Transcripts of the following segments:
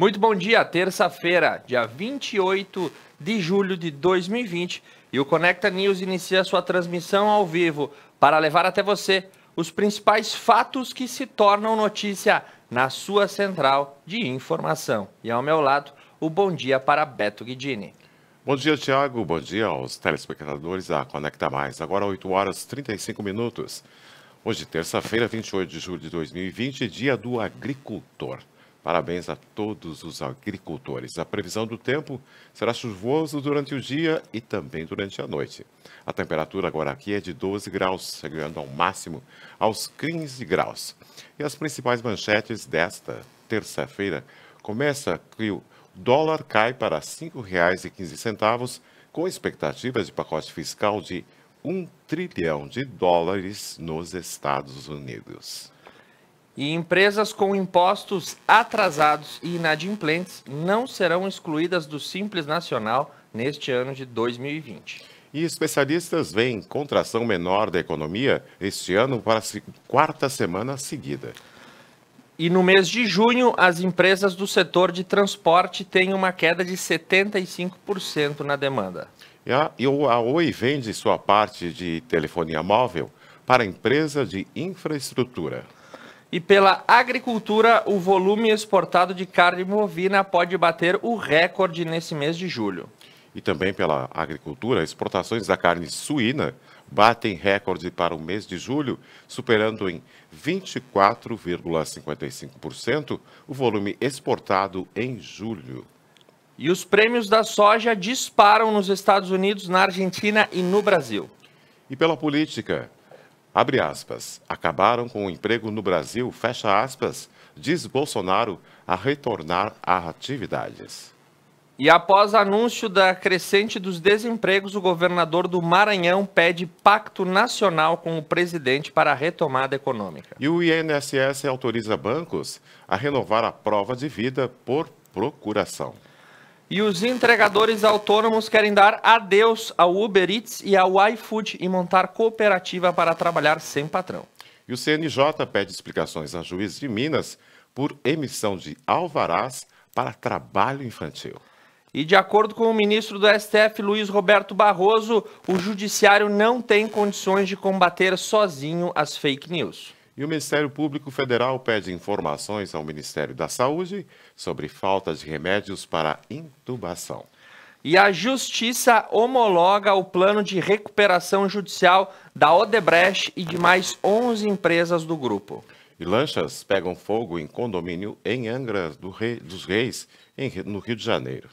Muito bom dia, terça-feira, dia 28 de julho de 2020, e o Conecta News inicia sua transmissão ao vivo para levar até você os principais fatos que se tornam notícia na sua central de informação. E ao meu lado, o bom dia para Beto Guidini. Bom dia, Tiago. Bom dia aos telespectadores da Conecta Mais. Agora 8 horas 35 minutos. Hoje, terça-feira, 28 de julho de 2020, dia do agricultor. Parabéns a todos os agricultores. A previsão do tempo será chuvoso durante o dia e também durante a noite. A temperatura agora aqui é de 12 graus, chegando ao máximo aos 15 graus. E as principais manchetes desta terça-feira começa que o dólar cai para R$ 5,15, com expectativas de pacote fiscal de 1 trilhão de dólares nos Estados Unidos. E empresas com impostos atrasados e inadimplentes não serão excluídas do Simples Nacional neste ano de 2020. E especialistas veem contração menor da economia este ano para a quarta semana seguida. E no mês de junho, as empresas do setor de transporte têm uma queda de 75% na demanda. E a, e a Oi vende sua parte de telefonia móvel para empresa de infraestrutura. E pela agricultura, o volume exportado de carne bovina pode bater o recorde nesse mês de julho. E também pela agricultura, exportações da carne suína batem recorde para o mês de julho, superando em 24,55% o volume exportado em julho. E os prêmios da soja disparam nos Estados Unidos, na Argentina e no Brasil. E pela política, Abre aspas. Acabaram com o emprego no Brasil, fecha aspas, diz Bolsonaro a retornar a atividades. E após anúncio da crescente dos desempregos, o governador do Maranhão pede pacto nacional com o presidente para a retomada econômica. E o INSS autoriza bancos a renovar a prova de vida por procuração. E os entregadores autônomos querem dar adeus ao Uber Eats e ao iFood e montar cooperativa para trabalhar sem patrão. E o CNJ pede explicações a juiz de Minas por emissão de alvarás para trabalho infantil. E de acordo com o ministro do STF, Luiz Roberto Barroso, o judiciário não tem condições de combater sozinho as fake news. E o Ministério Público Federal pede informações ao Ministério da Saúde sobre falta de remédios para intubação. E a Justiça homologa o plano de recuperação judicial da Odebrecht e de mais 11 empresas do grupo. E lanchas pegam fogo em condomínio em Angra do Rei, dos Reis, em, no Rio de Janeiro.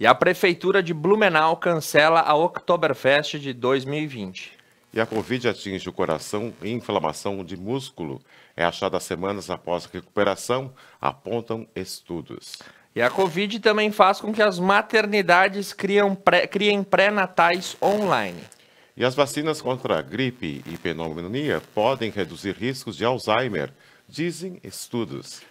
E a Prefeitura de Blumenau cancela a Oktoberfest de 2020. E a Covid atinge o coração e inflamação de músculo. É achada semanas após a recuperação, apontam estudos. E a Covid também faz com que as maternidades criem pré-natais online. E as vacinas contra a gripe e pneumonia podem reduzir riscos de Alzheimer, dizem estudos.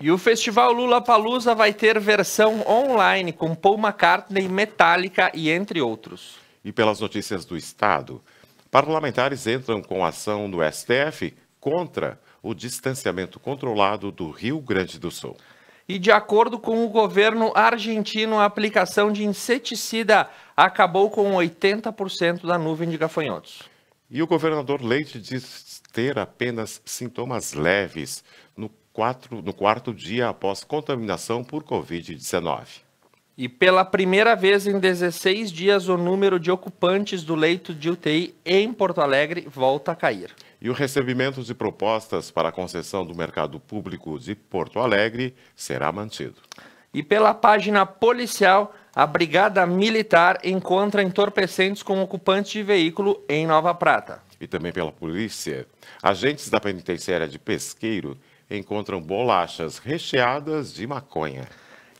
E o festival Lula Palusa vai ter versão online com Paul McCartney, Metallica e entre outros. E pelas notícias do estado, Parlamentares entram com ação no STF contra o distanciamento controlado do Rio Grande do Sul. E de acordo com o governo argentino, a aplicação de inseticida acabou com 80% da nuvem de gafanhotos. E o governador Leite diz ter apenas sintomas leves no, quatro, no quarto dia após contaminação por Covid-19. E pela primeira vez em 16 dias, o número de ocupantes do leito de UTI em Porto Alegre volta a cair. E o recebimento de propostas para a concessão do mercado público de Porto Alegre será mantido. E pela página policial, a Brigada Militar encontra entorpecentes com ocupantes de veículo em Nova Prata. E também pela polícia, agentes da penitenciária de Pesqueiro encontram bolachas recheadas de maconha.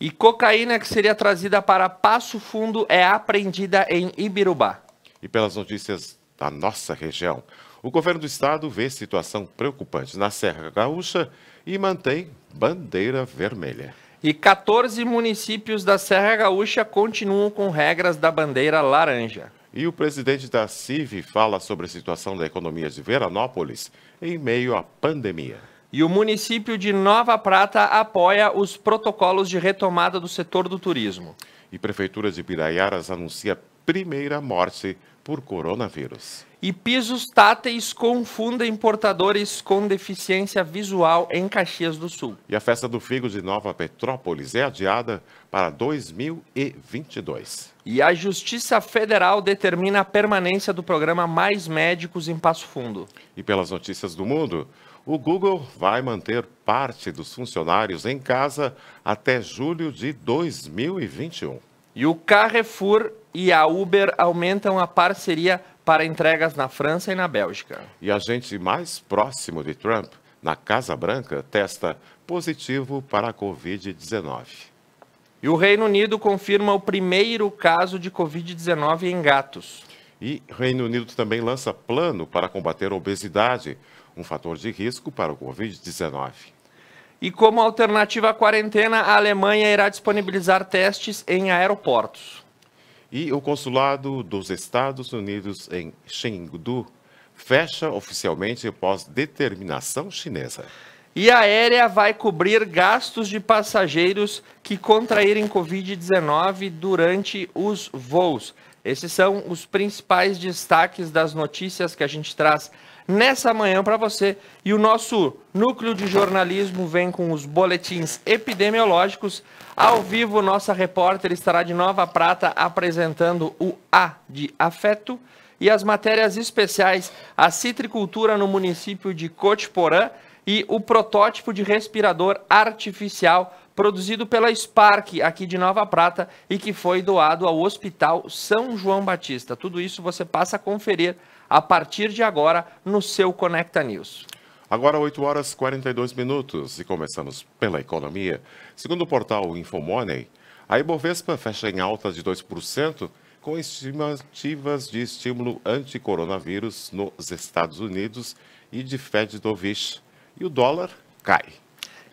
E cocaína que seria trazida para Passo Fundo é apreendida em Ibirubá. E pelas notícias da nossa região, o governo do estado vê situação preocupante na Serra Gaúcha e mantém bandeira vermelha. E 14 municípios da Serra Gaúcha continuam com regras da bandeira laranja. E o presidente da CIV fala sobre a situação da economia de Veranópolis em meio à pandemia. E o município de Nova Prata apoia os protocolos de retomada do setor do turismo. E Prefeitura de Piraiaras anuncia primeira morte por coronavírus. E pisos táteis confundem portadores com deficiência visual em Caxias do Sul. E a festa do figo de Nova Petrópolis é adiada para 2022. E a Justiça Federal determina a permanência do programa Mais Médicos em Passo Fundo. E pelas notícias do mundo, o Google vai manter parte dos funcionários em casa até julho de 2021. E o Carrefour e a Uber aumentam a parceria para entregas na França e na Bélgica. E agente mais próximo de Trump, na Casa Branca, testa positivo para a Covid-19. E o Reino Unido confirma o primeiro caso de Covid-19 em gatos. E Reino Unido também lança plano para combater a obesidade um fator de risco para o Covid-19. E como alternativa à quarentena, a Alemanha irá disponibilizar testes em aeroportos. E o consulado dos Estados Unidos em Chengdu fecha oficialmente após determinação chinesa. E a aérea vai cobrir gastos de passageiros que contraírem Covid-19 durante os voos. Esses são os principais destaques das notícias que a gente traz nessa manhã para você. E o nosso núcleo de jornalismo vem com os boletins epidemiológicos. Ao vivo, nossa repórter estará de Nova Prata apresentando o A de afeto e as matérias especiais a citricultura no município de Cotiporã e o protótipo de respirador artificial produzido pela Spark aqui de Nova Prata e que foi doado ao Hospital São João Batista. Tudo isso você passa a conferir a partir de agora no seu Conecta News. Agora 8 horas e 42 minutos e começamos pela economia. Segundo o portal Infomoney, a Ibovespa fecha em alta de 2% com estimativas de estímulo anti-coronavírus nos Estados Unidos e de Fed dovish. E o dólar cai.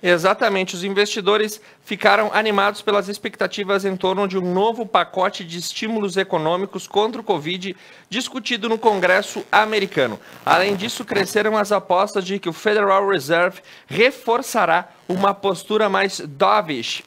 Exatamente. Os investidores ficaram animados pelas expectativas em torno de um novo pacote de estímulos econômicos contra o Covid discutido no Congresso americano. Além disso, cresceram as apostas de que o Federal Reserve reforçará uma postura mais dovish,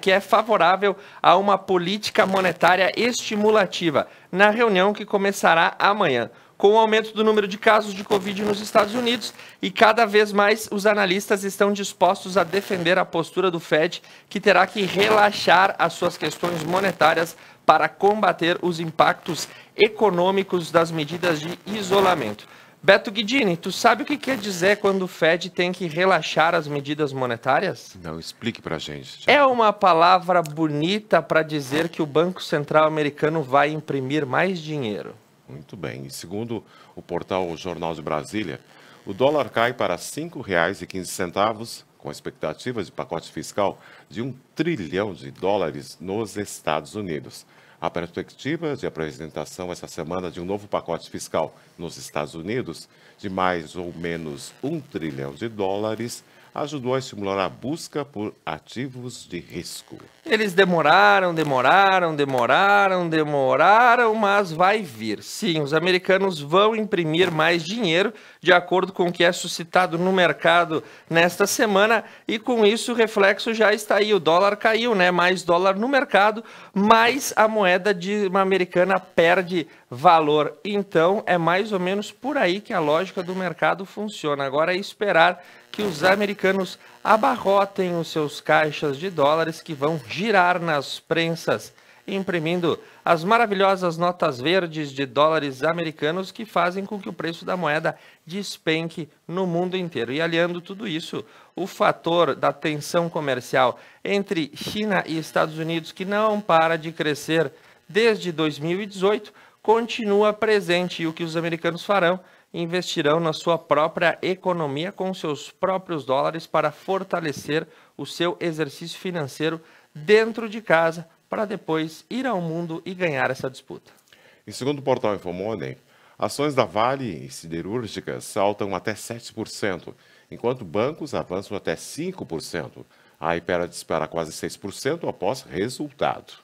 que é favorável a uma política monetária estimulativa, na reunião que começará amanhã com o aumento do número de casos de Covid nos Estados Unidos e cada vez mais os analistas estão dispostos a defender a postura do Fed, que terá que relaxar as suas questões monetárias para combater os impactos econômicos das medidas de isolamento. Beto Guidini, tu sabe o que quer dizer quando o Fed tem que relaxar as medidas monetárias? Não, explique pra gente. É uma palavra bonita para dizer que o Banco Central Americano vai imprimir mais dinheiro. Muito bem. E segundo o portal Jornal de Brasília, o dólar cai para R$ 5,15, com expectativas de pacote fiscal de um trilhão de dólares nos Estados Unidos. A perspectiva de apresentação essa semana de um novo pacote fiscal nos Estados Unidos de mais ou menos um trilhão de dólares ajudou a estimular a busca por ativos de risco. Eles demoraram, demoraram, demoraram, demoraram, mas vai vir. Sim, os americanos vão imprimir mais dinheiro, de acordo com o que é suscitado no mercado nesta semana, e com isso o reflexo já está aí. O dólar caiu, né? Mais dólar no mercado, mais a moeda de uma americana perde valor. Então, é mais ou menos por aí que a lógica do mercado funciona. Agora é esperar que os americanos abarrotem os seus caixas de dólares que vão girar nas prensas, imprimindo as maravilhosas notas verdes de dólares americanos que fazem com que o preço da moeda despenque no mundo inteiro. E aliando tudo isso, o fator da tensão comercial entre China e Estados Unidos, que não para de crescer desde 2018, continua presente. E o que os americanos farão investirão na sua própria economia com seus próprios dólares para fortalecer o seu exercício financeiro dentro de casa, para depois ir ao mundo e ganhar essa disputa. E segundo o portal Infomoney, ações da Vale e siderúrgicas saltam até 7%, enquanto bancos avançam até 5%. A ipera dispara quase 6% após resultado.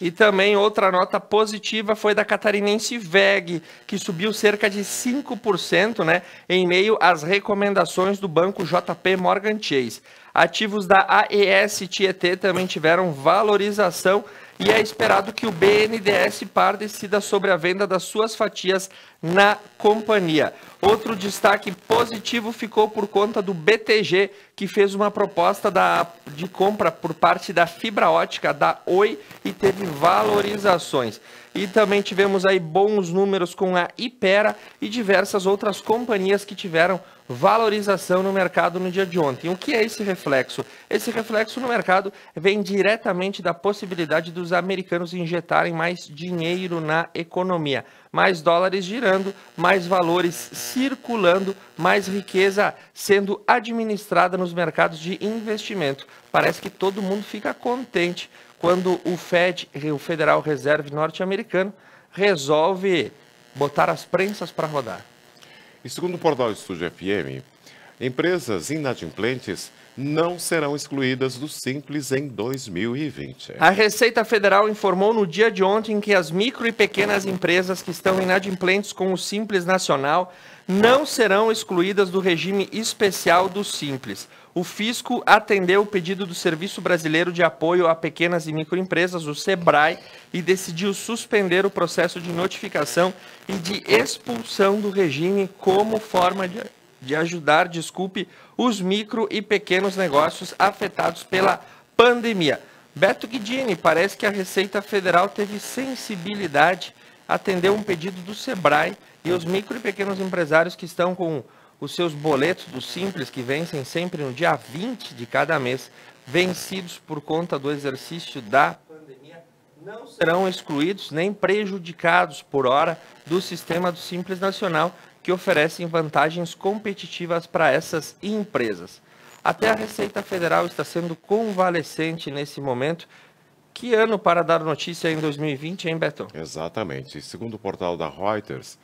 E também outra nota positiva foi da catarinense VEG, que subiu cerca de 5%, né, em meio às recomendações do banco JP Morgan Chase. Ativos da AES Tietê também tiveram valorização e é esperado que o BNDES par decida sobre a venda das suas fatias na companhia. Outro destaque positivo ficou por conta do BTG, que fez uma proposta da, de compra por parte da fibra ótica da Oi e teve valorizações. E também tivemos aí bons números com a Ipera e diversas outras companhias que tiveram valorização no mercado no dia de ontem. O que é esse reflexo? Esse reflexo no mercado vem diretamente da possibilidade dos americanos injetarem mais dinheiro na economia. Mais dólares girando, mais valores circulando, mais riqueza sendo administrada nos mercados de investimento. Parece que todo mundo fica contente quando o Fed, o Federal Reserve norte-americano, resolve botar as prensas para rodar. E segundo o portal Estúdio FM, empresas inadimplentes não serão excluídas do Simples em 2020. A Receita Federal informou no dia de ontem que as micro e pequenas empresas que estão inadimplentes com o Simples Nacional não serão excluídas do regime especial do Simples. O fisco atendeu o pedido do Serviço Brasileiro de Apoio a Pequenas e Microempresas, o SEBRAE, e decidiu suspender o processo de notificação e de expulsão do regime como forma de, de ajudar, desculpe, os micro e pequenos negócios afetados pela pandemia. Beto Guidini, parece que a Receita Federal teve sensibilidade atendeu um pedido do Sebrae e os micro e pequenos empresários que estão com os seus boletos do Simples, que vencem sempre no dia 20 de cada mês, vencidos por conta do exercício da pandemia, não serão excluídos nem prejudicados por hora do sistema do Simples Nacional, que oferecem vantagens competitivas para essas empresas. Até a Receita Federal está sendo convalescente nesse momento que ano para dar notícia em 2020, hein, Beto? Exatamente. Segundo o portal da Reuters,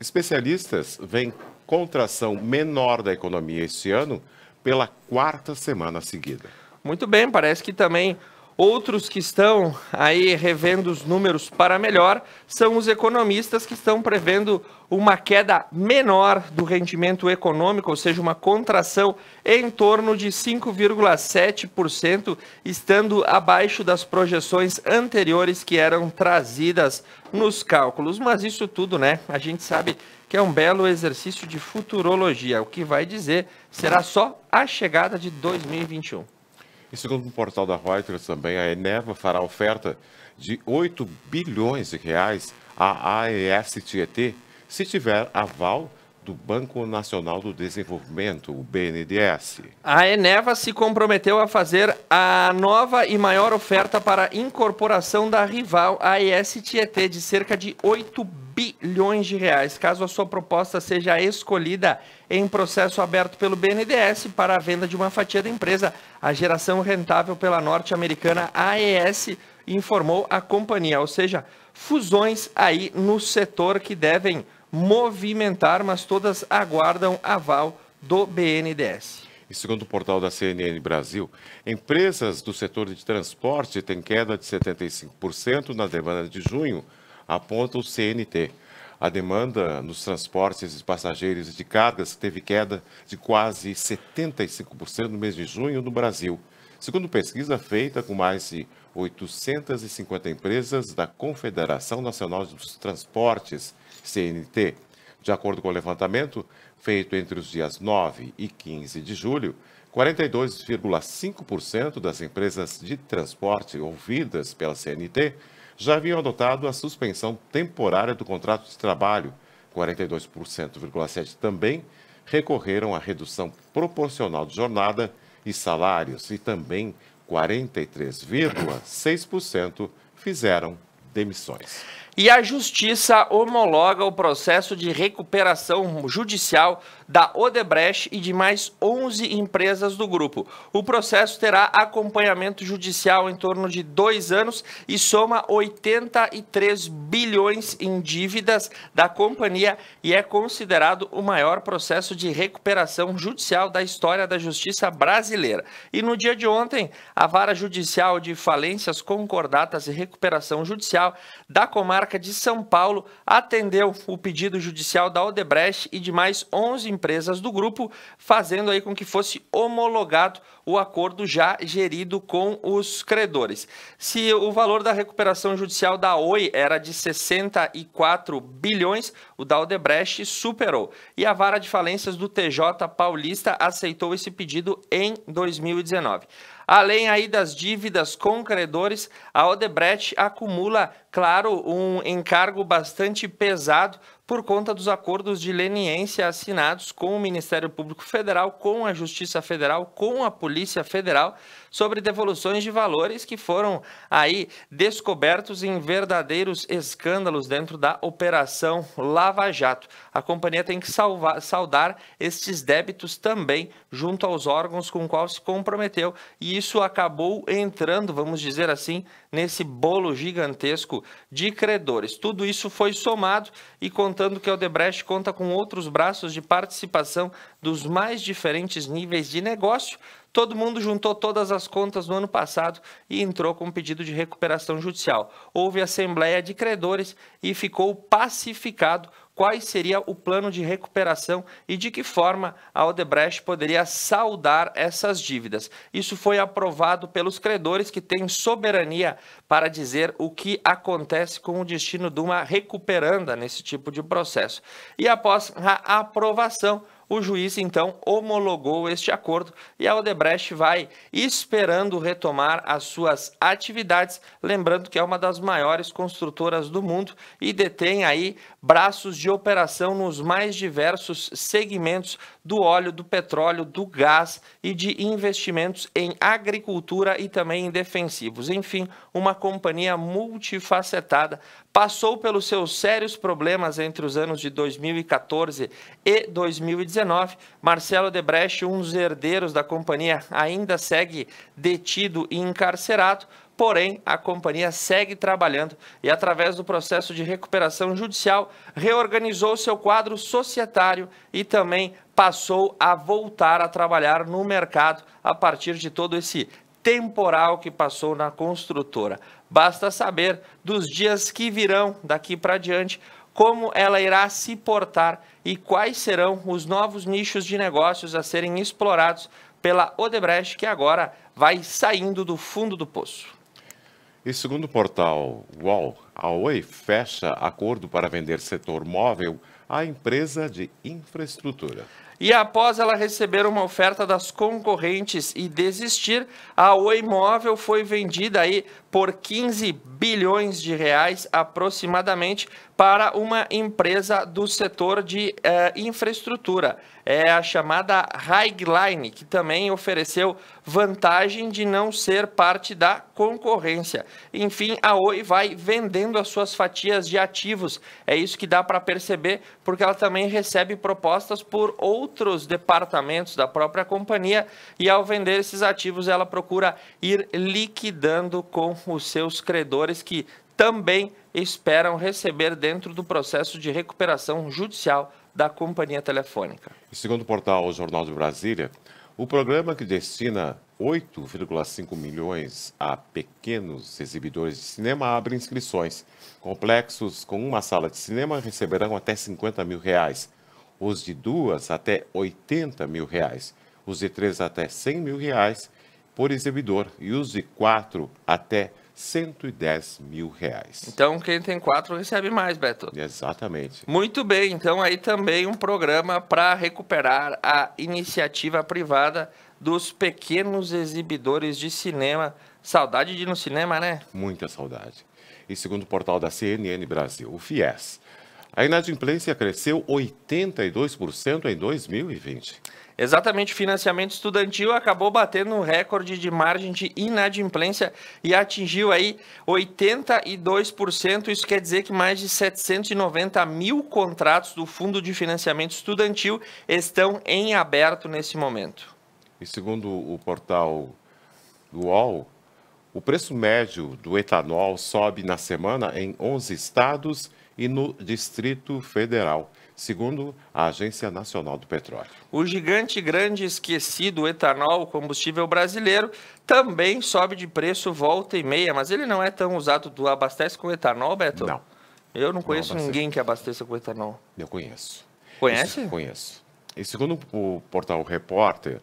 especialistas veem contração menor da economia este ano pela quarta semana seguida. Muito bem, parece que também Outros que estão aí revendo os números para melhor são os economistas que estão prevendo uma queda menor do rendimento econômico, ou seja, uma contração em torno de 5,7%, estando abaixo das projeções anteriores que eram trazidas nos cálculos. Mas isso tudo, né? A gente sabe que é um belo exercício de futurologia. O que vai dizer será só a chegada de 2021. E segundo o portal da Reuters também, a Eneva fará oferta de 8 bilhões de reais à AES-Tietê se tiver aval do Banco Nacional do Desenvolvimento, o BNDES. A Eneva se comprometeu a fazer a nova e maior oferta para incorporação da rival AES Tietê de cerca de 8 bilhões de reais, caso a sua proposta seja escolhida em processo aberto pelo BNDES para a venda de uma fatia da empresa. A geração rentável pela norte-americana AES informou a companhia, ou seja, fusões aí no setor que devem movimentar, mas todas aguardam aval do BNDES. E segundo o portal da CNN Brasil, empresas do setor de transporte têm queda de 75% na demanda de junho, aponta o CNT. A demanda nos transportes de passageiros e de cargas teve queda de quase 75% no mês de junho no Brasil, segundo pesquisa feita com mais de 850 empresas da Confederação Nacional dos Transportes, CNT. De acordo com o levantamento feito entre os dias 9 e 15 de julho, 42,5% das empresas de transporte ouvidas pela CNT já haviam adotado a suspensão temporária do contrato de trabalho. 42,7% também recorreram à redução proporcional de jornada e salários, e também 43,6% fizeram demissões. E a Justiça homologa o processo de recuperação judicial da Odebrecht e de mais 11 empresas do grupo. O processo terá acompanhamento judicial em torno de dois anos e soma 83 bilhões em dívidas da companhia e é considerado o maior processo de recuperação judicial da história da justiça brasileira. E no dia de ontem, a Vara Judicial de Falências, Concordatas e Recuperação Judicial da Comarca Dinamarca de São Paulo atendeu o pedido judicial da Odebrecht e de mais 11 empresas do grupo, fazendo aí com que fosse homologado o acordo já gerido com os credores. Se o valor da recuperação judicial da Oi era de 64 bilhões, o da Odebrecht superou. E a vara de falências do TJ Paulista aceitou esse pedido em 2019. Além aí das dívidas com credores, a Odebrecht acumula, claro, um encargo bastante pesado por conta dos acordos de leniência assinados com o Ministério Público Federal, com a Justiça Federal, com a Polícia Federal sobre devoluções de valores que foram aí descobertos em verdadeiros escândalos dentro da operação Lava Jato. A companhia tem que salvar, saldar estes débitos também junto aos órgãos com os quais se comprometeu e isso acabou entrando, vamos dizer assim, nesse bolo gigantesco de credores. Tudo isso foi somado e contado contando que a Odebrecht conta com outros braços de participação dos mais diferentes níveis de negócio. Todo mundo juntou todas as contas no ano passado e entrou com um pedido de recuperação judicial. Houve assembleia de credores e ficou pacificado quais seria o plano de recuperação e de que forma a Odebrecht poderia saldar essas dívidas. Isso foi aprovado pelos credores que têm soberania para dizer o que acontece com o destino de uma recuperanda nesse tipo de processo. E após a aprovação, o juiz então homologou este acordo e a Odebrecht vai esperando retomar as suas atividades, lembrando que é uma das maiores construtoras do mundo e detém aí braços de operação nos mais diversos segmentos do óleo, do petróleo, do gás e de investimentos em agricultura e também em defensivos. Enfim, uma companhia multifacetada passou pelos seus sérios problemas entre os anos de 2014 e 2019. Marcelo Debrecht, um dos herdeiros da companhia, ainda segue detido e encarcerado. Porém, a companhia segue trabalhando e, através do processo de recuperação judicial, reorganizou seu quadro societário e também passou a voltar a trabalhar no mercado a partir de todo esse temporal que passou na construtora. Basta saber dos dias que virão daqui para diante como ela irá se portar e quais serão os novos nichos de negócios a serem explorados pela Odebrecht, que agora vai saindo do fundo do poço. E segundo o portal UOL, a Oi fecha acordo para vender setor móvel à empresa de infraestrutura. E após ela receber uma oferta das concorrentes e desistir, a O Imóvel foi vendida aí por 15 bilhões de reais aproximadamente para uma empresa do setor de eh, infraestrutura. É a chamada Highline, que também ofereceu vantagem de não ser parte da concorrência. Enfim, a Oi vai vendendo as suas fatias de ativos. É isso que dá para perceber, porque ela também recebe propostas por outros departamentos da própria companhia e ao vender esses ativos ela procura ir liquidando com com os seus credores que também esperam receber dentro do processo de recuperação judicial da companhia telefônica. Segundo o portal o Jornal de Brasília, o programa que destina 8,5 milhões a pequenos exibidores de cinema abre inscrições. Complexos com uma sala de cinema receberão até 50 mil reais, os de duas até 80 mil reais, os de três até 100 mil reais por exibidor e use de 4 até 110 mil reais. Então, quem tem quatro recebe mais, Beto. Exatamente. Muito bem, então aí também um programa para recuperar a iniciativa privada dos pequenos exibidores de cinema. Saudade de ir no cinema, né? Muita saudade. E segundo o portal da CNN Brasil, o FIES, a inadimplência cresceu 82% em 2020. Exatamente, financiamento estudantil acabou batendo um recorde de margem de inadimplência e atingiu aí 82%. Isso quer dizer que mais de 790 mil contratos do Fundo de Financiamento Estudantil estão em aberto nesse momento. E segundo o portal do UOL, o preço médio do etanol sobe na semana em 11 estados e no Distrito Federal, segundo a Agência Nacional do Petróleo. O gigante grande esquecido etanol, combustível brasileiro, também sobe de preço volta e meia, mas ele não é tão usado. Tu abastece com etanol, Beto? Não. Eu não conheço não ninguém que abasteça com etanol. Eu conheço. Conhece? Isso, conheço. E segundo o portal Repórter,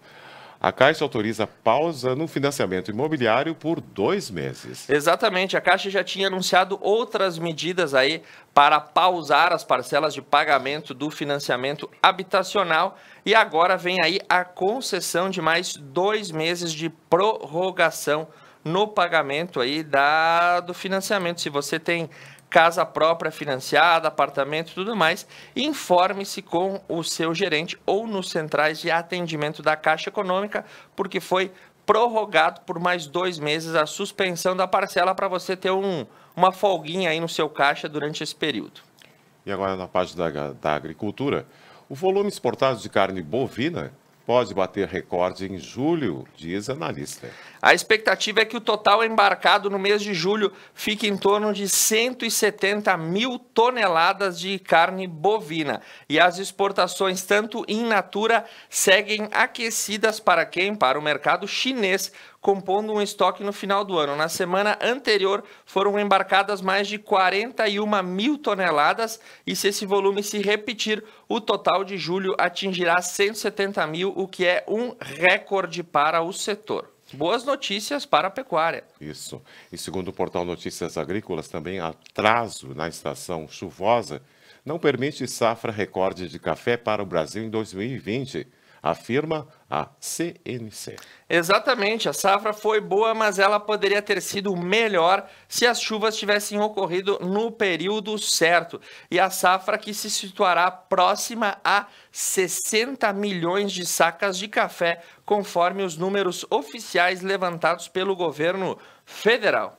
a Caixa autoriza pausa no financiamento imobiliário por dois meses. Exatamente. A Caixa já tinha anunciado outras medidas aí para pausar as parcelas de pagamento do financiamento habitacional e agora vem aí a concessão de mais dois meses de prorrogação no pagamento aí da, do financiamento. Se você tem casa própria financiada, apartamento e tudo mais, informe-se com o seu gerente ou nos centrais de atendimento da Caixa Econômica, porque foi prorrogado por mais dois meses a suspensão da parcela para você ter um, uma folguinha aí no seu caixa durante esse período. E agora na parte da, da agricultura, o volume exportado de carne bovina pode bater recorde em julho, diz analista. A expectativa é que o total embarcado no mês de julho fique em torno de 170 mil toneladas de carne bovina. E as exportações, tanto in natura, seguem aquecidas para quem? Para o mercado chinês, compondo um estoque no final do ano. Na semana anterior, foram embarcadas mais de 41 mil toneladas, e se esse volume se repetir, o total de julho atingirá 170 mil, o que é um recorde para o setor. Boas notícias para a pecuária. Isso. E segundo o portal Notícias Agrícolas, também atraso na estação chuvosa não permite safra recorde de café para o Brasil em 2020, afirma a CNC. Exatamente, a safra foi boa, mas ela poderia ter sido melhor se as chuvas tivessem ocorrido no período certo. E a safra que se situará próxima a 60 milhões de sacas de café, conforme os números oficiais levantados pelo governo federal.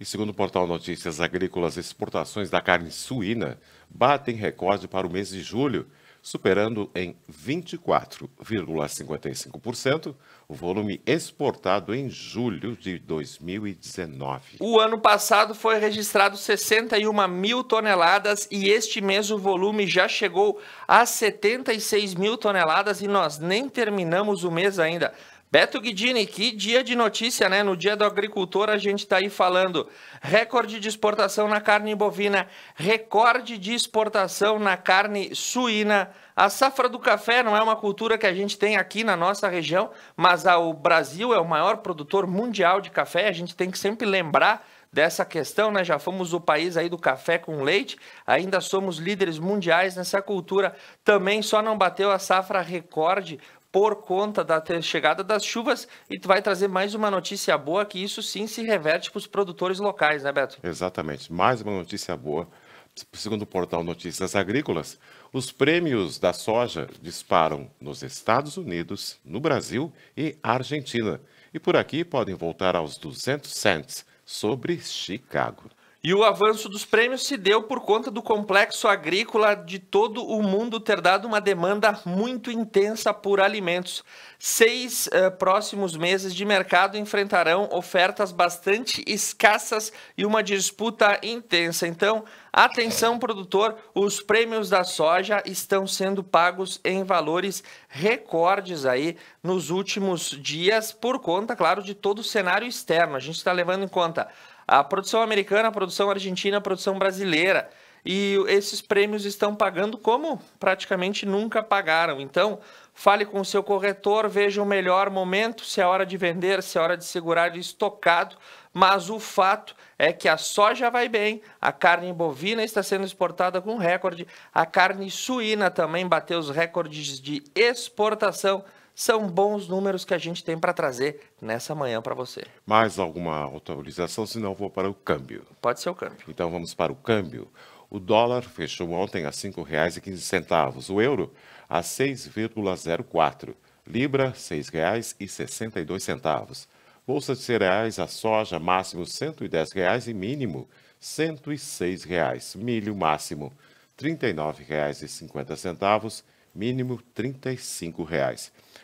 E segundo o portal Notícias Agrícolas, exportações da carne suína batem recorde para o mês de julho superando em 24,55% o volume exportado em julho de 2019. O ano passado foi registrado 61 mil toneladas e este mês o volume já chegou a 76 mil toneladas e nós nem terminamos o mês ainda. Beto Guidini, que dia de notícia, né? No dia do agricultor, a gente está aí falando recorde de exportação na carne bovina, recorde de exportação na carne suína. A safra do café não é uma cultura que a gente tem aqui na nossa região, mas o Brasil é o maior produtor mundial de café. A gente tem que sempre lembrar dessa questão, né? Já fomos o país aí do café com leite, ainda somos líderes mundiais nessa cultura. Também só não bateu a safra recorde por conta da chegada das chuvas e tu vai trazer mais uma notícia boa que isso sim se reverte para os produtores locais, né, Beto? Exatamente. Mais uma notícia boa. Segundo o portal Notícias Agrícolas, os prêmios da soja disparam nos Estados Unidos, no Brasil e Argentina. E por aqui podem voltar aos 200 cents sobre Chicago. E o avanço dos prêmios se deu por conta do complexo agrícola de todo o mundo ter dado uma demanda muito intensa por alimentos. Seis eh, próximos meses de mercado enfrentarão ofertas bastante escassas e uma disputa intensa. Então, atenção, produtor: os prêmios da soja estão sendo pagos em valores recordes aí nos últimos dias, por conta, claro, de todo o cenário externo. A gente está levando em conta a produção americana, a produção argentina, a produção brasileira. E esses prêmios estão pagando como praticamente nunca pagaram. Então, fale com o seu corretor, veja o melhor momento, se é hora de vender, se é hora de segurar estocado. Mas o fato é que a soja vai bem, a carne bovina está sendo exportada com recorde, a carne suína também bateu os recordes de exportação são bons números que a gente tem para trazer nessa manhã para você. Mais alguma autorização? Senão vou para o câmbio. Pode ser o câmbio. Então vamos para o câmbio. O dólar fechou ontem a R$ 5,15, o euro a 6,04, libra R$ 6,62. Bolsa de cereais, a soja máximo R$ 110,00 e mínimo R$ 106,00, milho máximo R$ 39,50 mínimo R$ 35,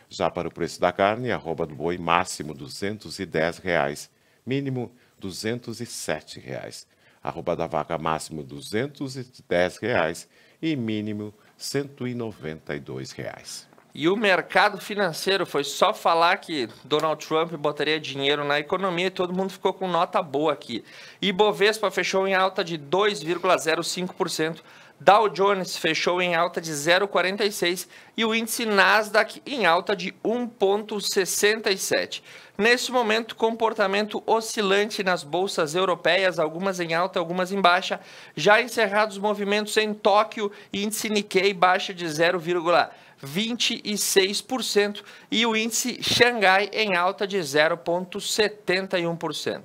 Já para o preço da carne, arroba do boi, máximo R$ 210,00, mínimo R$ 207,00. Arroba da vaca, máximo R$ 210,00 e mínimo R$ 192,00. E o mercado financeiro foi só falar que Donald Trump botaria dinheiro na economia e todo mundo ficou com nota boa aqui. E Bovespa fechou em alta de 2,05% Dow Jones fechou em alta de 0,46 e o índice Nasdaq em alta de 1,67. Neste momento, comportamento oscilante nas bolsas europeias, algumas em alta, algumas em baixa. Já encerrados movimentos em Tóquio, índice Nikkei baixa de 0,26% e o índice Xangai em alta de 0,71%.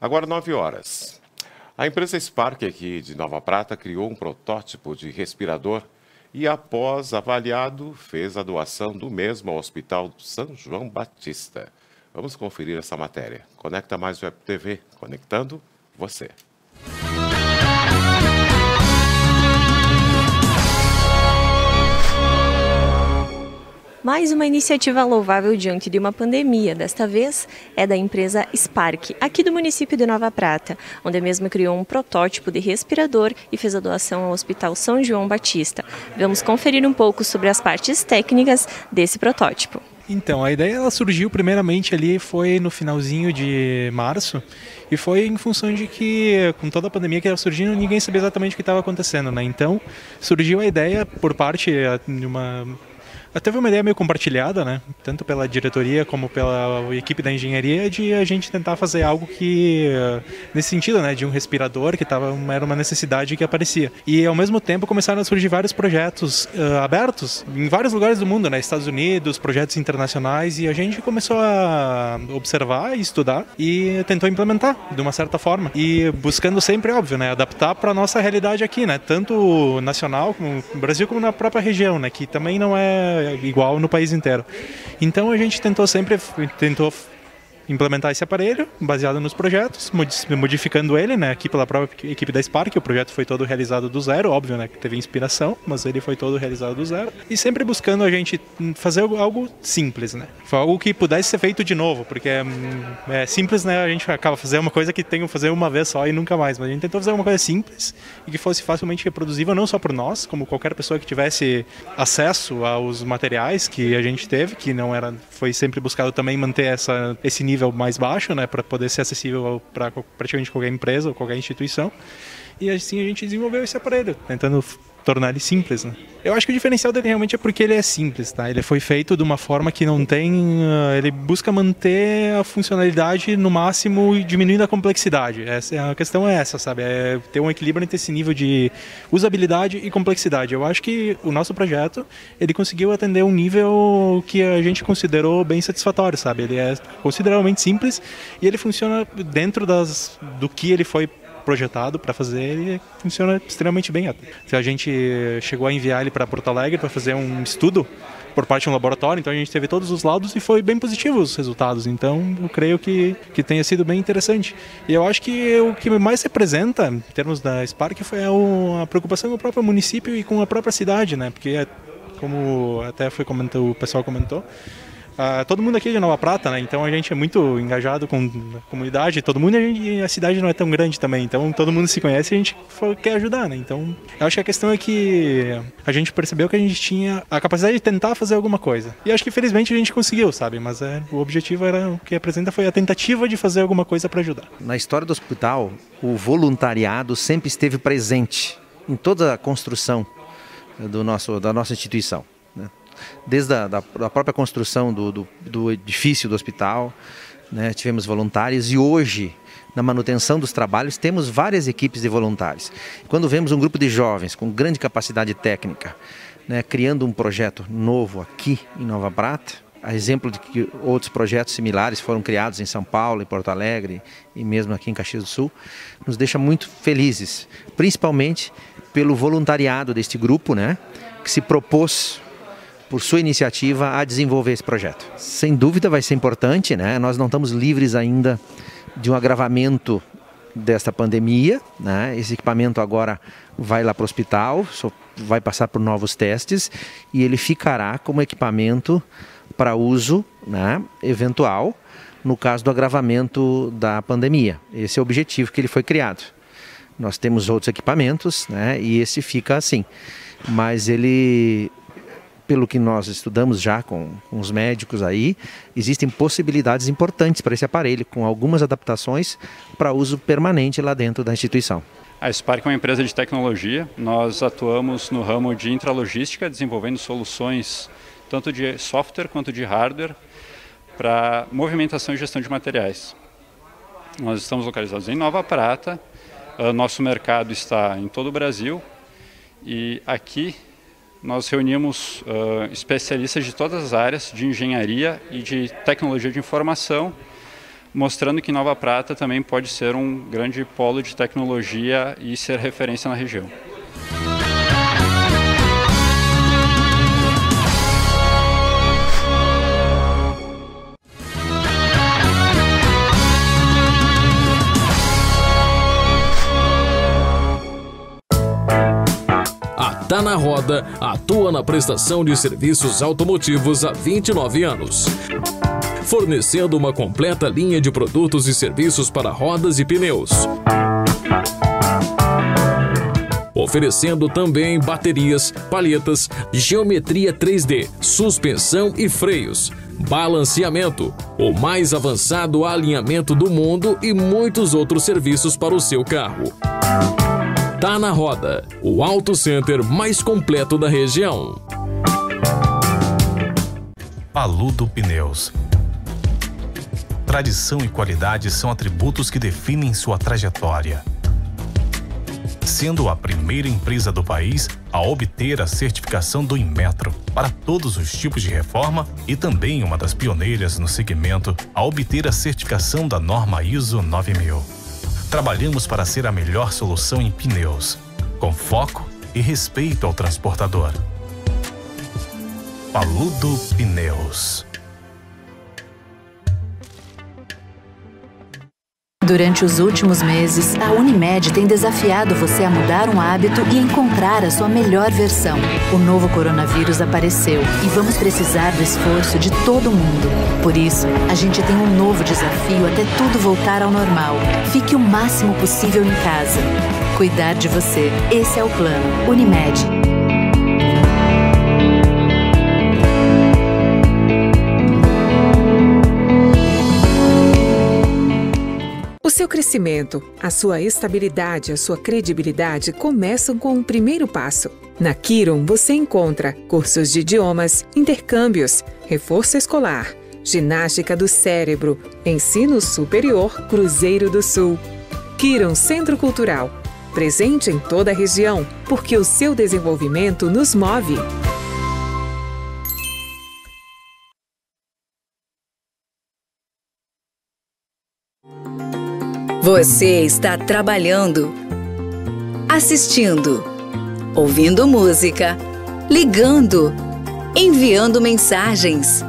Agora 9 horas. A empresa Spark aqui de Nova Prata criou um protótipo de respirador e, após avaliado, fez a doação do mesmo ao Hospital São João Batista. Vamos conferir essa matéria. Conecta Mais Web TV, conectando você. Mais uma iniciativa louvável diante de uma pandemia. Desta vez é da empresa Spark, aqui do município de Nova Prata, onde a mesma criou um protótipo de respirador e fez a doação ao Hospital São João Batista. Vamos conferir um pouco sobre as partes técnicas desse protótipo. Então, a ideia ela surgiu primeiramente ali foi no finalzinho de março e foi em função de que com toda a pandemia que estava surgindo, ninguém sabia exatamente o que estava acontecendo, né? Então, surgiu a ideia por parte eh, de uma até uma ideia meio compartilhada, né? Tanto pela diretoria como pela equipe da engenharia, de a gente tentar fazer algo que. nesse sentido, né? De um respirador, que tava, era uma necessidade que aparecia. E ao mesmo tempo começaram a surgir vários projetos uh, abertos em vários lugares do mundo, né? Estados Unidos, projetos internacionais, e a gente começou a observar e estudar e tentou implementar de uma certa forma. E buscando sempre, óbvio, né? Adaptar para nossa realidade aqui, né? Tanto nacional, como no Brasil, como na própria região, né? Que também não é igual no país inteiro. Então a gente tentou sempre tentou implementar esse aparelho, baseado nos projetos, modificando ele, né, aqui pela própria equipe da Spark, o projeto foi todo realizado do zero, óbvio, né, que teve inspiração, mas ele foi todo realizado do zero, e sempre buscando a gente fazer algo simples, né, algo que pudesse ser feito de novo, porque é, é simples, né, a gente acaba fazendo uma coisa que tem que fazer uma vez só e nunca mais, mas a gente tentou fazer uma coisa simples e que fosse facilmente reproduzível, não só por nós, como qualquer pessoa que tivesse acesso aos materiais que a gente teve, que não era, foi sempre buscado também manter essa, esse nível nível mais baixo, né, para poder ser acessível para praticamente qualquer empresa ou qualquer instituição. E assim a gente desenvolveu esse aparelho, tentando tornar ele simples, né? Eu acho que o diferencial dele realmente é porque ele é simples, tá? Ele foi feito de uma forma que não tem. Uh, ele busca manter a funcionalidade no máximo e diminuindo a complexidade. Essa, é, a questão é essa, sabe? É ter um equilíbrio entre esse nível de usabilidade e complexidade. Eu acho que o nosso projeto ele conseguiu atender um nível que a gente considerou bem satisfatório, sabe? Ele é consideravelmente simples e ele funciona dentro das, do que ele foi projetado para fazer e funciona extremamente bem. Então, a gente chegou a enviar ele para Porto Alegre para fazer um estudo por parte de um laboratório, então a gente teve todos os laudos e foi bem positivo os resultados. Então, eu creio que, que tenha sido bem interessante. E eu acho que o que mais representa, em termos da Spark, foi a, preocupação do próprio município e com a própria cidade, né? Porque, como até foi comentou, o pessoal comentou, Uh, todo mundo aqui é de Nova Prata, né? Então a gente é muito engajado com a comunidade, todo mundo a cidade não é tão grande também, então todo mundo se conhece e a gente quer ajudar, né? Então eu acho que a questão é que a gente percebeu que a gente tinha a capacidade de tentar fazer alguma coisa. E acho que felizmente a gente conseguiu, sabe? Mas é, o objetivo era o que apresenta foi a tentativa de fazer alguma coisa para ajudar. Na história do hospital, o voluntariado sempre esteve presente em toda a construção do nosso, da nossa instituição desde a da, da própria construção do, do, do, edifício do hospital, né, tivemos voluntários e hoje, na manutenção dos trabalhos, temos várias equipes de voluntários. Quando vemos um grupo de jovens com grande capacidade técnica, né, criando um projeto novo aqui em Nova Prata, a exemplo de que outros projetos similares foram criados em São Paulo, em Porto Alegre e mesmo aqui em Caxias do Sul, nos deixa muito felizes, principalmente pelo voluntariado deste grupo, né, que se propôs por sua iniciativa a desenvolver esse projeto. Sem dúvida vai ser importante, né? Nós não estamos livres ainda de um agravamento desta pandemia, né? Esse equipamento agora vai lá para o hospital, vai passar por novos testes e ele ficará como equipamento para uso, né, eventual no caso do agravamento da pandemia. Esse é o objetivo que ele foi criado. Nós temos outros equipamentos, né, e esse fica assim. Mas ele pelo que nós estudamos já com, com os médicos aí, existem possibilidades importantes para esse aparelho, com algumas adaptações para uso permanente lá dentro da instituição. A Spark é uma empresa de tecnologia. Nós atuamos no ramo de intralogística, desenvolvendo soluções tanto de software quanto de hardware para movimentação e gestão de materiais. Nós estamos localizados em Nova Prata. Ah, nosso mercado está em todo o Brasil e aqui nós reunimos uh, especialistas de todas as áreas de engenharia e de tecnologia de informação, mostrando que Nova Prata também pode ser um grande polo de tecnologia e ser referência na região. Tá na roda, atua na prestação de serviços automotivos há 29 anos fornecendo uma completa linha de produtos e serviços para rodas e pneus. Oferecendo também baterias, palhetas, geometria 3D, suspensão e freios, balanceamento, o mais avançado alinhamento do mundo e muitos outros serviços para o seu carro. Tá na Roda, o auto center mais completo da região. Paludo Pneus. Tradição e qualidade são atributos que definem sua trajetória. Sendo a primeira empresa do país a obter a certificação do Inmetro para todos os tipos de reforma e também uma das pioneiras no segmento a obter a certificação da norma ISO 9000 trabalhamos para ser a melhor solução em pneus, com foco e respeito ao transportador. Paludo Pneus Durante os últimos meses, a Unimed tem desafiado você a mudar um hábito e encontrar a sua melhor versão. O novo coronavírus apareceu e vamos precisar do esforço de todo mundo. Por isso, a gente tem um novo desafio até tudo voltar ao normal. Fique o máximo possível em casa. Cuidar de você, esse é o plano. Unimed. seu crescimento, a sua estabilidade, a sua credibilidade começam com o um primeiro passo. Na Kiron você encontra cursos de idiomas, intercâmbios, reforço escolar, ginástica do cérebro, ensino superior, Cruzeiro do Sul. Kiron Centro Cultural, presente em toda a região, porque o seu desenvolvimento nos move. Você está trabalhando, assistindo, ouvindo música, ligando, enviando mensagens.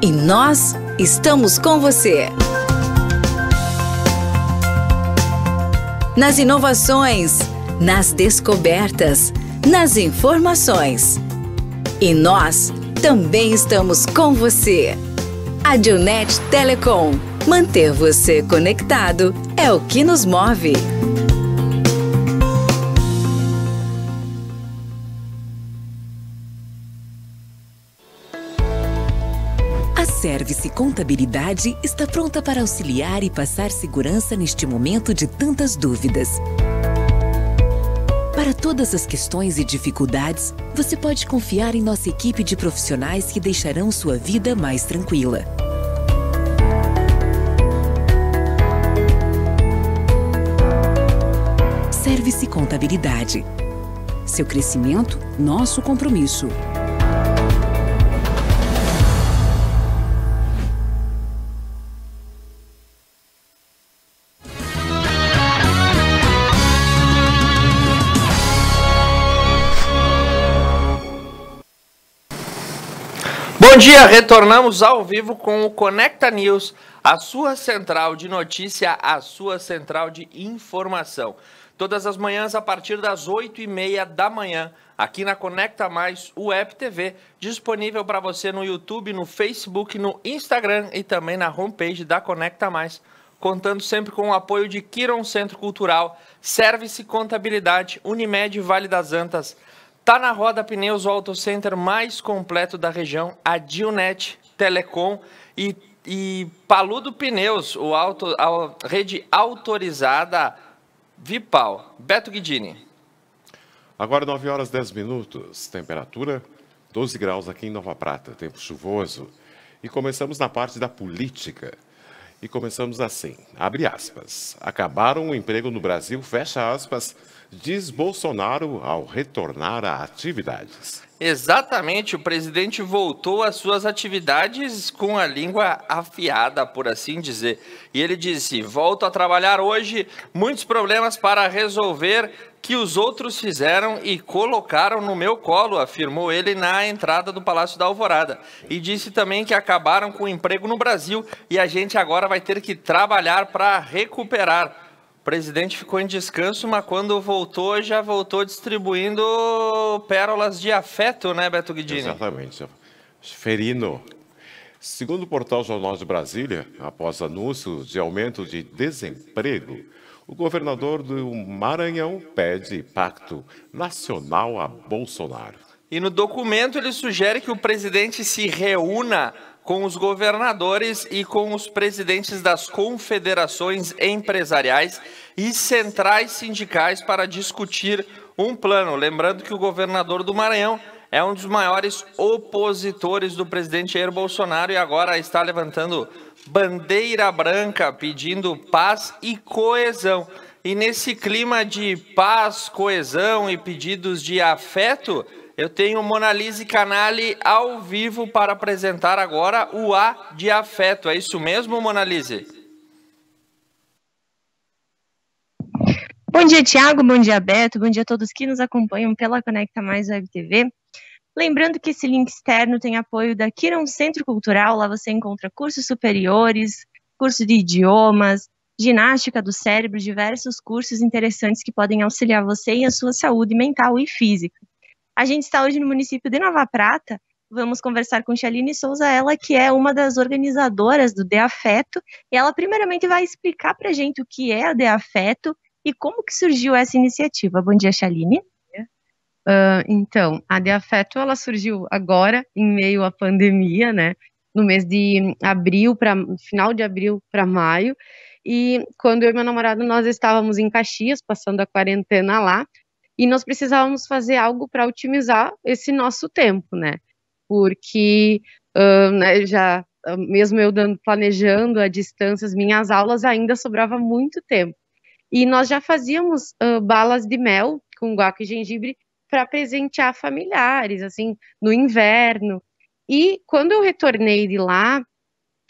E nós estamos com você. Nas inovações, nas descobertas, nas informações. E nós também estamos com você. A Junet Telecom Manter você conectado é o que nos move. A Service Contabilidade está pronta para auxiliar e passar segurança neste momento de tantas dúvidas. Para todas as questões e dificuldades, você pode confiar em nossa equipe de profissionais que deixarão sua vida mais tranquila. Service Contabilidade. Seu crescimento, nosso compromisso. Bom dia, retornamos ao vivo com o Conecta News, a sua central de notícia, a sua central de informação todas as manhãs a partir das 8h30 da manhã, aqui na Conecta Mais Web TV, disponível para você no YouTube, no Facebook, no Instagram e também na homepage da Conecta Mais contando sempre com o apoio de Kiron Centro Cultural, Service Contabilidade, Unimed Vale das Antas. Tá na roda pneus o auto center mais completo da região, a Dilnet Telecom e, e Paludo Pneus, o auto, a rede autorizada Vipal, Beto Guidini. Agora 9 horas 10 minutos, temperatura 12 graus aqui em Nova Prata, tempo chuvoso. E começamos na parte da política. E começamos assim, abre aspas. Acabaram o emprego no Brasil, fecha aspas, diz Bolsonaro ao retornar a atividades. Exatamente, o presidente voltou às suas atividades com a língua afiada, por assim dizer. E ele disse: Volto a trabalhar hoje, muitos problemas para resolver que os outros fizeram e colocaram no meu colo, afirmou ele na entrada do Palácio da Alvorada. E disse também que acabaram com o emprego no Brasil e a gente agora vai ter que trabalhar para recuperar presidente ficou em descanso, mas quando voltou, já voltou distribuindo pérolas de afeto, né, Beto Guidini? Exatamente. Ferino. Segundo o portal Jornal de Brasília, após anúncios de aumento de desemprego, o governador do Maranhão pede pacto nacional a Bolsonaro. E no documento ele sugere que o presidente se reúna com os governadores e com os presidentes das confederações empresariais e centrais sindicais para discutir um plano. Lembrando que o governador do Maranhão é um dos maiores opositores do presidente Jair Bolsonaro e agora está levantando bandeira branca pedindo paz e coesão. E nesse clima de paz, coesão e pedidos de afeto, eu tenho Mona Lisa Canale ao vivo para apresentar agora o A de afeto. É isso mesmo, Mona Bom dia, Tiago. Bom dia, Beto. Bom dia a todos que nos acompanham pela Conecta Mais Web TV. Lembrando que esse link externo tem apoio da Kiron Centro Cultural. Lá você encontra cursos superiores, curso de idiomas, ginástica do cérebro, diversos cursos interessantes que podem auxiliar você em a sua saúde mental e física. A gente está hoje no município de Nova Prata. Vamos conversar com Chaline Souza, ela que é uma das organizadoras do DEAFeto. E ela primeiramente vai explicar para a gente o que é a DEAFeto e como que surgiu essa iniciativa. Bom dia, Chaline. Uh, ah, então, a DEAFeto, ela surgiu agora, em meio à pandemia, né? No mês de abril, para final de abril para maio. E quando eu e meu namorado, nós estávamos em Caxias, passando a quarentena lá, e nós precisávamos fazer algo para otimizar esse nosso tempo, né? Porque uh, né, já mesmo eu dando, planejando a distância, as minhas aulas ainda sobrava muito tempo. E nós já fazíamos uh, balas de mel com guaco e gengibre para presentear familiares, assim, no inverno. E quando eu retornei de lá,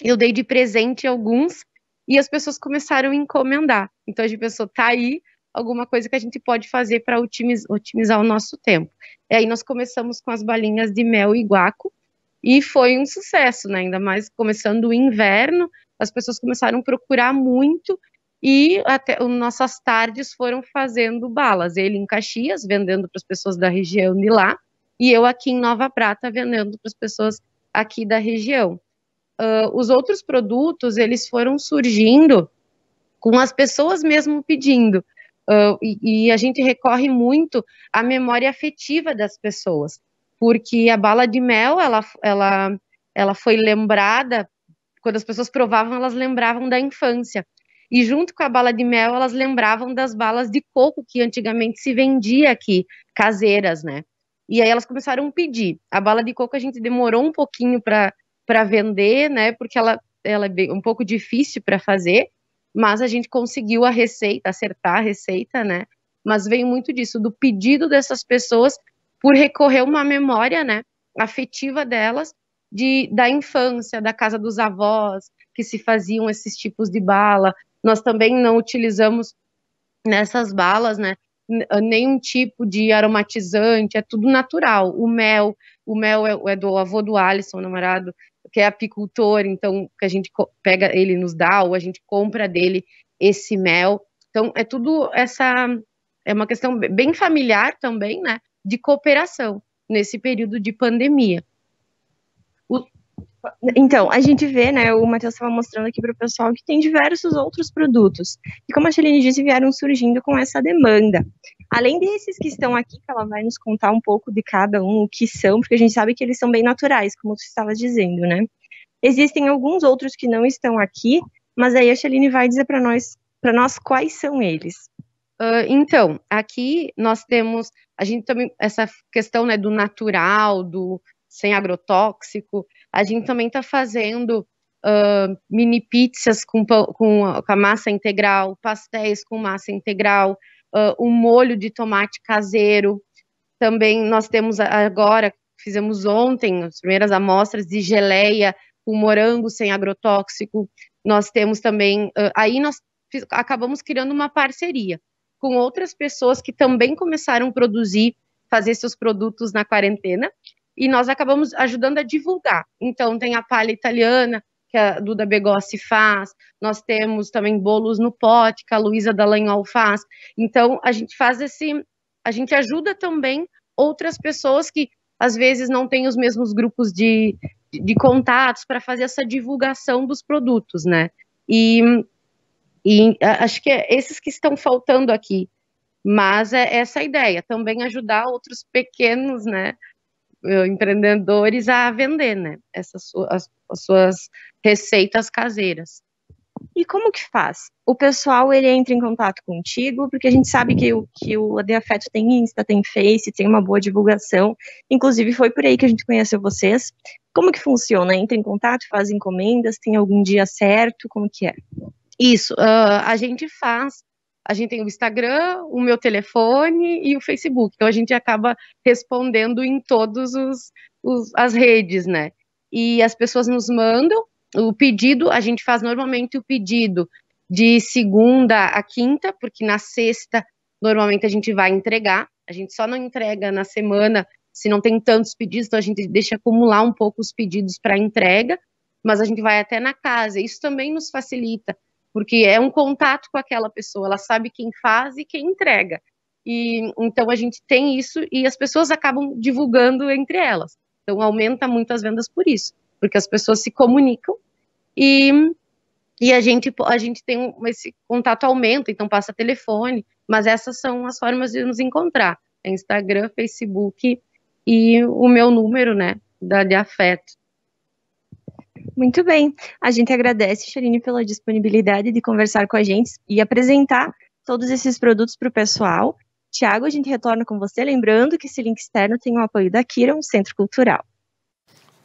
eu dei de presente alguns e as pessoas começaram a encomendar. Então a gente pensou, tá aí alguma coisa que a gente pode fazer para otimiz, otimizar o nosso tempo. E aí nós começamos com as balinhas de mel e guaco, e foi um sucesso, né? Ainda mais começando o inverno, as pessoas começaram a procurar muito e até nossas tardes foram fazendo balas. Ele em Caxias, vendendo para as pessoas da região de lá, e eu aqui em Nova Prata, vendendo para as pessoas aqui da região. Uh, os outros produtos, eles foram surgindo com as pessoas mesmo pedindo. Uh, e, e a gente recorre muito à memória afetiva das pessoas, porque a bala de mel, ela, ela, ela foi lembrada, quando as pessoas provavam, elas lembravam da infância. E junto com a bala de mel, elas lembravam das balas de coco que antigamente se vendia aqui, caseiras, né? E aí elas começaram a pedir. A bala de coco a gente demorou um pouquinho para vender, né? Porque ela, ela é um pouco difícil para fazer mas a gente conseguiu a receita, acertar a receita, né? Mas vem muito disso, do pedido dessas pessoas por recorrer uma memória, né, afetiva delas, de, da infância, da casa dos avós, que se faziam esses tipos de bala. Nós também não utilizamos nessas balas, né, nenhum tipo de aromatizante, é tudo natural. O mel, o mel é, é do avô do Alisson, namorado, que é apicultor, então que a gente pega ele nos dá ou a gente compra dele esse mel. Então é tudo essa é uma questão bem familiar também, né, de cooperação nesse período de pandemia. Então, a gente vê, né, o Matheus estava mostrando aqui para o pessoal que tem diversos outros produtos, e como a Celine disse, vieram surgindo com essa demanda. Além desses que estão aqui, que ela vai nos contar um pouco de cada um, o que são, porque a gente sabe que eles são bem naturais, como tu estava dizendo, né? Existem alguns outros que não estão aqui, mas aí a Celine vai dizer para nós, para nós quais são eles. Uh, então, aqui nós temos, a gente também, essa questão, né, do natural, do sem agrotóxico, a gente também está fazendo uh, mini pizzas com, com, com, a massa integral, pastéis com massa integral, uh, ah, um molho de tomate caseiro. Também nós temos agora, fizemos ontem, as primeiras amostras de geleia com morango sem agrotóxico. Nós temos também, uh, aí nós fiz, acabamos criando uma parceria com outras pessoas que também começaram a produzir, fazer seus produtos na quarentena e nós acabamos ajudando a divulgar. Então, tem a palha italiana, que a Duda Begossi faz, nós temos também bolos no pote, que a Luísa Dallagnol faz. Então, a gente faz esse. A gente ajuda também outras pessoas que às vezes não têm os mesmos grupos de, de, contatos para fazer essa divulgação dos produtos, né? E, e acho que é esses que estão faltando aqui. Mas é essa a ideia, também ajudar outros pequenos, né? Eh, empreendedores a vender, né? Essas as suas receitas caseiras. E como que faz? O pessoal ele entra em contato contigo, porque a gente sabe que o que o Afeto tem Insta, tem Face, tem uma boa divulgação. Inclusive foi por aí que a gente conheceu vocês. Como que funciona? Entra em contato, faz encomendas, tem algum dia certo, como que é? Isso, uh, a gente faz a gente tem o Instagram, o meu telefone e o Facebook. Então a gente acaba respondendo em todas as redes, né? E as pessoas nos mandam o pedido, a gente faz normalmente o pedido de segunda a quinta, porque na sexta normalmente a gente vai entregar. A gente só não entrega na semana se não tem tantos pedidos, então a gente deixa acumular um pouco os pedidos para entrega, mas a gente vai até na casa. Isso também nos facilita, porque é um contato com aquela pessoa, ela sabe quem faz e quem entrega. E então a gente tem isso e as pessoas acabam divulgando entre elas. Então aumenta muito as vendas por isso, porque as pessoas se comunicam e e a gente a gente tem esse contato aumenta, então passa telefone, mas essas são as formas de nos encontrar: é Instagram, Facebook e o meu número, né, da de afeto muito bem. A gente agradece, Charine, pela disponibilidade de conversar com a gente e apresentar todos esses produtos para o pessoal. Tiago, a gente retorna com você, lembrando que esse link externo tem o apoio da Kira, um centro cultural.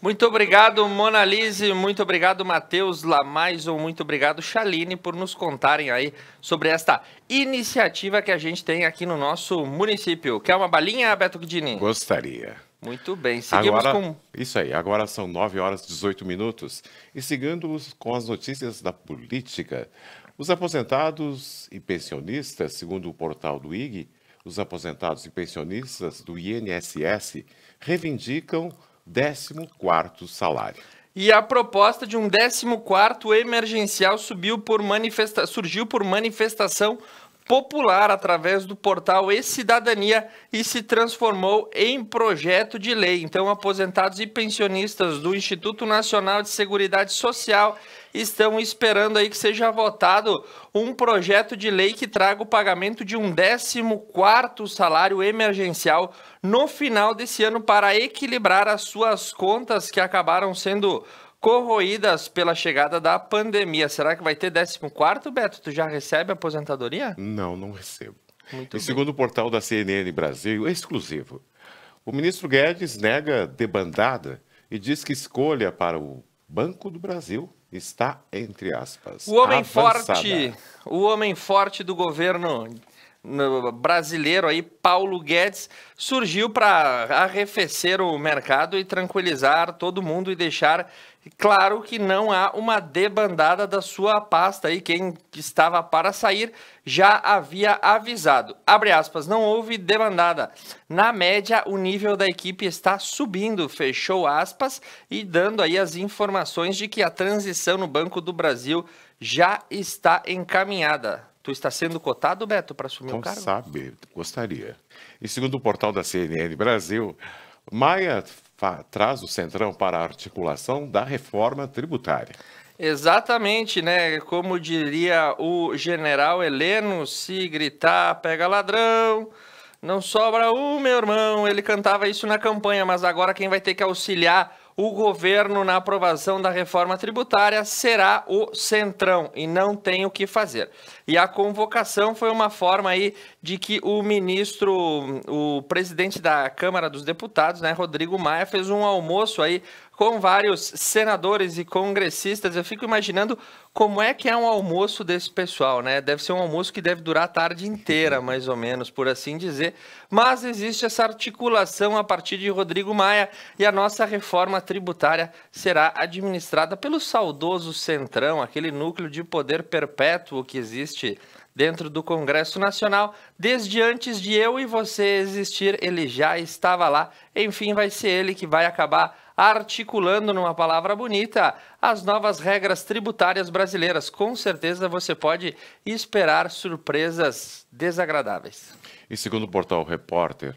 Muito obrigado, Monalise, muito obrigado, Matheus Lamaison, muito obrigado, Chaline, por nos contarem aí sobre esta iniciativa que a gente tem aqui no nosso município. Quer uma balinha, Beto Guidini? Gostaria. Muito bem, seguimos agora, com. Isso aí, agora são 9 horas e 18 minutos. E seguindo com as notícias da política. Os aposentados e pensionistas, segundo o portal do IG, os aposentados e pensionistas do INSS reivindicam 14 salário. E a proposta de um 14 emergencial subiu por manifesta... surgiu por manifestação popular através do portal E Cidadania e se transformou em projeto de lei. Então, aposentados e pensionistas do Instituto Nacional de Seguridade Social estão esperando aí que seja votado um projeto de lei que traga o pagamento de um 14º salário emergencial no final desse ano para equilibrar as suas contas que acabaram sendo corroídas pela chegada da pandemia. Será que vai ter 14, Beto? Tu já recebe aposentadoria? Não, não recebo. Muito e bem. segundo o portal da CNN Brasil, é exclusivo. O ministro Guedes nega debandada e diz que escolha para o Banco do Brasil está entre aspas. O homem avançada. forte, o homem forte do governo brasileiro aí, Paulo Guedes, surgiu para arrefecer o mercado e tranquilizar todo mundo e deixar Claro que não há uma debandada da sua pasta aí, quem estava para sair já havia avisado. Abre aspas, não houve debandada. Na média, o nível da equipe está subindo, fechou aspas, e dando aí as informações de que a transição no Banco do Brasil já está encaminhada. Tu está sendo cotado, Beto, para assumir então o cargo? Não sabe, gostaria. E segundo o portal da CNN Brasil, Maia traz o Centrão para a articulação da reforma tributária. Exatamente, né? Como diria o general Heleno, se gritar, pega ladrão. Não sobra um, meu irmão. Ele cantava isso na campanha, mas agora quem vai ter que auxiliar o governo na aprovação da reforma tributária será o centrão e não tem o que fazer. E a convocação foi uma forma aí de que o ministro, o presidente da Câmara dos Deputados, né, Rodrigo Maia, fez um almoço aí com vários senadores e congressistas. Eu fico imaginando como é que é um almoço desse pessoal, né? Deve ser um almoço que deve durar a tarde inteira, mais ou menos, por assim dizer. Mas existe essa articulação a partir de Rodrigo Maia e a nossa reforma tributária será administrada pelo saudoso Centrão, aquele núcleo de poder perpétuo que existe dentro do Congresso Nacional. Desde antes de eu e você existir, ele já estava lá. Enfim, vai ser ele que vai acabar articulando numa palavra bonita as novas regras tributárias brasileiras. Com certeza você pode esperar surpresas desagradáveis. E segundo o portal Repórter,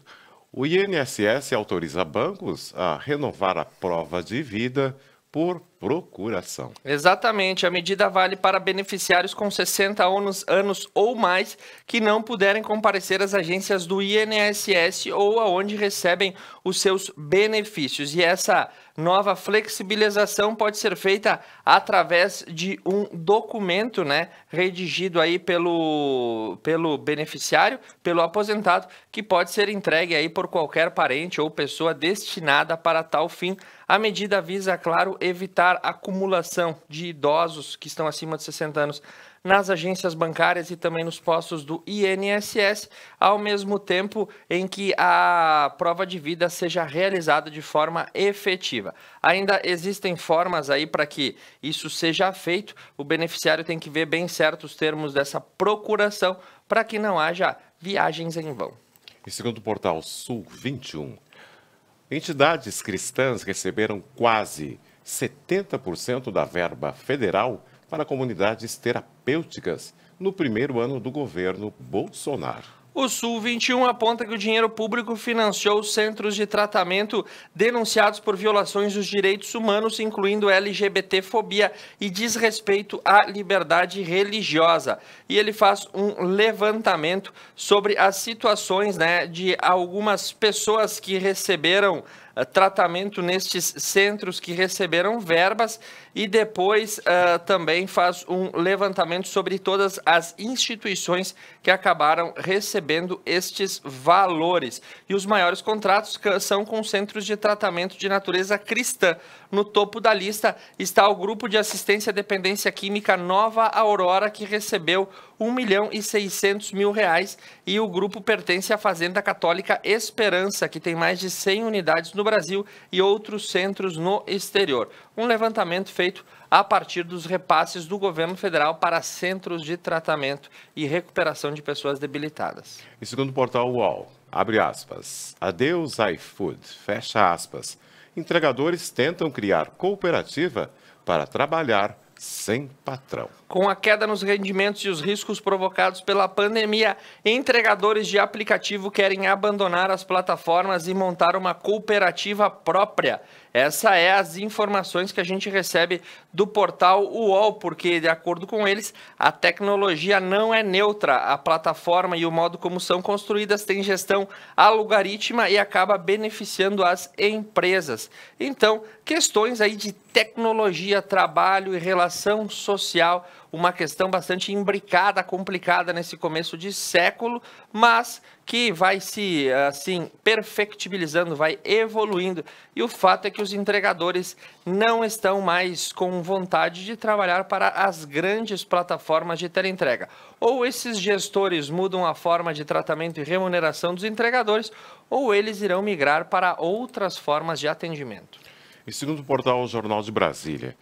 o INSS autoriza bancos a renovar a prova de vida por procuração. Exatamente. A medida vale para beneficiários com 60 anos, anos ou mais que não puderem comparecer às agências do INSS ou aonde recebem os seus benefícios. E essa nova flexibilização pode ser feita através de um documento, né, redigido aí pelo, pelo beneficiário, pelo aposentado, que pode ser entregue aí por qualquer parente ou pessoa destinada para tal fim. A medida visa, claro, evitar acumulação de idosos que estão acima de 60 anos nas agências bancárias e também nos postos do INSS, ao mesmo tempo em que a prova de vida seja realizada de forma efetiva. Ainda existem formas aí para que isso seja feito. O beneficiário tem que ver bem certos os termos dessa procuração para que não haja viagens em vão. E segundo o portal Sul 21, entidades cristãs receberam quase 70% da verba federal para comunidades terapêuticas no primeiro ano do governo Bolsonaro. O Sul 21 aponta que o dinheiro público financiou centros de tratamento denunciados por violações dos direitos humanos, incluindo LGBTfobia e desrespeito à liberdade religiosa. E ele faz um levantamento sobre as situações né, de algumas pessoas que receberam eh, tratamento nestes centros que receberam verbas e depois uh, também faz um levantamento sobre todas as instituições que acabaram recebendo estes valores. E os maiores contratos são com centros de tratamento de natureza cristã. No topo da lista está o grupo de assistência à dependência química Nova Aurora, que recebeu 1 milhão e 600 mil reais e o grupo pertence à Fazenda Católica Esperança, que tem mais de 100 unidades no Brasil e outros centros no exterior. Um levantamento feito a partir dos repasses do governo federal para centros de tratamento e recuperação de pessoas debilitadas. E segundo o portal UOL, abre aspas, adeus iFood, fecha aspas, entregadores tentam criar cooperativa para trabalhar sem patrão. Com a queda nos rendimentos e os riscos provocados pela pandemia, entregadores de aplicativo querem abandonar as plataformas e montar uma cooperativa própria. Essas é as informações que a gente recebe do portal UOL, porque, de acordo com eles, a tecnologia não é neutra. A plataforma e o modo como são construídas têm gestão algoritma e acaba beneficiando as empresas. Então, questões aí de tecnologia, trabalho e relação social uma questão bastante imbricada, complicada nesse começo de século, mas que vai se assim perfectibilizando, vai evoluindo. E o fato é que os entregadores não estão mais com vontade de trabalhar para as grandes plataformas de teleentrega. Ou esses gestores mudam a forma de tratamento e remuneração dos entregadores, ou eles irão migrar para outras formas de atendimento. E segundo o portal Jornal de Brasília,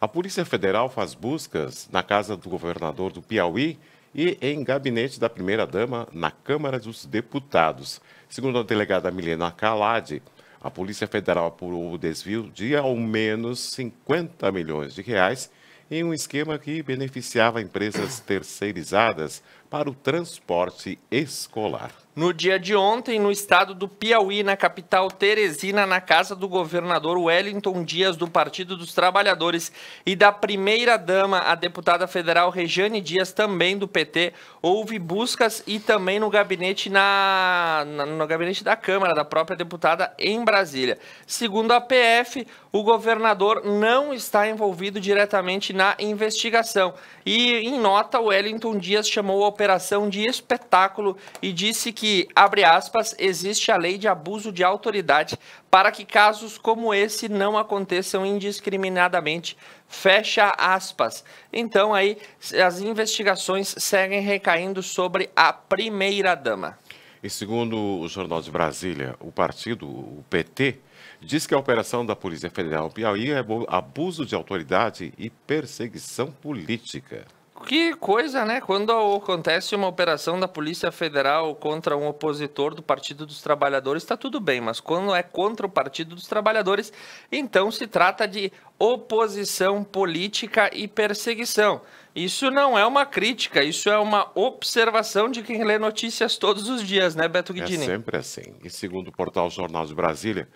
a Polícia Federal faz buscas na casa do governador do Piauí e em gabinete da primeira-dama na Câmara dos Deputados. Segundo a delegada Milena Calade, a Polícia Federal apurou o desvio de ao menos 50 milhões de reais em um esquema que beneficiava empresas terceirizadas para o transporte escolar. No dia de ontem, no estado do Piauí, na capital Teresina, na casa do governador Wellington Dias, do Partido dos Trabalhadores, e da primeira-dama, a deputada federal Rejane Dias, também do PT, houve buscas e também no gabinete, na, na no gabinete da Câmara, da própria deputada em Brasília. Segundo a PF, o governador não está envolvido diretamente na investigação. E, em nota, Wellington Dias chamou a operação de espetáculo e disse que que, abre aspas, existe a lei de abuso de autoridade para que casos como esse não aconteçam indiscriminadamente, fecha aspas. Então aí as investigações seguem recaindo sobre a primeira dama. E segundo o Jornal de Brasília, o partido, o PT, diz que a operação da Polícia Federal Piauí é abuso de autoridade e perseguição política que coisa, né? Quando acontece uma operação da Polícia Federal contra um opositor do Partido dos Trabalhadores, está tudo bem, mas quando é contra o Partido dos Trabalhadores, então se trata de oposição política e perseguição. Isso não é uma crítica, isso é uma observação de quem lê notícias todos os dias, né, Beto é Guidini? É sempre assim. E segundo o portal Jornal de Brasília,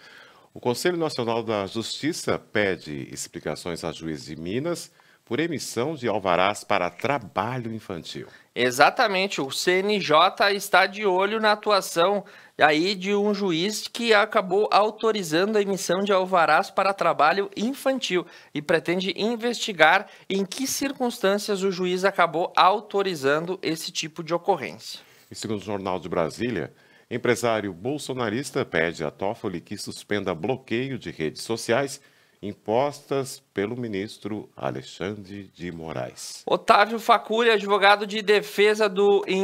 o Conselho Nacional da Justiça pede explicações a juiz de Minas por emissão de alvarás para trabalho infantil. Exatamente, o CNJ está de olho na atuação aí de um juiz que acabou autorizando a emissão de alvarás para trabalho infantil e pretende investigar em que circunstâncias o juiz acabou autorizando esse tipo de ocorrência. E segundo o Jornal de Brasília, empresário bolsonarista pede a Toffoli que suspenda bloqueio de redes sociais impostas pelo ministro Alexandre de Moraes. Otávio Facuri, advogado de defesa do eh,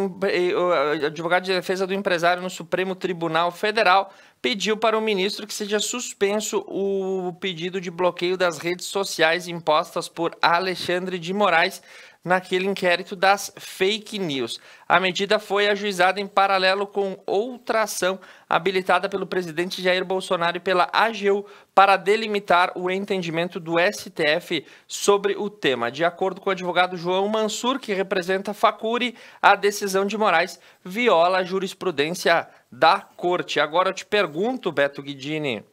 eh, advogado de defesa do empresário no Supremo Tribunal Federal, pediu para o ministro que seja suspenso o pedido de bloqueio das redes sociais impostas por Alexandre de Moraes naquele inquérito das fake news. A medida foi ajuizada em paralelo com outra ação habilitada pelo presidente Jair Bolsonaro e pela AGU para delimitar o entendimento do STF sobre o tema. De acordo com o advogado João Mansur, que representa Facuri, a decisão de Moraes viola a jurisprudência da corte. Agora eu te pergunto, Beto Guidini.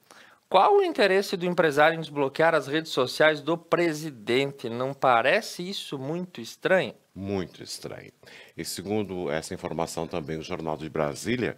Qual o interesse do empresário em desbloquear as redes sociais do presidente? Não parece isso muito estranho? Muito estranho. E segundo essa informação também, o Jornal de Brasília,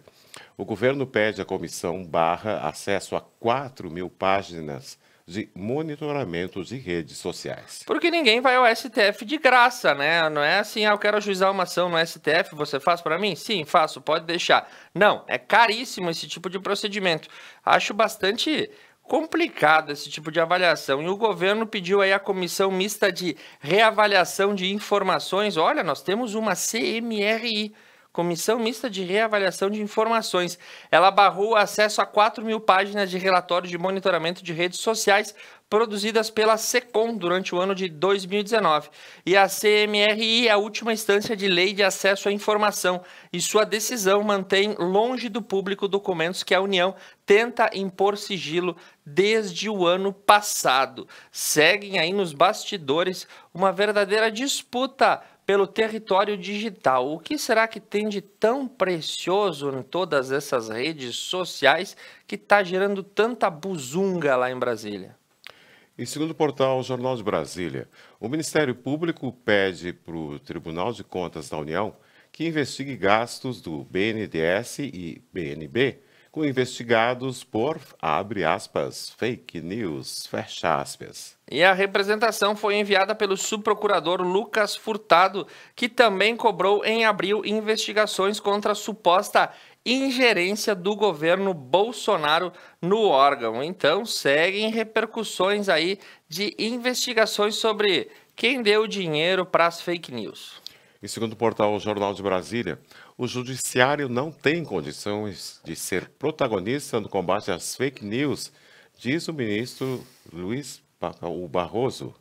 o governo pede à comissão barra acesso a 4 mil páginas de monitoramentos e redes sociais. Porque ninguém vai ao STF de graça, né? Não é assim, ah, eu quero ajuizar uma ação no STF, você faz para mim? Sim, faço, pode deixar. Não, é caríssimo esse tipo de procedimento. Acho bastante complicado esse tipo de avaliação. E o governo pediu aí a comissão mista de reavaliação de informações. Olha, nós temos uma CMRI Comissão Mista de Reavaliação de Informações. Ela barrou o acesso a 4 mil páginas de relatório de monitoramento de redes sociais produzidas pela SECOM durante o ano de 2019. E a CMRI é a última instância de lei de acesso à informação, e sua decisão mantém longe do público documentos que a União tenta impor sigilo desde o ano passado. Seguem aí nos bastidores uma verdadeira disputa pelo território digital. O que será que tem de tão precioso em todas essas redes sociais que está gerando tanta buzunga lá em Brasília? Em segundo o portal Jornal de Brasília, o Ministério Público pede para o Tribunal de Contas da União que investigue gastos do BNDS e BNB com investigados por, abre aspas, fake news, fecha aspas. E a representação foi enviada pelo subprocurador Lucas Furtado, que também cobrou em abril investigações contra a suposta ingerência do governo Bolsonaro no órgão. Então, seguem repercussões aí de investigações sobre quem deu dinheiro para as fake news. E segundo o portal Jornal de Brasília, o judiciário não tem condições de ser protagonista no combate às fake news, diz o ministro Luiz Barroso.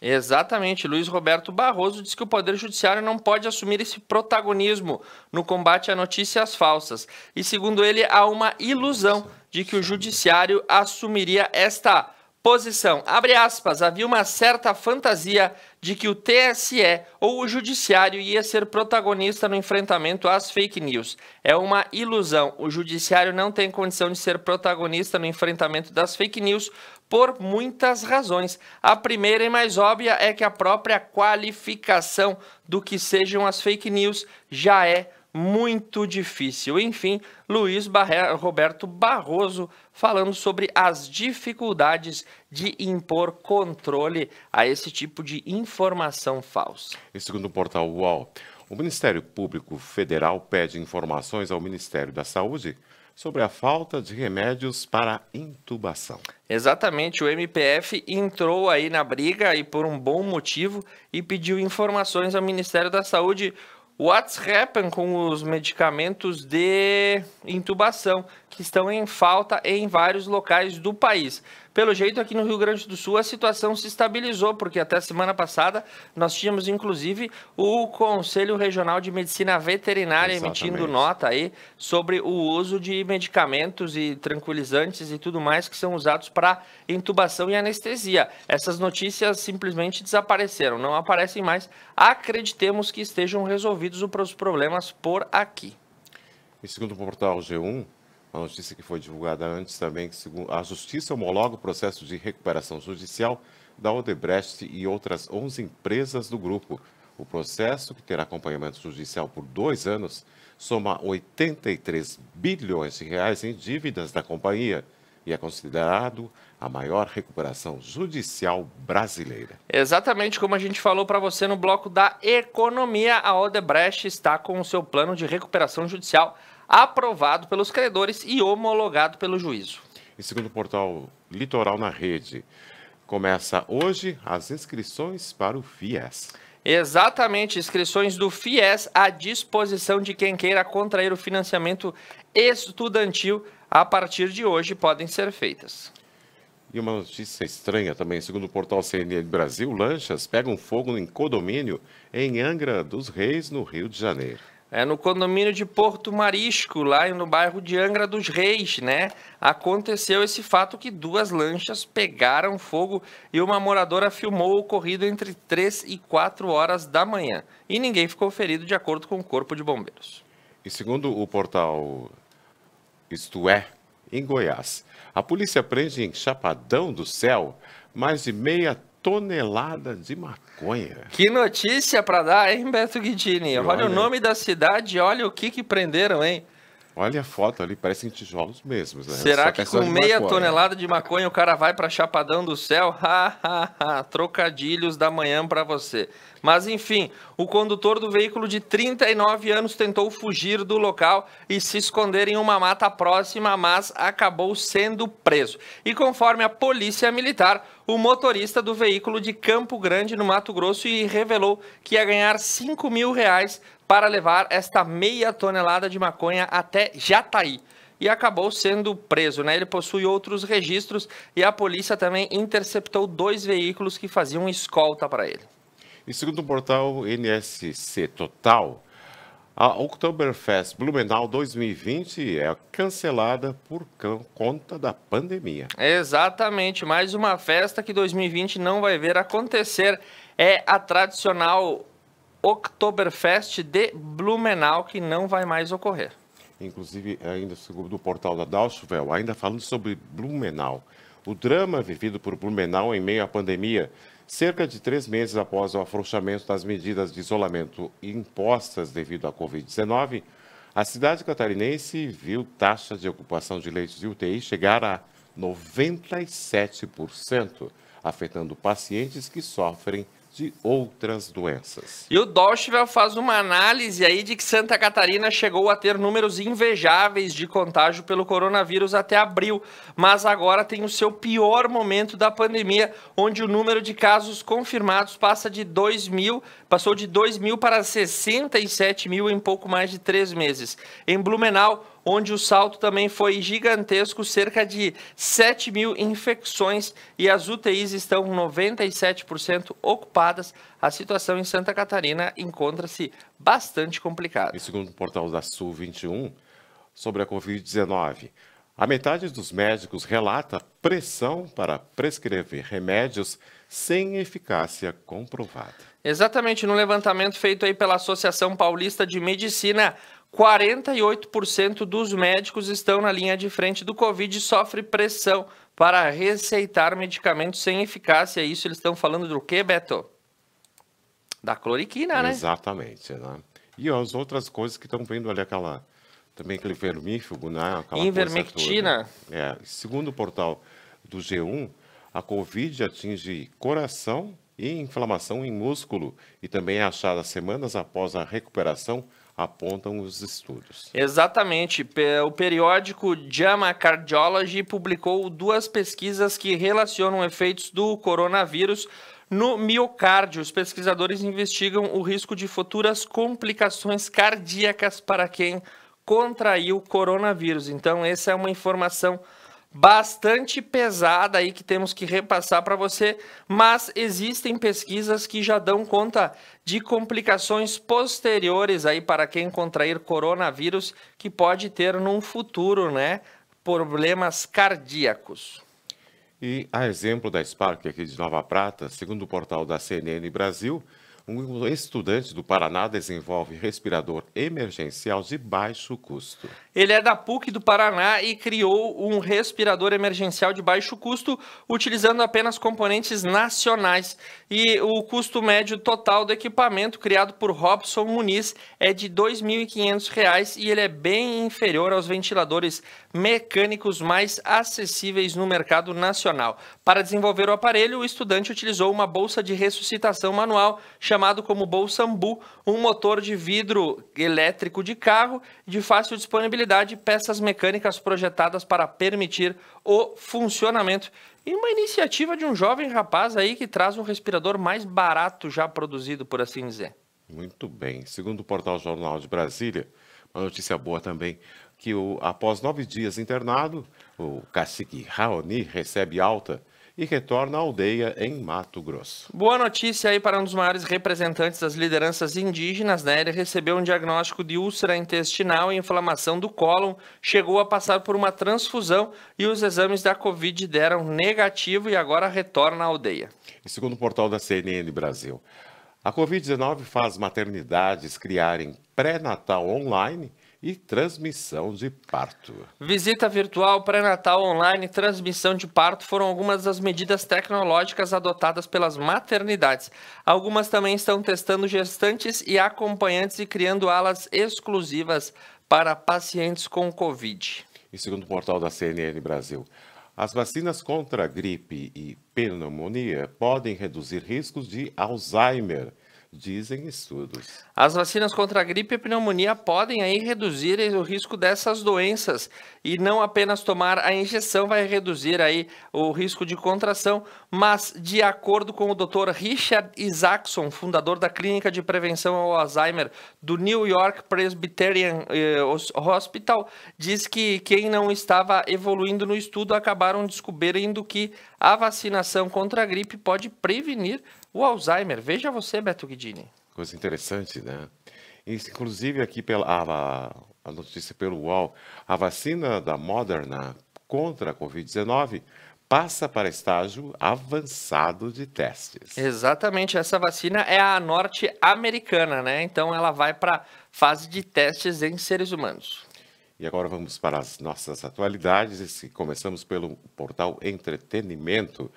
Exatamente, Luiz Roberto Barroso diz que o Poder Judiciário não pode assumir esse protagonismo no combate a notícias falsas. E segundo ele, há uma ilusão de que o Judiciário assumiria esta Posição, abre aspas, havia uma certa fantasia de que o TSE ou o Judiciário ia ser protagonista no enfrentamento às fake news. É uma ilusão. O Judiciário não tem condição de ser protagonista no enfrentamento das fake news por muitas razões. A primeira e mais óbvia é que a própria qualificação do que sejam as fake news já é muito difícil. Enfim, Luiz Barre Roberto Barroso falando sobre as dificuldades de impor controle a esse tipo de informação falsa. E segundo o portal UOL, o Ministério Público Federal pede informações ao Ministério da Saúde sobre a falta de remédios para intubação. Exatamente, o MPF entrou aí na briga e por um bom motivo e pediu informações ao Ministério da Saúde. What's com os medicamentos de intubação que estão em falta em vários locais do país? Pelo jeito, aqui no Rio Grande do Sul, a situação se estabilizou, porque até a semana passada nós tínhamos, inclusive, o Conselho Regional de Medicina Veterinária Exatamente. emitindo nota aí sobre o uso de medicamentos e tranquilizantes e tudo mais que são usados para intubação e anestesia. Essas notícias simplesmente desapareceram, não aparecem mais. Acreditemos que estejam resolvidos os problemas por aqui. E segundo o portal G1, uma notícia que foi divulgada antes também, que a Justiça homologa o processo de recuperação judicial da Odebrecht e outras 11 empresas do grupo. O processo, que terá acompanhamento judicial por dois anos, soma 83 bilhões de reais em dívidas da companhia e é considerado a maior recuperação judicial brasileira. Exatamente como a gente falou para você no bloco da economia, a Odebrecht está com o seu plano de recuperação judicial aprovado pelos credores e homologado pelo juízo. E segundo o portal Litoral na Rede, começa hoje as inscrições para o FIES. Exatamente, inscrições do FIES à disposição de quem queira contrair o financiamento estudantil a partir de hoje podem ser feitas. E uma notícia estranha também, segundo o portal CNN Brasil, lanchas pegam fogo em condomínio em Angra dos Reis, no Rio de Janeiro é, no condomínio de Porto Marisco, lá no bairro de Angra dos Reis, né? Aconteceu esse fato que duas lanchas pegaram fogo e uma moradora filmou o ocorrido entre 3 e 4 horas da manhã. E ninguém ficou ferido, de acordo com o Corpo de Bombeiros. E segundo o portal Isto É, em Goiás, a polícia prende em Chapadão do Céu mais de meia tonelada de maconha. Que notícia para dar, hein, Beto Guidini? Olha, olha, o nome da cidade, olha o que que prenderam, hein? Olha a foto ali, parecem tijolos mesmo. Né? Será Só que com meia maconha. tonelada de maconha o cara vai para Chapadão do Céu? Ha, ha, ha. Trocadilhos da manhã para você. Mas enfim, o condutor do veículo de 39 anos tentou fugir do local e se esconder em uma mata próxima, mas acabou sendo preso. E conforme a polícia militar, o motorista do veículo de Campo Grande, no Mato Grosso, e revelou que ia ganhar 5 mil reais para levar esta meia tonelada de maconha até Jataí e acabou sendo preso. Né? Ele possui outros registros e a polícia também interceptou dois veículos que faziam escolta para ele. E segundo o portal NSC Total, a Oktoberfest Blumenau 2020 é cancelada por conta da pandemia. Exatamente, mais uma festa que 2020 não vai ver acontecer. É a tradicional Oktoberfest de Blumenau que não vai mais ocorrer. Inclusive, ainda segundo o portal da Dalsvel, ainda falando sobre Blumenau. O drama vivido por Blumenau em meio à pandemia Cerca de três meses após o afrouxamento das medidas de isolamento impostas devido à Covid-19, a cidade catarinense viu taxa de ocupação de leitos de UTI chegar a 97%, afetando pacientes que sofrem de outras doenças. E o Dostivel faz uma análise aí de que Santa Catarina chegou a ter números invejáveis de contágio pelo coronavírus até abril, mas agora tem o seu pior momento da pandemia, onde o número de casos confirmados passa de 2 mil, passou de 2 mil para 67 mil em pouco mais de três meses. Em Blumenau, onde o salto também foi gigantesco, cerca de 7 mil infecções e as UTIs estão 97% ocupadas. A situação em Santa Catarina encontra-se bastante complicada. E segundo o portal da Sul 21, sobre a Covid-19, a metade dos médicos relata pressão para prescrever remédios sem eficácia comprovada. Exatamente, no levantamento feito aí pela Associação Paulista de Medicina, 48% dos médicos estão na linha de frente do Covid e sofrem pressão para receitar medicamentos sem eficácia. Isso eles estão falando do que, Beto? Da cloriquina, né? Exatamente. Né? E as outras coisas que estão vendo ali, aquela, também aquele vermífugo, né? Aquela Invermectina. É, segundo o portal do G1, a Covid atinge coração e inflamação em músculo e também é achada semanas após a recuperação apontam os estudos. Exatamente. O periódico JAMA Cardiology publicou duas pesquisas que relacionam efeitos do coronavírus no miocárdio. Os pesquisadores investigam o risco de futuras complicações cardíacas para quem contraiu o coronavírus. Então, essa é uma informação importante bastante pesada aí que temos que repassar para você, mas existem pesquisas que já dão conta de complicações posteriores aí para quem contrair coronavírus que pode ter num futuro, né, problemas cardíacos. E a exemplo da Spark aqui de Nova Prata, segundo o portal da CNN Brasil, um estudante do Paraná desenvolve respirador emergencial de baixo custo. Ele é da PUC do Paraná e criou um respirador emergencial de baixo custo, utilizando apenas componentes nacionais. E o custo médio total do equipamento criado por Robson Muniz é de R$ 2.500 e ele é bem inferior aos ventiladores mecânicos mais acessíveis no mercado nacional. Para desenvolver o aparelho, o estudante utilizou uma bolsa de ressuscitação manual chamada chamado como Bolsambu, um motor de vidro elétrico de carro de fácil disponibilidade, peças mecânicas projetadas para permitir o funcionamento. E uma iniciativa de um jovem rapaz aí que traz um respirador mais barato já produzido, por assim dizer. Muito bem. Segundo o portal Jornal de Brasília, uma notícia boa também, que o, após nove dias internado, o cacique Raoni recebe alta e retorna à aldeia em Mato Grosso. Boa notícia aí para um dos maiores representantes das lideranças indígenas, né? Ele recebeu um diagnóstico de úlcera intestinal e inflamação do cólon, chegou a passar por uma transfusão e os exames da Covid deram negativo e agora retorna à aldeia. E segundo o portal da CNN Brasil, a Covid-19 faz maternidades criarem pré-natal online e transmissão de parto. Visita virtual pré-natal online e transmissão de parto foram algumas das medidas tecnológicas adotadas pelas maternidades. Algumas também estão testando gestantes e acompanhantes e criando alas exclusivas para pacientes com Covid. E segundo o portal da CNN Brasil, as vacinas contra gripe e pneumonia podem reduzir riscos de Alzheimer dizem estudos. As vacinas contra a gripe e pneumonia podem aí reduzir o risco dessas doenças e não apenas tomar a injeção vai reduzir aí o risco de contração, mas de acordo com o Dr. Richard Isaacson, fundador da clínica de prevenção ao Alzheimer do New York Presbyterian eh, Hospital, diz que quem não estava evoluindo no estudo acabaram descobrindo que a vacinação contra a gripe pode prevenir o Alzheimer, veja você, Beto Guidini. Coisa interessante, né? Inclusive aqui pela a, a notícia pelo UOL, a vacina da Moderna contra a Covid-19 passa para estágio avançado de testes. Exatamente, essa vacina é a norte-americana, né? Então ela vai para fase de testes em seres humanos. E agora vamos para as nossas atualidades. Começamos pelo portal Entretenimento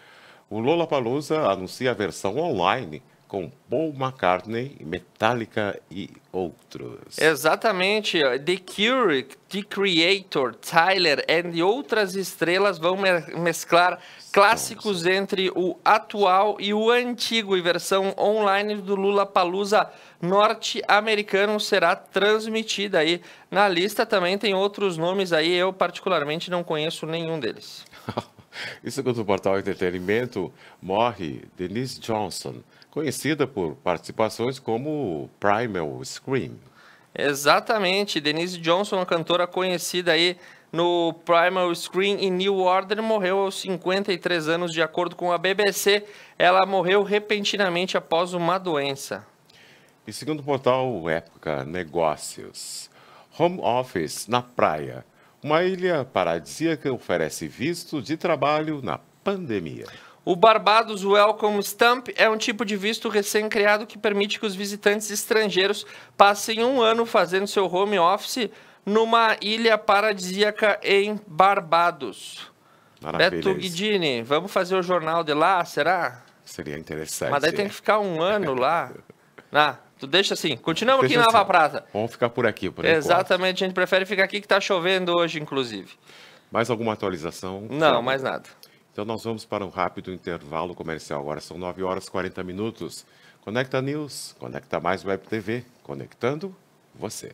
o Lollapalooza anuncia a versão online com Paul McCartney, Metallica e outros. Exatamente. The Cure, The Creator, Tyler e outras estrelas vão mesclar clássicos entre o atual e o antigo. E versão online do Lula Palusa norte-americano será transmitida aí. Na lista também tem outros nomes aí, eu particularmente não conheço nenhum deles. E segundo é o portal Entretenimento, morre Denise Johnson, conhecida por participações como Primal Scream. Exatamente, Denise Johnson, uma cantora conhecida aí no Primal Screen e New Order, morreu aos 53 anos, de acordo com a BBC. Ela morreu repentinamente após uma doença. E segundo o portal Época Negócios, home office na praia uma ilha paradisíaca oferece visto de trabalho na pandemia. O Barbados Welcome Stamp é um tipo de visto recém-criado que permite que os visitantes estrangeiros passem um ano fazendo seu home office numa ilha paradisíaca em Barbados. Maravilha, Beto Guidini, vamos fazer o jornal de lá, será? Seria interessante. Mas daí tem é. que ficar um ano lá. Ah, Tu deixa assim. Continuamos deixa aqui assim. na Lava Prata. Vamos ficar por aqui, por Exatamente, enquanto. a gente prefere ficar aqui que está chovendo hoje, inclusive. Mais alguma atualização? Não, mais nada. Então nós vamos para um rápido intervalo comercial. Agora são 9 horas e 40 minutos. Conecta News, Conecta Mais Web TV, conectando você.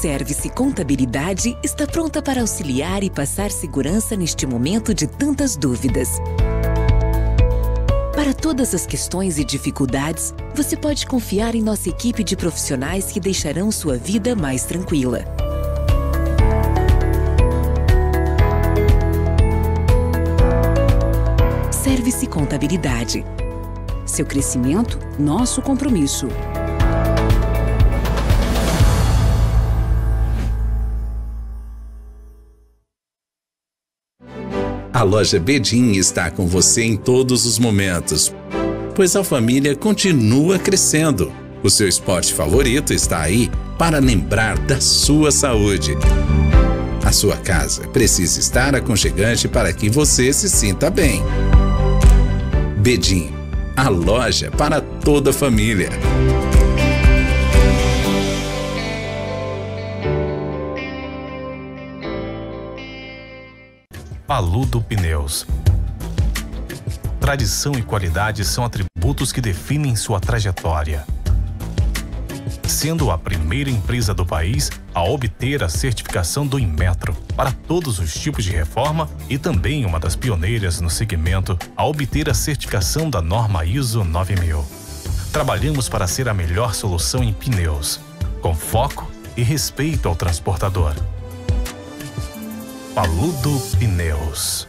Service Contabilidade está pronta para auxiliar e passar segurança neste momento de tantas dúvidas. Para todas as questões e dificuldades, você pode confiar em nossa equipe de profissionais que deixarão sua vida mais tranquila. Service Contabilidade. Seu crescimento, nosso compromisso. A loja Bedin está com você em todos os momentos, pois a família continua crescendo. O seu esporte favorito está aí para lembrar da sua saúde. A sua casa precisa estar aconchegante para que você se sinta bem. Bedim, a loja para toda a família. Paludo Pneus. Tradição e qualidade são atributos que definem sua trajetória. Sendo a primeira empresa do país a obter a certificação do Inmetro para todos os tipos de reforma e também uma das pioneiras no segmento a obter a certificação da norma ISO 9000. Trabalhamos para ser a melhor solução em pneus, com foco e respeito ao transportador. Paludo Pneus.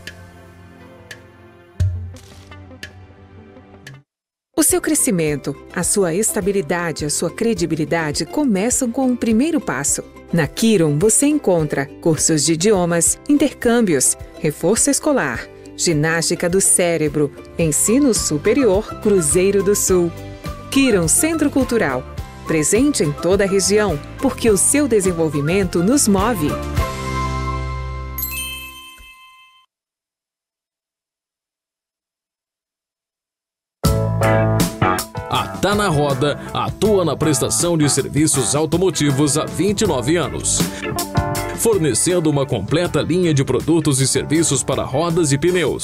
O seu crescimento, a sua estabilidade, a sua credibilidade começam com o um primeiro passo. Na Kiron você encontra cursos de idiomas, intercâmbios, reforço escolar, ginástica do cérebro, ensino superior, Cruzeiro do Sul. Kiron Centro Cultural, presente em toda a região, porque o seu desenvolvimento nos move. na Roda atua na prestação de serviços automotivos há 29 anos fornecendo uma completa linha de produtos e serviços para rodas e pneus.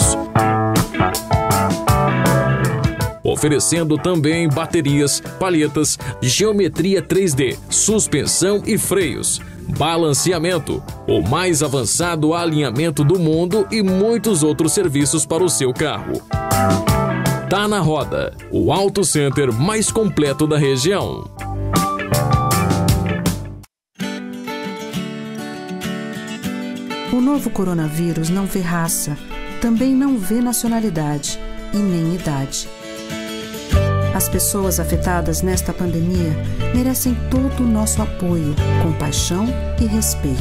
Oferecendo também baterias, palhetas, geometria 3D, suspensão e freios, balanceamento, o mais avançado alinhamento do mundo e muitos outros serviços para o seu carro. Tá na Roda, o auto center mais completo da região. O novo coronavírus não vê raça, também não vê nacionalidade e nem idade. As pessoas afetadas nesta pandemia merecem todo o nosso apoio, compaixão e respeito.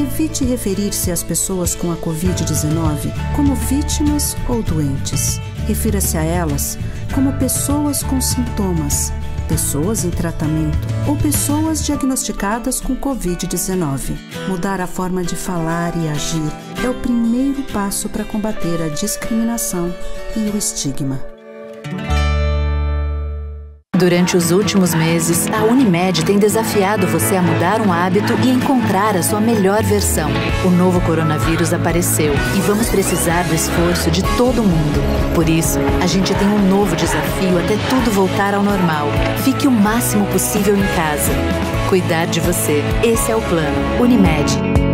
Evite referir-se às pessoas com a Covid-19 como vítimas ou doentes refira-se a elas como pessoas com sintomas, pessoas em tratamento ou pessoas diagnosticadas com Covid-19. Mudar a forma de falar e agir é o primeiro passo para combater a discriminação e o estigma. Durante os últimos meses, a Unimed tem desafiado você a mudar um hábito e encontrar a sua melhor versão. O novo coronavírus apareceu e vamos precisar do esforço de todo mundo. Por isso, a gente tem um novo desafio até tudo voltar ao normal. Fique o máximo possível em casa. Cuidar de você. Esse é o plano. Unimed.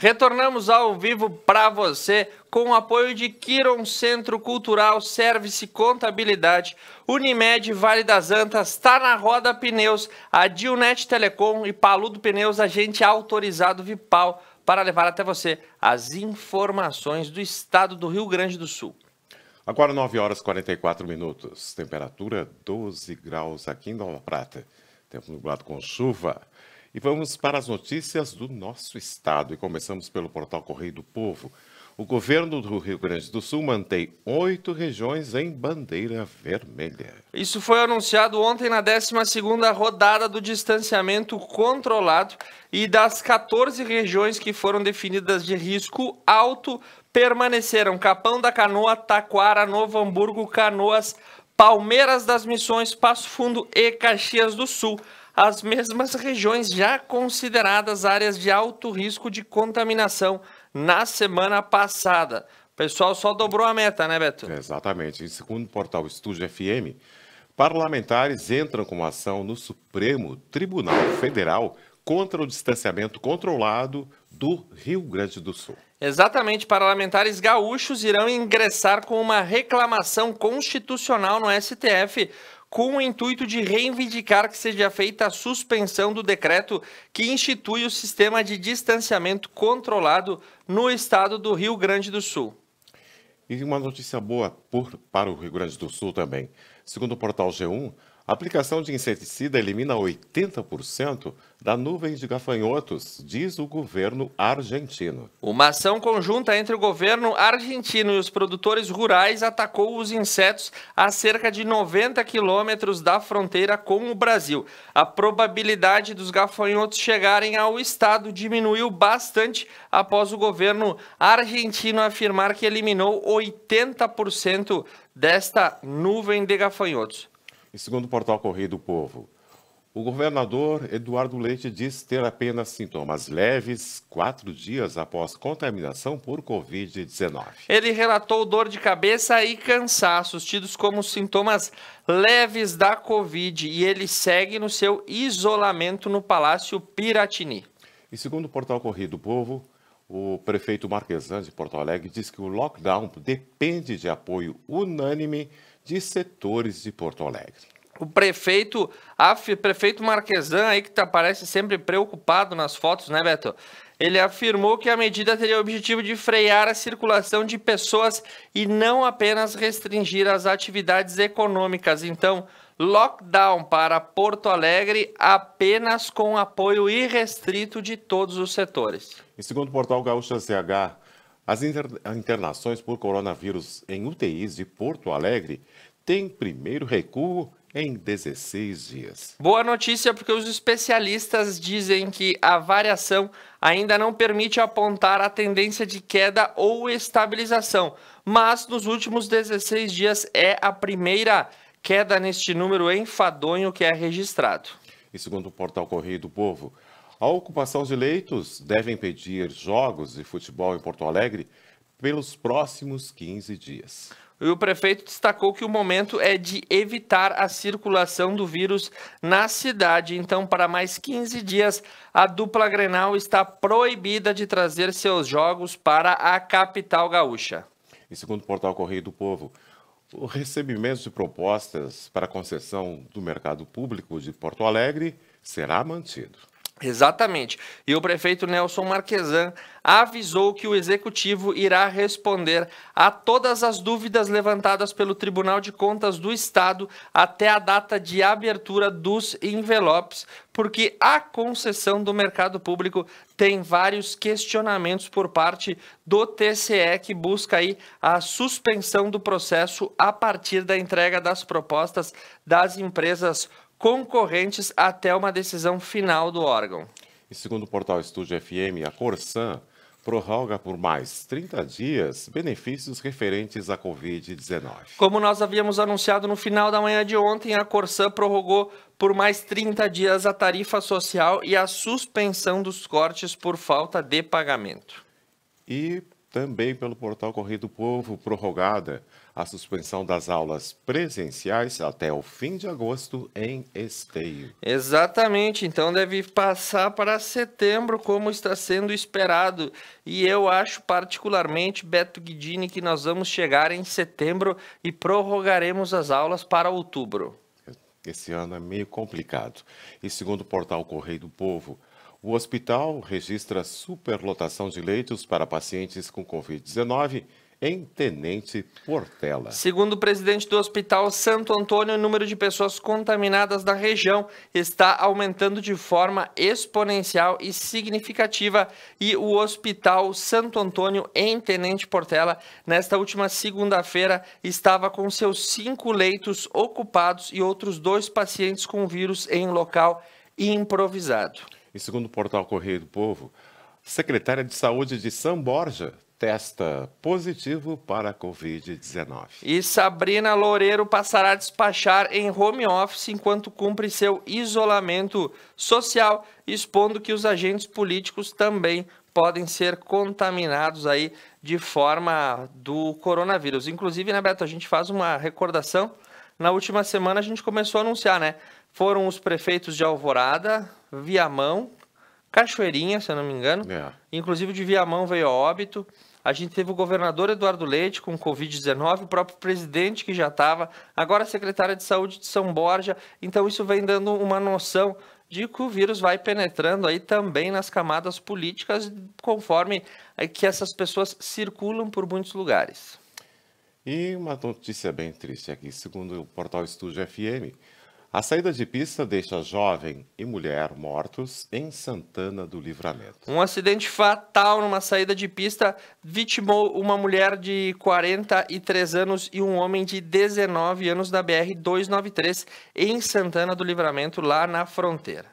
Retornamos ao vivo para você com o apoio de Kiron Centro Cultural, Service Contabilidade, Unimed, Vale das Antas, Tá na Roda Pneus, a Dilnet Telecom e Paludo Pneus, agente autorizado Vipal, para levar até você as informações do estado do Rio Grande do Sul. Agora 9 horas e 44 minutos, temperatura 12 graus aqui em Nova Prata, tempo nublado com chuva. E vamos para as notícias do nosso estado. E começamos pelo portal Correio do Povo. O governo do Rio Grande do Sul mantém oito regiões em bandeira vermelha. Isso foi anunciado ontem na 12ª rodada do distanciamento controlado e das 14 regiões que foram definidas de risco alto permaneceram Capão da Canoa, Taquara, Novo Hamburgo, Canoas, Palmeiras das Missões, Passo Fundo e Caxias do Sul as mesmas regiões já consideradas áreas de alto risco de contaminação na semana passada. O pessoal só dobrou a meta, né, Beto? Exatamente. E segundo o portal Estúdio FM, parlamentares entram com ação no Supremo Tribunal Federal contra o distanciamento controlado do Rio Grande do Sul. Exatamente, parlamentares gaúchos irão ingressar com uma reclamação constitucional no STF com o intuito de reivindicar que seja feita a suspensão do decreto que institui o sistema de distanciamento controlado no estado do Rio Grande do Sul. E uma notícia boa por, para o Rio Grande do Sul também. Segundo o portal G1, a aplicação de inseticida elimina 80% da nuvem de gafanhotos, diz o governo argentino. Uma ação conjunta entre o governo argentino e os produtores rurais atacou os insetos a cerca de 90 quilômetros da fronteira com o Brasil. A probabilidade dos gafanhotos chegarem ao estado diminuiu bastante após o governo argentino afirmar que eliminou 80% desta nuvem de gafanhotos. E segundo o portal Correio do Povo, o governador Eduardo Leite diz ter apenas sintomas leves quatro dias após contaminação por Covid-19. Ele relatou dor de cabeça e cansaços, tidos como sintomas leves da Covid, e ele segue no seu isolamento no Palácio Piratini. E segundo o portal Correio do Povo, o prefeito Marquesan de Porto Alegre diz que o lockdown depende de apoio unânime de setores de Porto Alegre. O prefeito, prefeito Marquesan, aí que tá, parece sempre preocupado nas fotos, né, Beto? Ele afirmou que a medida teria o objetivo de frear a circulação de pessoas e não apenas restringir as atividades econômicas. Então, lockdown para Porto Alegre apenas com apoio irrestrito de todos os setores. E segundo o portal Gaúcha CH, as internações por coronavírus em UTIs de Porto Alegre têm primeiro recuo em 16 dias. Boa notícia, porque os especialistas dizem que a variação ainda não permite apontar a tendência de queda ou estabilização, mas nos últimos 16 dias é a primeira queda neste número enfadonho que é registrado. E segundo o portal Correio do Povo, a ocupação de leitos deve impedir jogos de futebol em Porto Alegre pelos próximos 15 dias. E o prefeito destacou que o momento é de evitar a circulação do vírus na cidade. Então, para mais 15 dias, a dupla Grenal está proibida de trazer seus jogos para a capital gaúcha. E segundo o portal Correio do Povo, o recebimento de propostas para concessão do mercado público de Porto Alegre será mantido. Exatamente. E o prefeito Nelson Marquesan avisou que o executivo irá responder a todas as dúvidas levantadas pelo Tribunal de Contas do Estado até a data de abertura dos envelopes, porque a concessão do mercado público tem vários questionamentos por parte do TCE que busca aí a suspensão do processo a partir da entrega das propostas das empresas públicas concorrentes até uma decisão final do órgão. E segundo o portal Estúdio FM, a Corsan prorroga por mais 30 dias benefícios referentes à Covid-19. Como nós havíamos anunciado no final da manhã de ontem, a Corsã prorrogou por mais 30 dias a tarifa social e a suspensão dos cortes por falta de pagamento. E também pelo portal Correio do Povo, prorrogada a suspensão das aulas presenciais até o fim de agosto em Esteio. Exatamente, então deve passar para setembro, como está sendo esperado. E eu acho particularmente, Beto Guidini, que nós vamos chegar em setembro e prorrogaremos as aulas para outubro. Esse ano é meio complicado. E segundo o portal Correio do Povo, o hospital registra superlotação de leitos para pacientes com Covid-19 em Tenente Portela. Segundo o presidente do Hospital Santo Antônio, o número de pessoas contaminadas na região está aumentando de forma exponencial e significativa e o Hospital Santo Antônio em Tenente Portela, nesta última segunda-feira, estava com seus cinco leitos ocupados e outros dois pacientes com vírus em local improvisado. E segundo o portal Correio do Povo, a secretária de Saúde de São Borja testa positivo para a Covid-19. E Sabrina Loureiro passará a despachar em home office enquanto cumpre seu isolamento social, expondo que os agentes políticos também podem ser contaminados aí de forma do coronavírus. Inclusive, né, Beto, a gente faz uma recordação. Na última semana a gente começou a anunciar, né? Foram os prefeitos de Alvorada, Viamão, Cachoeirinha, se eu não me engano. É. Inclusive de Viamão veio óbito a gente teve o governador Eduardo Leite com Covid-19, o próprio presidente que já estava, agora a secretária de saúde de São Borja. Então, isso vem dando uma noção de que o vírus vai penetrando aí também nas camadas políticas, conforme é, que essas pessoas circulam por muitos lugares. E uma notícia bem triste aqui, segundo o portal Estúdio FM, a saída de pista deixa jovem e mulher mortos em Santana do Livramento. Um acidente fatal numa saída de pista vitimou uma mulher de 43 anos e um homem de 19 anos da BR 293 em Santana do Livramento, lá na fronteira.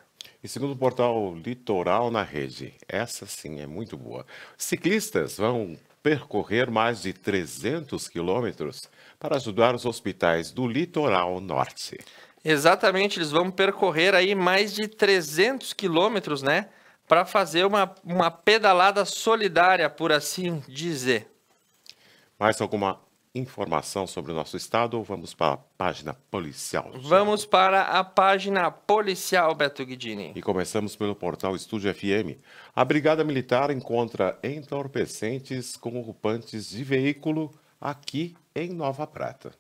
E segundo o portal Litoral na Rede, essa sim é muito boa. Ciclistas vão percorrer mais de 300 quilômetros para ajudar os hospitais do litoral norte. Exatamente, eles vão percorrer aí mais de 300 quilômetros, né? Para fazer uma, uma pedalada solidária, por assim dizer. Mais alguma informação sobre o nosso estado ou vamos para a página policial? Vamos para a página policial, Beto Guidini. E começamos pelo portal Estúdio FM. A Brigada Militar encontra entorpecentes com ocupantes de veículo aqui em Nova Prata.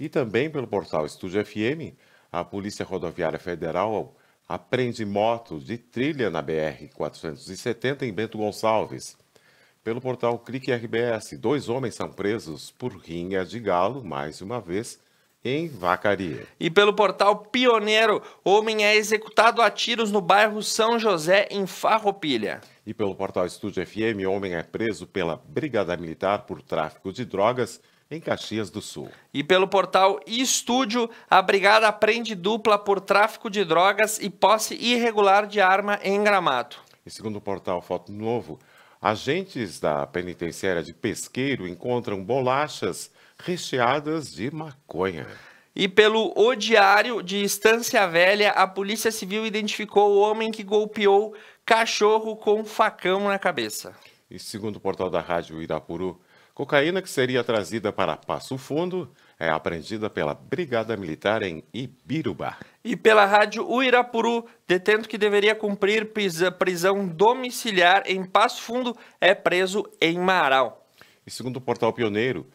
E também pelo portal Estúdio FM, a Polícia Rodoviária Federal apreende motos de trilha na BR-470 em Bento Gonçalves. Pelo portal Clique RBS, dois homens são presos por rinha de galo, mais uma vez, em Vacaria. E pelo portal Pioneiro, homem é executado a tiros no bairro São José, em Farroupilha. E pelo portal Estúdio FM, homem é preso pela Brigada Militar por tráfico de drogas em Caxias do Sul. E pelo portal Estúdio, a brigada prende dupla por tráfico de drogas e posse irregular de arma em Gramado. E segundo o portal Foto Novo, agentes da penitenciária de Pesqueiro encontram bolachas recheadas de maconha. E pelo O Diário de Estância Velha, a Polícia Civil identificou o homem que golpeou cachorro com facão na cabeça. E segundo o portal da Rádio Irapuru, Cocaína que seria trazida para Passo Fundo é apreendida pela Brigada Militar em Ibirubá. E pela rádio Uirapuru, detento que deveria cumprir prisão domiciliar em Passo Fundo é preso em Marau. E segundo o portal Pioneiro,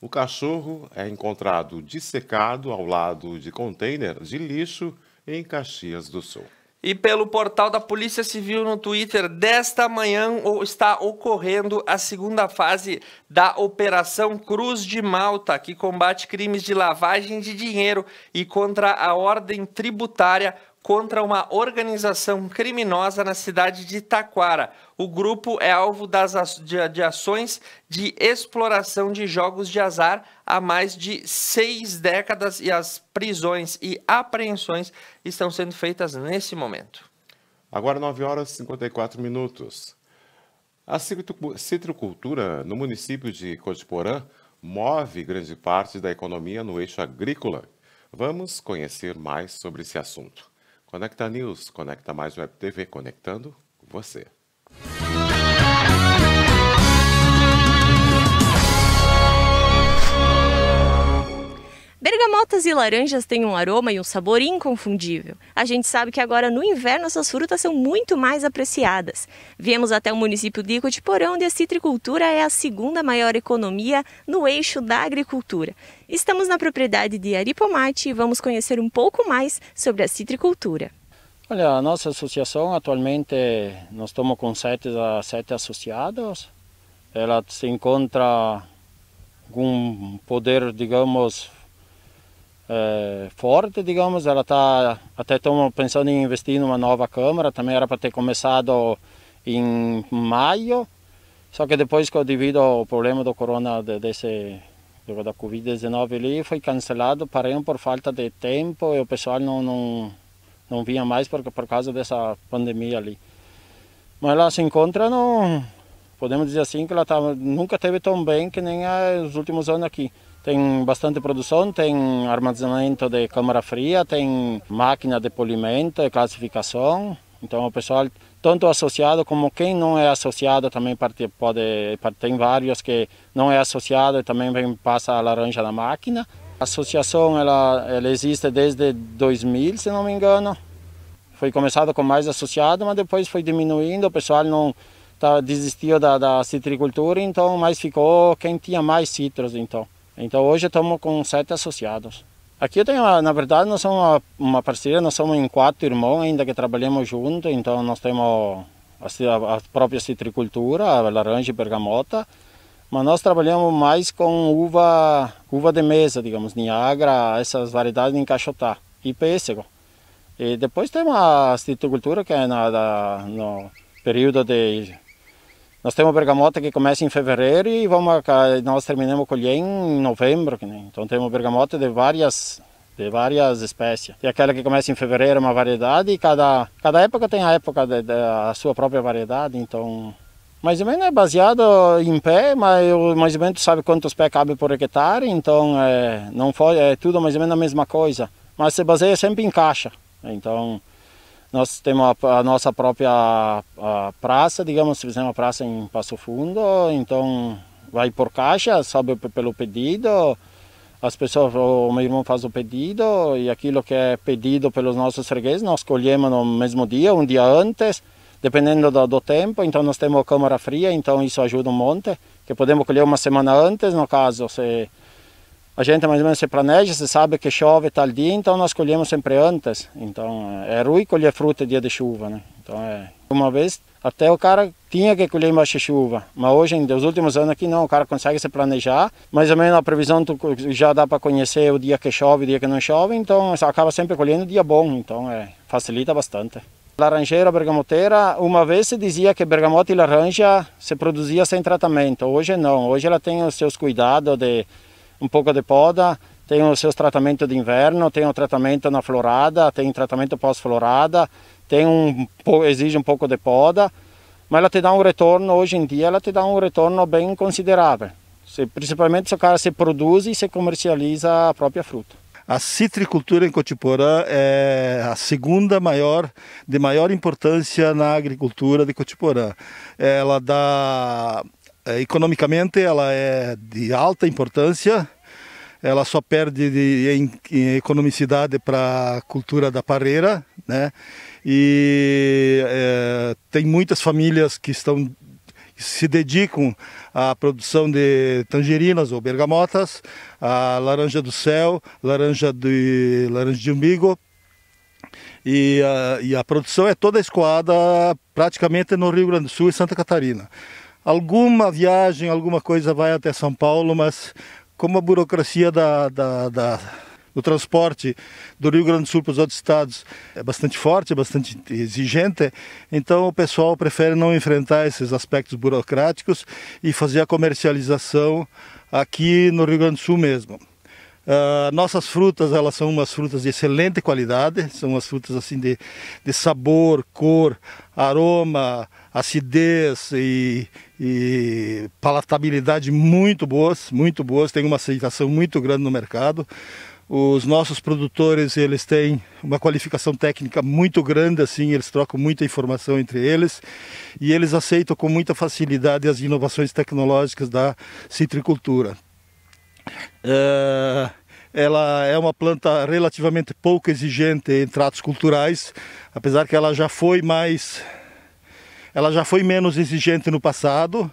o cachorro é encontrado dissecado ao lado de container de lixo em Caxias do Sul. E pelo portal da Polícia Civil no Twitter, desta manhã está ocorrendo a segunda fase da Operação Cruz de Malta, que combate crimes de lavagem de dinheiro e contra a ordem tributária contra uma organização criminosa na cidade de Taquara. O grupo é alvo das, de, de ações de exploração de jogos de azar há mais de seis décadas e as prisões e apreensões estão sendo feitas nesse momento. Agora 9 horas e 54 minutos. A citricultura no município de Cotiporã move grande parte da economia no eixo agrícola. Vamos conhecer mais sobre esse assunto. Conecta News, conecta mais Web TV, conectando você. Bergamotas e laranjas têm um aroma e um sabor inconfundível. A gente sabe que agora no inverno essas frutas são muito mais apreciadas. Viemos até o município de Icotiporã, onde a citricultura é a segunda maior economia no eixo da agricultura. Estamos na propriedade de Aripomate e vamos conhecer um pouco mais sobre a citricultura. Olha, a nossa associação atualmente nós estamos com sete, sete associados. Ela se encontra com um poder, digamos, é, forte, digamos. Ela está até estamos pensando em investir numa nova câmara. Também era para ter começado em maio, só que depois que eu devido ao problema do corona desse da Covid-19 ali foi cancelado, parei por falta de tempo e o pessoal não não, não vinha mais por, por causa dessa pandemia ali. Mas ela se encontra não podemos dizer assim que ela tá, nunca teve tão bem que nem os últimos anos aqui. Tem bastante produção, tem armazenamento de câmara fria, tem máquina de polimento, classificação. Então o pessoal, tanto associado como quem não é associado também pode, tem vários que não é associado e também vem, passa a laranja na máquina. A associação ela, ela existe desde 2000, se não me engano. Foi começado com mais associado, mas depois foi diminuindo, o pessoal não tá, desistiu da, da citricultura, então mais ficou quem tinha mais citros então. Então hoje estamos com sete associados. Aqui eu tenho, na verdade, nós somos uma, uma parceria, nós somos em quatro irmãos ainda que trabalhamos junto, então nós temos a, a própria citricultura, a laranja e bergamota, mas nós trabalhamos mais com uva, uva de mesa, digamos, Niagara, essas variedades de encaixotá e pêssego. E depois tem a citricultura que é na, no período de nós temos bergamota que começa em fevereiro e vamos nós terminamos colher em novembro, então temos bergamota de várias de várias espécies. Tem aquela que começa em fevereiro, é uma variedade, e cada, cada época tem a época da sua própria variedade, então mais ou menos é baseado em pé, mas mais ou menos sabe quantos pés cabe por hectare, então é, não foi, é tudo mais ou menos a mesma coisa. Mas se baseia sempre em caixa, então nós temos a, a nossa própria a praça, digamos, fizemos uma praça em Passo Fundo, então vai por caixa, sobe pelo pedido, as pessoas, o meu irmão faz o pedido e aquilo que é pedido pelos nossos fregueses nós colhemos no mesmo dia, um dia antes, dependendo do, do tempo, então nós temos a câmara fria, então isso ajuda um monte, que podemos colher uma semana antes, no caso, se a gente mais ou menos se planeja, se sabe que chove tal dia, então nós colhemos sempre antes. Então é ruim colher fruta dia de chuva, né? Então é. Uma vez até o cara tinha que colher embaixo de chuva, mas hoje, nos últimos anos aqui não, o cara consegue se planejar, mais ou menos a previsão tu já dá para conhecer o dia que chove, o dia que não chove, então acaba sempre colhendo dia bom, então é, facilita bastante. Laranjeira bergamoteira, uma vez se dizia que bergamota e laranja se produzia sem tratamento, hoje não, hoje ela tem os seus cuidados de um pouco de poda, tem os seus tratamentos de inverno, tem o tratamento na florada, tem tratamento pós-florada, tem um, exige um pouco de poda, mas ela te dá um retorno, hoje em dia, ela te dá um retorno bem considerável. Se, principalmente se o cara se produz e se comercializa a própria fruta. A citricultura em Cotiporã é a segunda maior, de maior importância na agricultura de Cotiporã. Ela dá eh, economicamente ela é de alta importância, ela só perde de, em, em, economicidade para a cultura da parreira, né? E é, tem muitas famílias que estão se dedicam à produção de tangerinas ou bergamotas, a laranja do céu, laranja de laranja de umbigo. E a, e a produção é toda escoada praticamente no Rio Grande do Sul e Santa Catarina alguma viagem, alguma coisa vai até São Paulo, mas como a burocracia da, da, da, do transporte do Rio Grande do Sul para os outros estados é bastante forte, é bastante exigente, então o pessoal prefere não enfrentar esses aspectos burocráticos e fazer a comercialização aqui no Rio Grande do Sul mesmo. Uh, nossas frutas, elas são umas frutas de excelente qualidade, são umas frutas assim de, de sabor, cor, aroma, acidez e, e palatabilidade muito boas, muito boas, tem uma aceitação muito grande no mercado. Os nossos produtores, eles têm uma qualificação técnica muito grande, assim, eles trocam muita informação entre eles e eles aceitam com muita facilidade as inovações tecnológicas da citricultura. É ela é uma planta relativamente pouco exigente em tratos culturais, apesar que ela já foi mais ela já foi menos exigente no passado.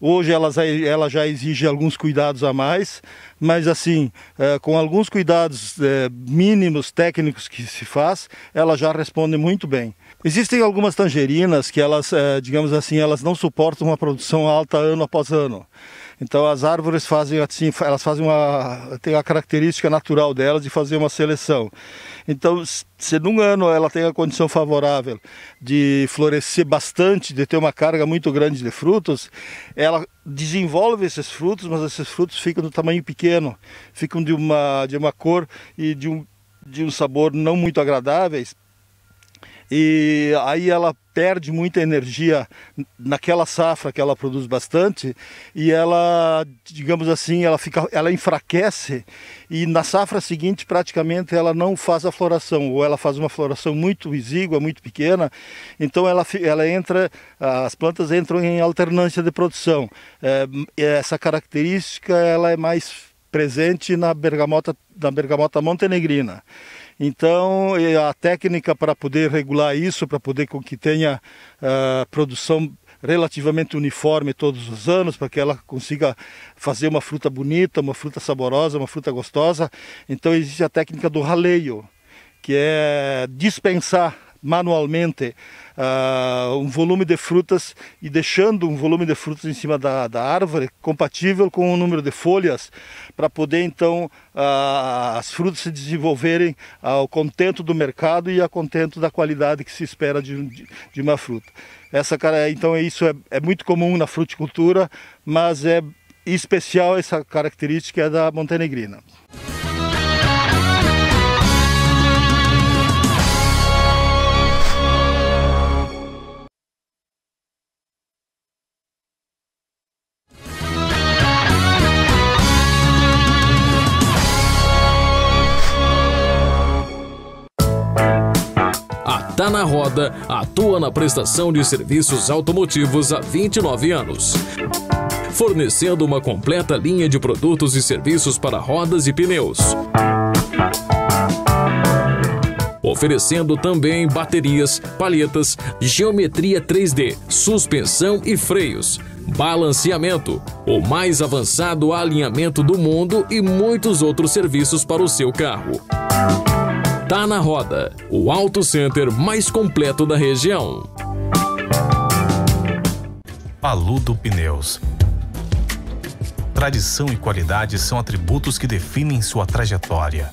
Hoje ela, ela já exige alguns cuidados a mais, mas assim, eh, com alguns cuidados eh, mínimos técnicos que se faz, ela já responde muito bem. Existem algumas tangerinas que elas, eh, digamos assim, elas não suportam uma produção alta ano após ano. Então as árvores fazem assim, elas fazem uma tem a característica natural delas de fazer uma seleção. Então se num ano ela tem a condição favorável de florescer bastante, de ter uma carga muito grande de frutos, ela desenvolve esses frutos, mas esses frutos ficam do tamanho pequeno, ficam de uma de uma cor e de um de um sabor não muito agradáveis e aí ela perde muita energia naquela safra que ela produz bastante e ela, digamos assim, ela fica, ela enfraquece e na safra seguinte praticamente ela não faz a floração ou ela faz uma floração muito exígua, muito pequena. Então ela, ela entra, as plantas entram em alternância de produção. É, é, essa característica ela é mais presente na bergamota, na bergamota montenegrina. Então, a técnica para poder regular isso, para poder com que tenha uh, produção relativamente uniforme todos os anos, para que ela consiga fazer uma fruta bonita, uma fruta saborosa, uma fruta gostosa. Então, existe a técnica do raleio, que é dispensar manualmente uh, um volume de frutas e deixando um volume de frutas em cima da, da árvore compatível com o número de folhas para poder então uh, as frutas se desenvolverem ao contento do mercado e a contento da qualidade que se espera de, de uma fruta. Essa cara então é isso é, é muito comum na fruticultura, mas é especial essa característica da montenegrina. na Roda atua na prestação de serviços automotivos há 29 anos fornecendo uma completa linha de produtos e serviços para rodas e pneus. Oferecendo também baterias, palhetas, geometria 3D, suspensão e freios, balanceamento, o mais avançado alinhamento do mundo e muitos outros serviços para o seu carro. Tá na Roda, o auto center mais completo da região. Paludo Pneus. Tradição e qualidade são atributos que definem sua trajetória.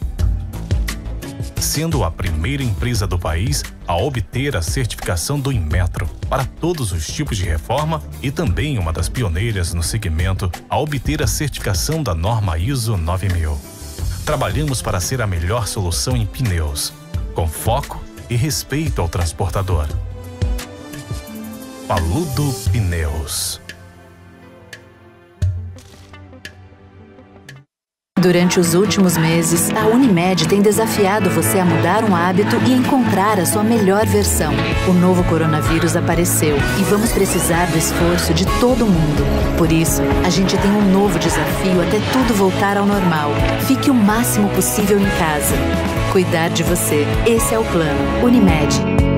Sendo a primeira empresa do país a obter a certificação do Inmetro para todos os tipos de reforma e também uma das pioneiras no segmento a obter a certificação da norma ISO 9000 trabalhamos para ser a melhor solução em pneus, com foco e respeito ao transportador. Paludo Pneus Durante os últimos meses, a Unimed tem desafiado você a mudar um hábito e encontrar a sua melhor versão. O novo coronavírus apareceu e vamos precisar do esforço de todo mundo. Por isso, a gente tem um novo desafio até tudo voltar ao normal. Fique o máximo possível em casa. Cuidar de você, esse é o plano. Unimed.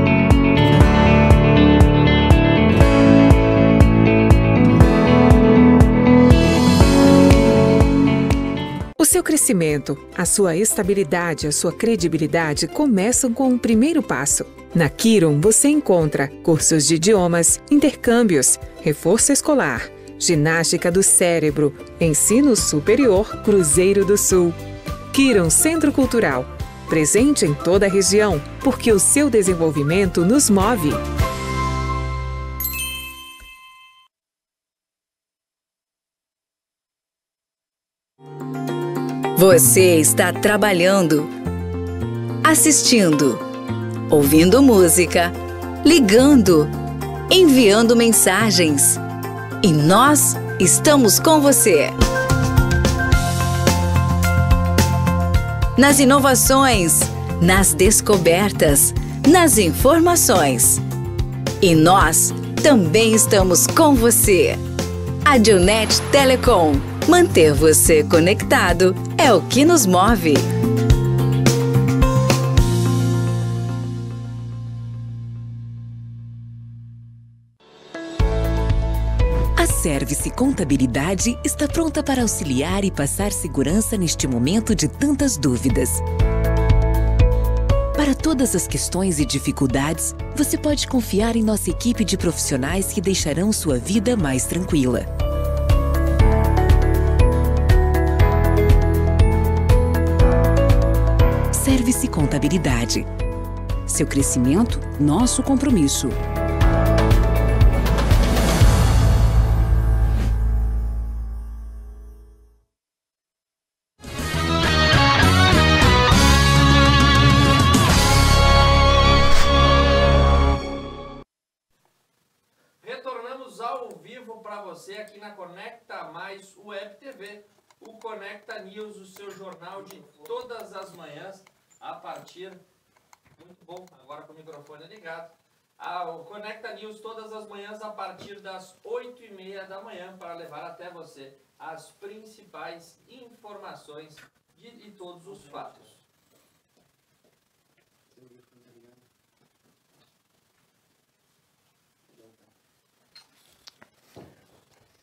Seu crescimento, a sua estabilidade, a sua credibilidade começam com o primeiro passo. Na Kiron você encontra cursos de idiomas, intercâmbios, reforço escolar, ginástica do cérebro, ensino superior, Cruzeiro do Sul. Kiron Centro Cultural, presente em toda a região, porque o seu desenvolvimento nos move. Você está trabalhando, assistindo, ouvindo música, ligando, enviando mensagens. E nós estamos com você. Nas inovações, nas descobertas, nas informações. E nós também estamos com você. A Junet Telecom Manter você conectado é o que nos move. A Service Contabilidade está pronta para auxiliar e passar segurança neste momento de tantas dúvidas. Para todas as questões e dificuldades, você pode confiar em nossa equipe de profissionais que deixarão sua vida mais tranquila. Contabilidade. Seu crescimento, nosso compromisso. Retornamos ao vivo para você aqui na Conecta Mais Web TV, o Conecta News, o seu jornal de todas as manhãs a partir. Muito bom, agora com o microfone ligado. Ah, o Conecta News todas as manhãs a partir das 8h30 da manhã para levar até você as principais informações de, de todos os fatos.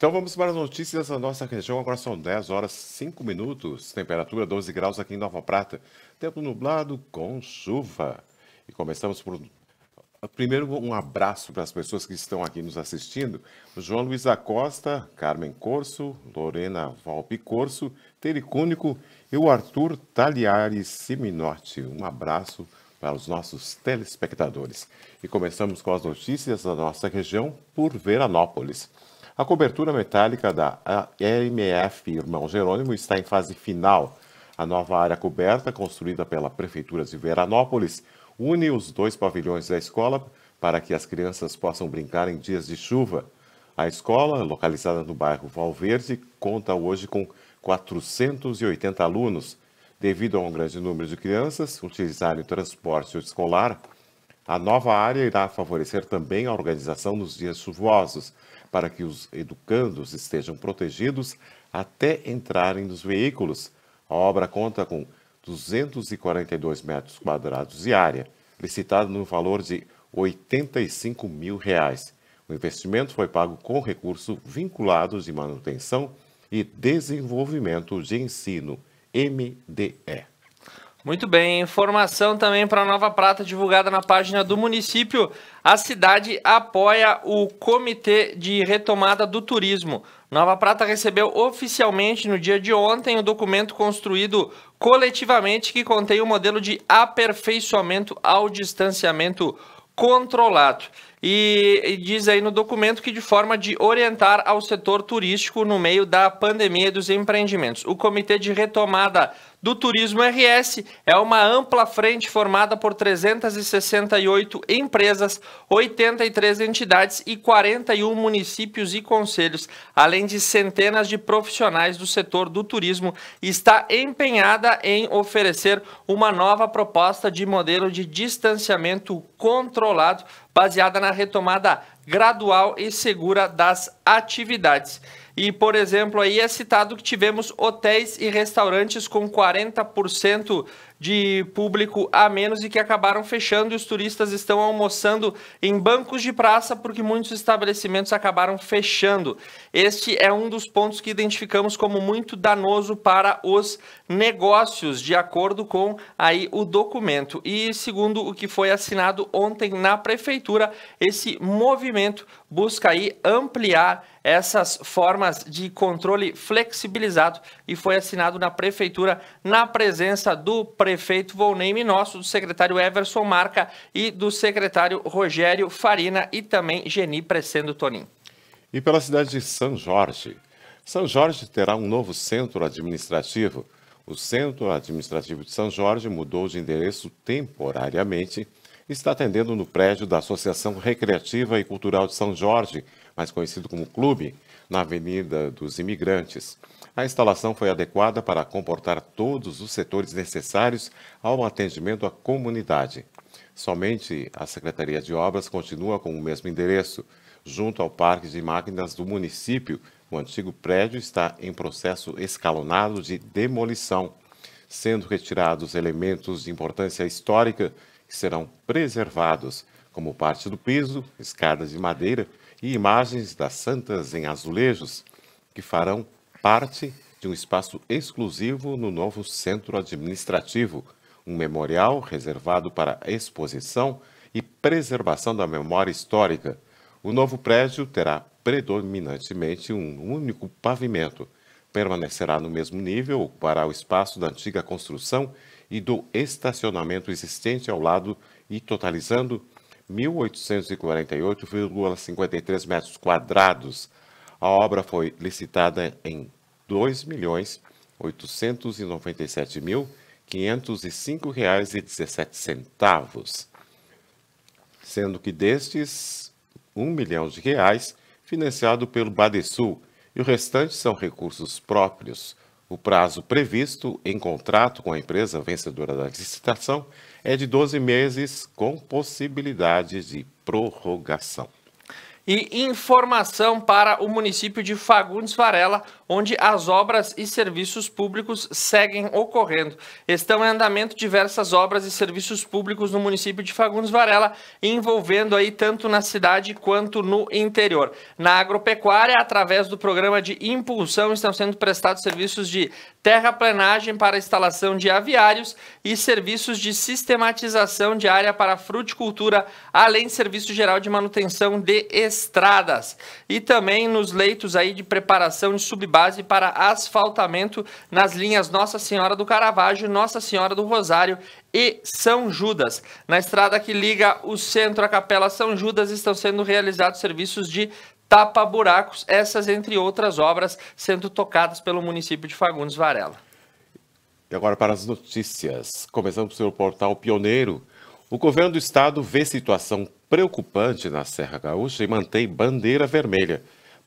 Então vamos para as notícias da nossa região. Agora são 10 horas 5 minutos, temperatura 12 graus aqui em Nova Prata. Tempo nublado com chuva. E começamos por. Primeiro, um abraço para as pessoas que estão aqui nos assistindo: João Luiz Acosta, Carmen Corso, Lorena Valpi Corso, Tericúnico e o Arthur Taliari Siminotti. Um abraço para os nossos telespectadores. E começamos com as notícias da nossa região por Veranópolis. A cobertura metálica da RMF Irmão Jerônimo está em fase final. A nova área coberta, construída pela Prefeitura de Veranópolis, une os dois pavilhões da escola para que as crianças possam brincar em dias de chuva. A escola, localizada no bairro Valverde, conta hoje com 480 alunos. Devido a um grande número de crianças utilizarem o transporte escolar, a nova área irá favorecer também a organização nos dias chuvosos para que os educandos estejam protegidos até entrarem nos veículos. A obra conta com 242 metros quadrados de área, licitada no valor de 85 mil reais. O investimento foi pago com recurso vinculado de manutenção e desenvolvimento de ensino, MDE. Muito bem, informação também para a Nova Prata divulgada na página do município. A cidade apoia o Comitê de Retomada do Turismo. Nova Prata recebeu oficialmente no dia de ontem o documento construído coletivamente que contém o um modelo de aperfeiçoamento ao distanciamento controlado. E, e diz aí no documento que de forma de orientar ao setor turístico no meio da pandemia dos empreendimentos. O Comitê de Retomada do Turismo RS. É uma ampla frente formada por 368 empresas, 83 entidades e 41 municípios e conselhos, além de centenas de profissionais do setor do turismo, está empenhada em oferecer uma nova proposta de modelo de distanciamento controlado, baseada na retomada gradual e segura das atividades. E, por exemplo, aí é citado que tivemos hotéis e restaurantes com 40% de público a menos e que acabaram fechando e os turistas estão almoçando em bancos de praça porque muitos estabelecimentos acabaram fechando. Este é um dos pontos que identificamos como muito danoso para os negócios, de acordo com aí o documento. E segundo o que foi assinado ontem na prefeitura, esse movimento busca aí ampliar essas formas de controle flexibilizado e foi assinado na prefeitura na presença do prefeito Volney nosso, do secretário Everson Marca e do secretário Rogério Farina e também Geni Precendo Tonin. E pela cidade de São Jorge. São Jorge terá um novo centro administrativo. O Centro Administrativo de São Jorge mudou de endereço temporariamente está atendendo no prédio da Associação Recreativa e Cultural de São Jorge, mais conhecido como Clube, na Avenida dos Imigrantes. A instalação foi adequada para comportar todos os setores necessários ao atendimento à comunidade. Somente a Secretaria de Obras continua com o mesmo endereço, junto ao Parque de Máquinas do município. O antigo prédio está em processo escalonado de demolição, sendo retirados elementos de importância histórica que serão preservados, como parte do piso, escadas de madeira e imagens das santas em azulejos, que farão parte de um espaço exclusivo no novo centro administrativo, um memorial reservado para exposição e preservação da memória histórica. O novo prédio terá predominantemente um único pavimento. Permanecerá no mesmo nível, ocupará o espaço da antiga construção e do estacionamento existente ao lado e totalizando 1.848,53 metros quadrados. A obra foi licitada em R$ 2.897.505,17, sendo que destes R$ 1 milhão de reais financiado pelo Badesul e o restante são recursos próprios o prazo previsto em contrato com a empresa vencedora da licitação é de 12 meses, com possibilidade de prorrogação e informação para o município de Fagundes Varela, onde as obras e serviços públicos seguem ocorrendo. Estão em andamento diversas obras e serviços públicos no município de Fagundes Varela, envolvendo aí tanto na cidade quanto no interior. Na agropecuária, através do programa de impulsão, estão sendo prestados serviços de terraplenagem para instalação de aviários e serviços de sistematização de área para fruticultura, além de serviço geral de manutenção de estradas. E também nos leitos aí de preparação de subbase para asfaltamento nas linhas Nossa Senhora do Caravaggio, Nossa Senhora do Rosário e São Judas. Na estrada que liga o centro à Capela São Judas estão sendo realizados serviços de Tapa Buracos, essas entre outras obras sendo tocadas pelo município de Fagundes Varela. E agora para as notícias. Começamos pelo portal Pioneiro. O governo do estado vê situação preocupante na Serra Gaúcha e mantém bandeira vermelha.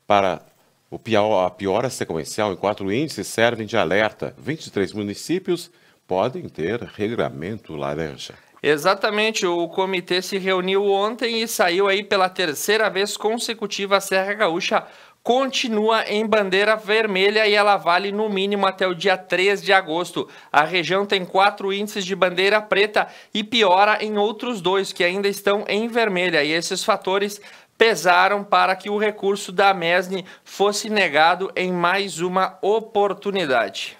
Para o pior, a piora sequencial em quatro índices servem de alerta. 23 municípios podem ter regramento laranja. Exatamente, o comitê se reuniu ontem e saiu aí pela terceira vez consecutiva a Serra Gaúcha continua em bandeira vermelha e ela vale no mínimo até o dia 3 de agosto. A região tem quatro índices de bandeira preta e piora em outros dois que ainda estão em vermelha. E esses fatores pesaram para que o recurso da MESNE fosse negado em mais uma oportunidade.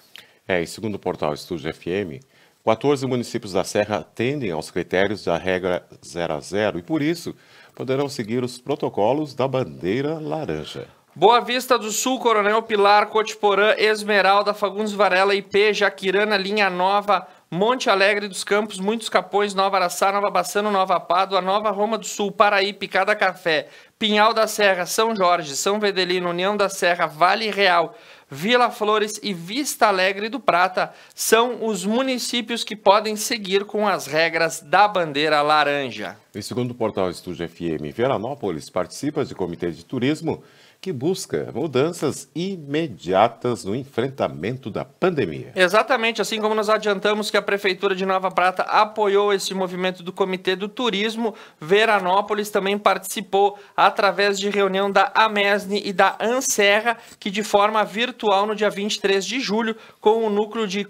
É, e segundo o portal Estúdio FM, 14 municípios da Serra atendem aos critérios da regra 0 a 0 e, por isso, poderão seguir os protocolos da bandeira laranja. Boa Vista do Sul, Coronel Pilar, Cotiporã, Esmeralda, Fagundes Varela, IP, Jaquirana, Linha Nova, Monte Alegre dos Campos, Muitos Capões, Nova Araçá, Nova Bassano, Nova Pádua, Nova Roma do Sul, Paraí, Picada Café, Pinhal da Serra, São Jorge, São Vedelino, União da Serra, Vale Real, Vila Flores e Vista Alegre do Prata são os municípios que podem seguir com as regras da bandeira laranja. E segundo o portal Estúdio FM, Veranópolis participa de comitê de turismo que busca mudanças imediatas no enfrentamento da pandemia. Exatamente, assim como nós adiantamos que a Prefeitura de Nova Prata apoiou esse movimento do Comitê do Turismo, Veranópolis também participou através de reunião da AMESNE e da Anserra, que de forma virtual no dia 23 de julho, com o núcleo, de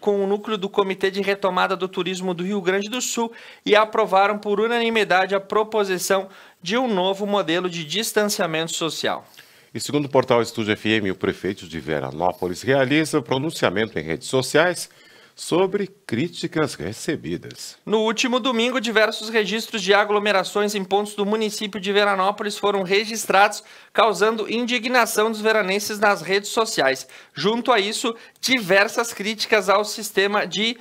com o núcleo do Comitê de Retomada do Turismo do Rio Grande do Sul, e aprovaram por unanimidade a proposição de um novo modelo de distanciamento social. E segundo o portal Estúdio FM, o prefeito de Veranópolis realiza pronunciamento em redes sociais sobre críticas recebidas. No último domingo, diversos registros de aglomerações em pontos do município de Veranópolis foram registrados, causando indignação dos veranenses nas redes sociais. Junto a isso, diversas críticas ao sistema de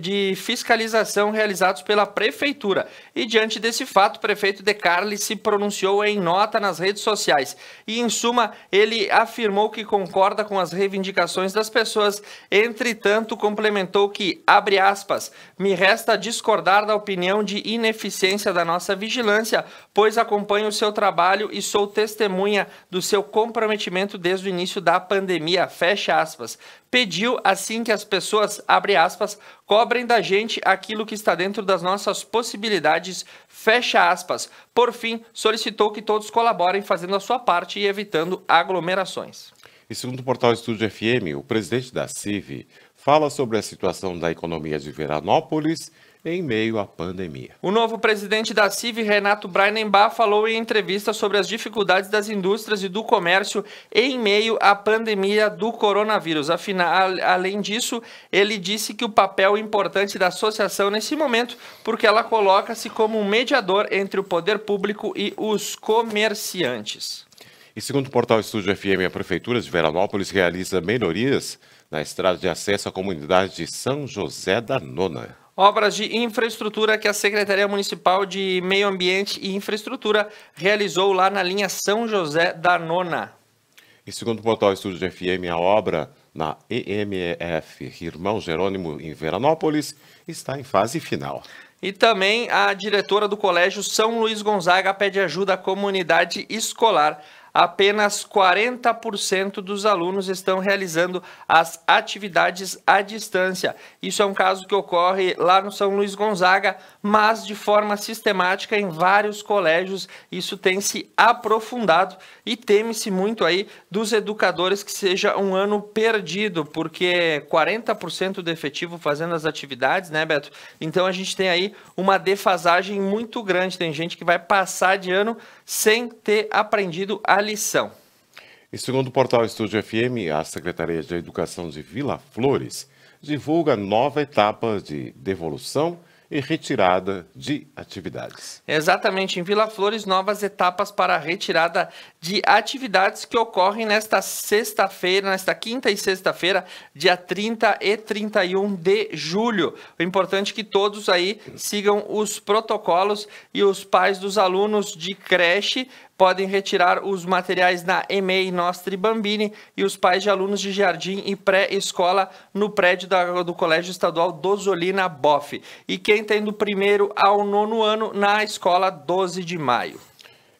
de fiscalização realizados pela prefeitura. E diante desse fato, o prefeito De Carli se pronunciou em nota nas redes sociais. E em suma, ele afirmou que concorda com as reivindicações das pessoas, entretanto complementou que, abre aspas, me resta discordar da opinião de ineficiência da nossa vigilância, pois acompanho o seu trabalho e sou testemunha do seu comprometimento desde o início da pandemia, fecha aspas pediu assim que as pessoas, abre aspas, cobrem da gente aquilo que está dentro das nossas possibilidades, fecha aspas. Por fim, solicitou que todos colaborem fazendo a sua parte e evitando aglomerações. E segundo o portal Estúdio FM, o presidente da CIV fala sobre a situação da economia de Veranópolis em meio à pandemia. O novo presidente da CIV, Renato Breitenbach, falou em entrevista sobre as dificuldades das indústrias e do comércio em meio à pandemia do coronavírus. Afinal, além disso, ele disse que o papel importante da associação nesse momento, porque ela coloca-se como um mediador entre o poder público e os comerciantes. E segundo o portal Estúdio FM, a Prefeitura de Veranópolis realiza melhorias na estrada de acesso à comunidade de São José da Nona. Obras de infraestrutura que a Secretaria Municipal de Meio Ambiente e Infraestrutura realizou lá na linha São José da Nona. E segundo o portal Estúdio FM, a obra na EMF Irmão Jerônimo, em Veranópolis, está em fase final. E também a diretora do Colégio São Luís Gonzaga pede ajuda à comunidade escolar apenas 40% dos alunos estão realizando as atividades à distância. Isso é um caso que ocorre lá no São Luís Gonzaga, mas de forma sistemática em vários colégios. Isso tem se aprofundado e teme-se muito aí dos educadores que seja um ano perdido, porque 40% do efetivo fazendo as atividades, né, Beto? Então a gente tem aí uma defasagem muito grande. Tem gente que vai passar de ano sem ter aprendido a lição. E segundo o portal Estúdio FM, a Secretaria de Educação de Vila Flores divulga nova etapa de devolução e retirada de atividades. É exatamente, em Vila Flores, novas etapas para a retirada de atividades que ocorrem nesta sexta-feira, nesta quinta e sexta-feira, dia 30 e 31 de julho. O importante é que todos aí sigam os protocolos e os pais dos alunos de creche podem retirar os materiais na EMEI Nostri Bambini e os pais de alunos de jardim e pré-escola no prédio da, do Colégio Estadual Dozolina Boff. E quem tem do primeiro ao nono ano na escola 12 de maio.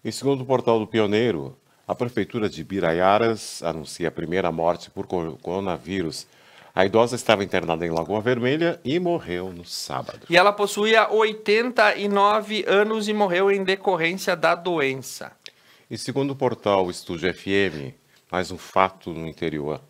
E segundo o portal do Pioneiro, a Prefeitura de Biraiaras anuncia a primeira morte por coronavírus. A idosa estava internada em Lagoa Vermelha e morreu no sábado. E ela possuía 89 anos e morreu em decorrência da doença. E segundo o portal Estúdio FM, mais um fato no interior.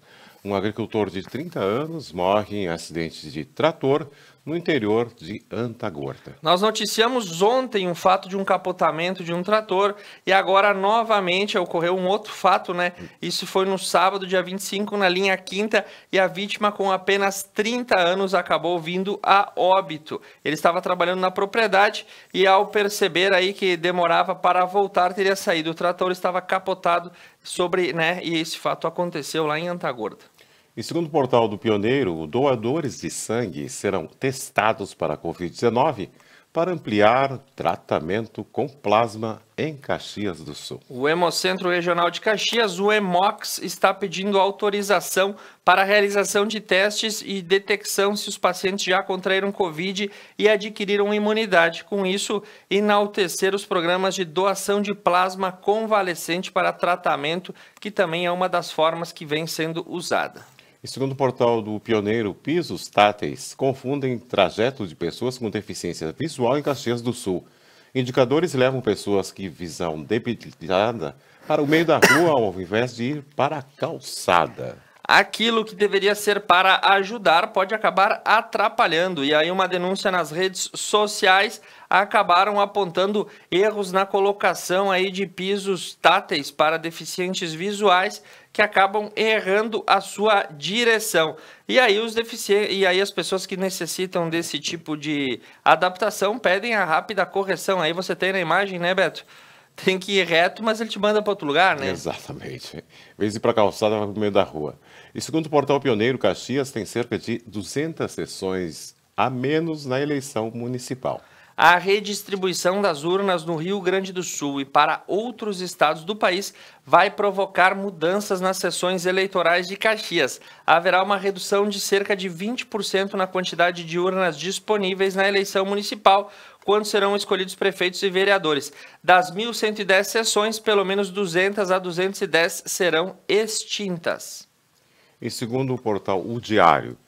Um agricultor de 30 anos morre em acidente de trator no interior de Antagorta. Nós noticiamos ontem um fato de um capotamento de um trator e agora novamente ocorreu um outro fato, né? Isso foi no sábado, dia 25, na linha quinta e a vítima com apenas 30 anos acabou vindo a óbito. Ele estava trabalhando na propriedade e ao perceber aí que demorava para voltar, teria saído. O trator estava capotado sobre, né? E esse fato aconteceu lá em Antagorta. E segundo o portal do Pioneiro, doadores de sangue serão testados para a Covid-19 para ampliar tratamento com plasma em Caxias do Sul. O Hemocentro Regional de Caxias, o Hemox, está pedindo autorização para a realização de testes e detecção se os pacientes já contraíram Covid e adquiriram imunidade. Com isso, enaltecer os programas de doação de plasma convalescente para tratamento, que também é uma das formas que vem sendo usada segundo o portal do Pioneiro, pisos táteis confundem trajetos de pessoas com deficiência visual em Caxias do Sul. Indicadores levam pessoas que visão debilitada para o meio da rua ao invés de ir para a calçada. Aquilo que deveria ser para ajudar pode acabar atrapalhando, e aí, uma denúncia nas redes sociais acabaram apontando erros na colocação aí de pisos táteis para deficientes visuais que acabam errando a sua direção. E aí os deficientes, e aí as pessoas que necessitam desse tipo de adaptação pedem a rápida correção. Aí você tem na imagem, né, Beto? Tem que ir reto, mas ele te manda para outro lugar, né? Exatamente. Vez ir para a calçada, vai para o meio da rua. E segundo o portal Pioneiro, Caxias tem cerca de 200 sessões a menos na eleição municipal. A redistribuição das urnas no Rio Grande do Sul e para outros estados do país vai provocar mudanças nas sessões eleitorais de Caxias. Haverá uma redução de cerca de 20% na quantidade de urnas disponíveis na eleição municipal, quando serão escolhidos prefeitos e vereadores. Das 1.110 sessões, pelo menos 200 a 210 serão extintas. E segundo o portal O Diário,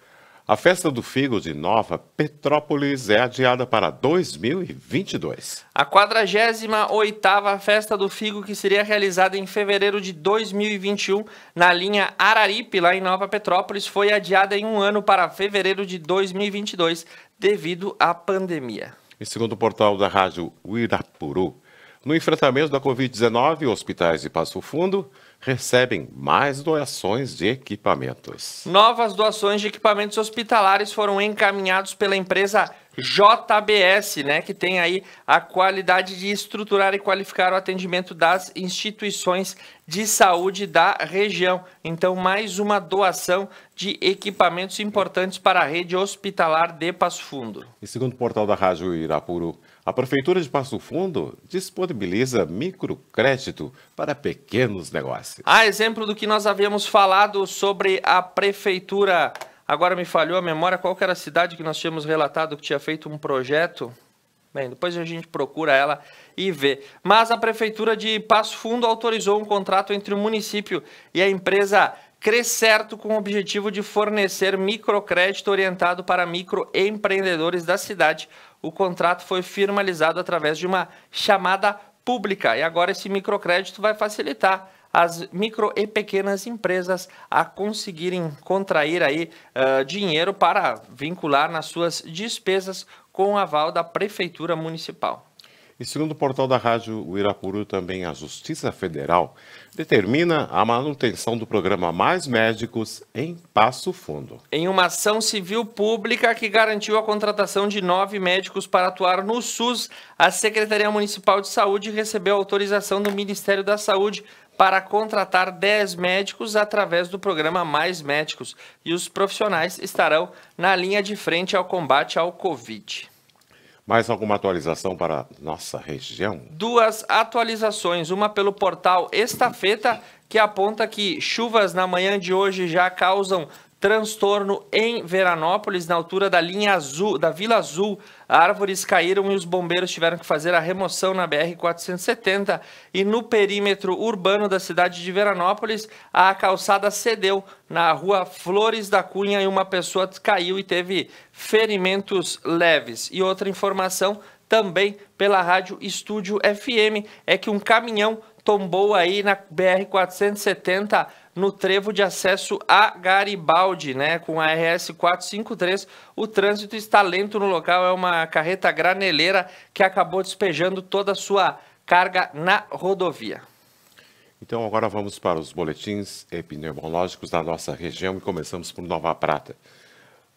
a festa do figo de Nova Petrópolis é adiada para 2022. A 48ª Festa do Figo, que seria realizada em fevereiro de 2021 na linha Araripe, lá em Nova Petrópolis, foi adiada em um ano para fevereiro de 2022 devido à pandemia. E segundo o portal da rádio Uirapuru, no enfrentamento da Covid-19, hospitais de Passo Fundo recebem mais doações de equipamentos. Novas doações de equipamentos hospitalares foram encaminhados pela empresa JBS, né, que tem aí a qualidade de estruturar e qualificar o atendimento das instituições de saúde da região. Então, mais uma doação de equipamentos importantes para a rede hospitalar de Passo Fundo. E segundo o portal da Rádio Irapuru, a Prefeitura de Passo Fundo disponibiliza microcrédito para pequenos negócios. A exemplo do que nós havíamos falado sobre a Prefeitura. Agora me falhou a memória, qual era a cidade que nós tínhamos relatado que tinha feito um projeto? Bem, depois a gente procura ela e vê. Mas a Prefeitura de Passo Fundo autorizou um contrato entre o município e a empresa Crescerto com o objetivo de fornecer microcrédito orientado para microempreendedores da cidade o contrato foi formalizado através de uma chamada pública e agora esse microcrédito vai facilitar as micro e pequenas empresas a conseguirem contrair aí uh, dinheiro para vincular nas suas despesas com o aval da prefeitura municipal. E segundo o portal da rádio Irapuru também a Justiça Federal determina a manutenção do programa Mais Médicos em Passo Fundo. Em uma ação civil pública que garantiu a contratação de nove médicos para atuar no SUS, a Secretaria Municipal de Saúde recebeu autorização do Ministério da Saúde para contratar 10 médicos através do programa Mais Médicos. E os profissionais estarão na linha de frente ao combate ao Covid. Mais alguma atualização para nossa região? Duas atualizações, uma pelo portal Estafeta, que aponta que chuvas na manhã de hoje já causam transtorno em Veranópolis, na altura da linha azul, da Vila Azul. Árvores caíram e os bombeiros tiveram que fazer a remoção na BR-470 e no perímetro urbano da cidade de Veranópolis, a calçada cedeu na rua Flores da Cunha e uma pessoa caiu e teve ferimentos leves. E outra informação também pela rádio Estúdio FM é que um caminhão tombou aí na BR-470 no trevo de acesso a Garibaldi, né? Com a RS 453, o trânsito está lento no local. É uma carreta graneleira que acabou despejando toda a sua carga na rodovia. Então agora vamos para os boletins epidemiológicos da nossa região e começamos por Nova Prata.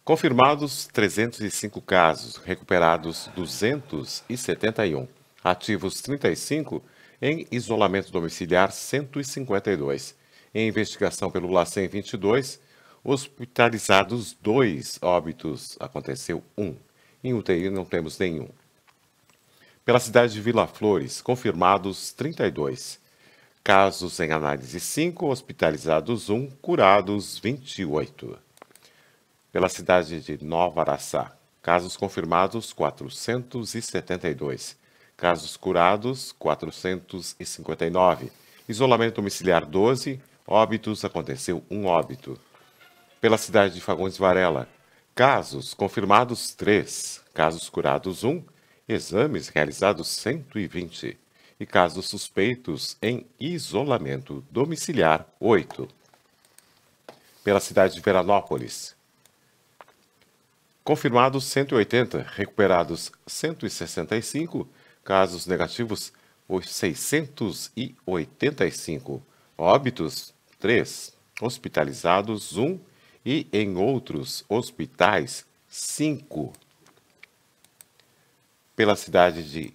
Confirmados 305 casos, recuperados 271, ativos 35, em isolamento domiciliar 152. Em investigação pelo LACEN 22, hospitalizados dois óbitos, aconteceu um. Em UTI não temos nenhum. Pela cidade de Vila Flores, confirmados 32. Casos em análise 5, hospitalizados 1, curados 28. Pela cidade de Nova Araçá, casos confirmados 472. Casos curados 459. Isolamento domiciliar 12, Óbitos aconteceu um óbito. Pela cidade de Fagundes Varela, casos confirmados 3, casos curados 1, exames realizados 120 e casos suspeitos em isolamento domiciliar 8. Pela cidade de Veranópolis, confirmados 180, recuperados 165, casos negativos 685, óbitos três, hospitalizados, um, e em outros hospitais, cinco. Pela cidade de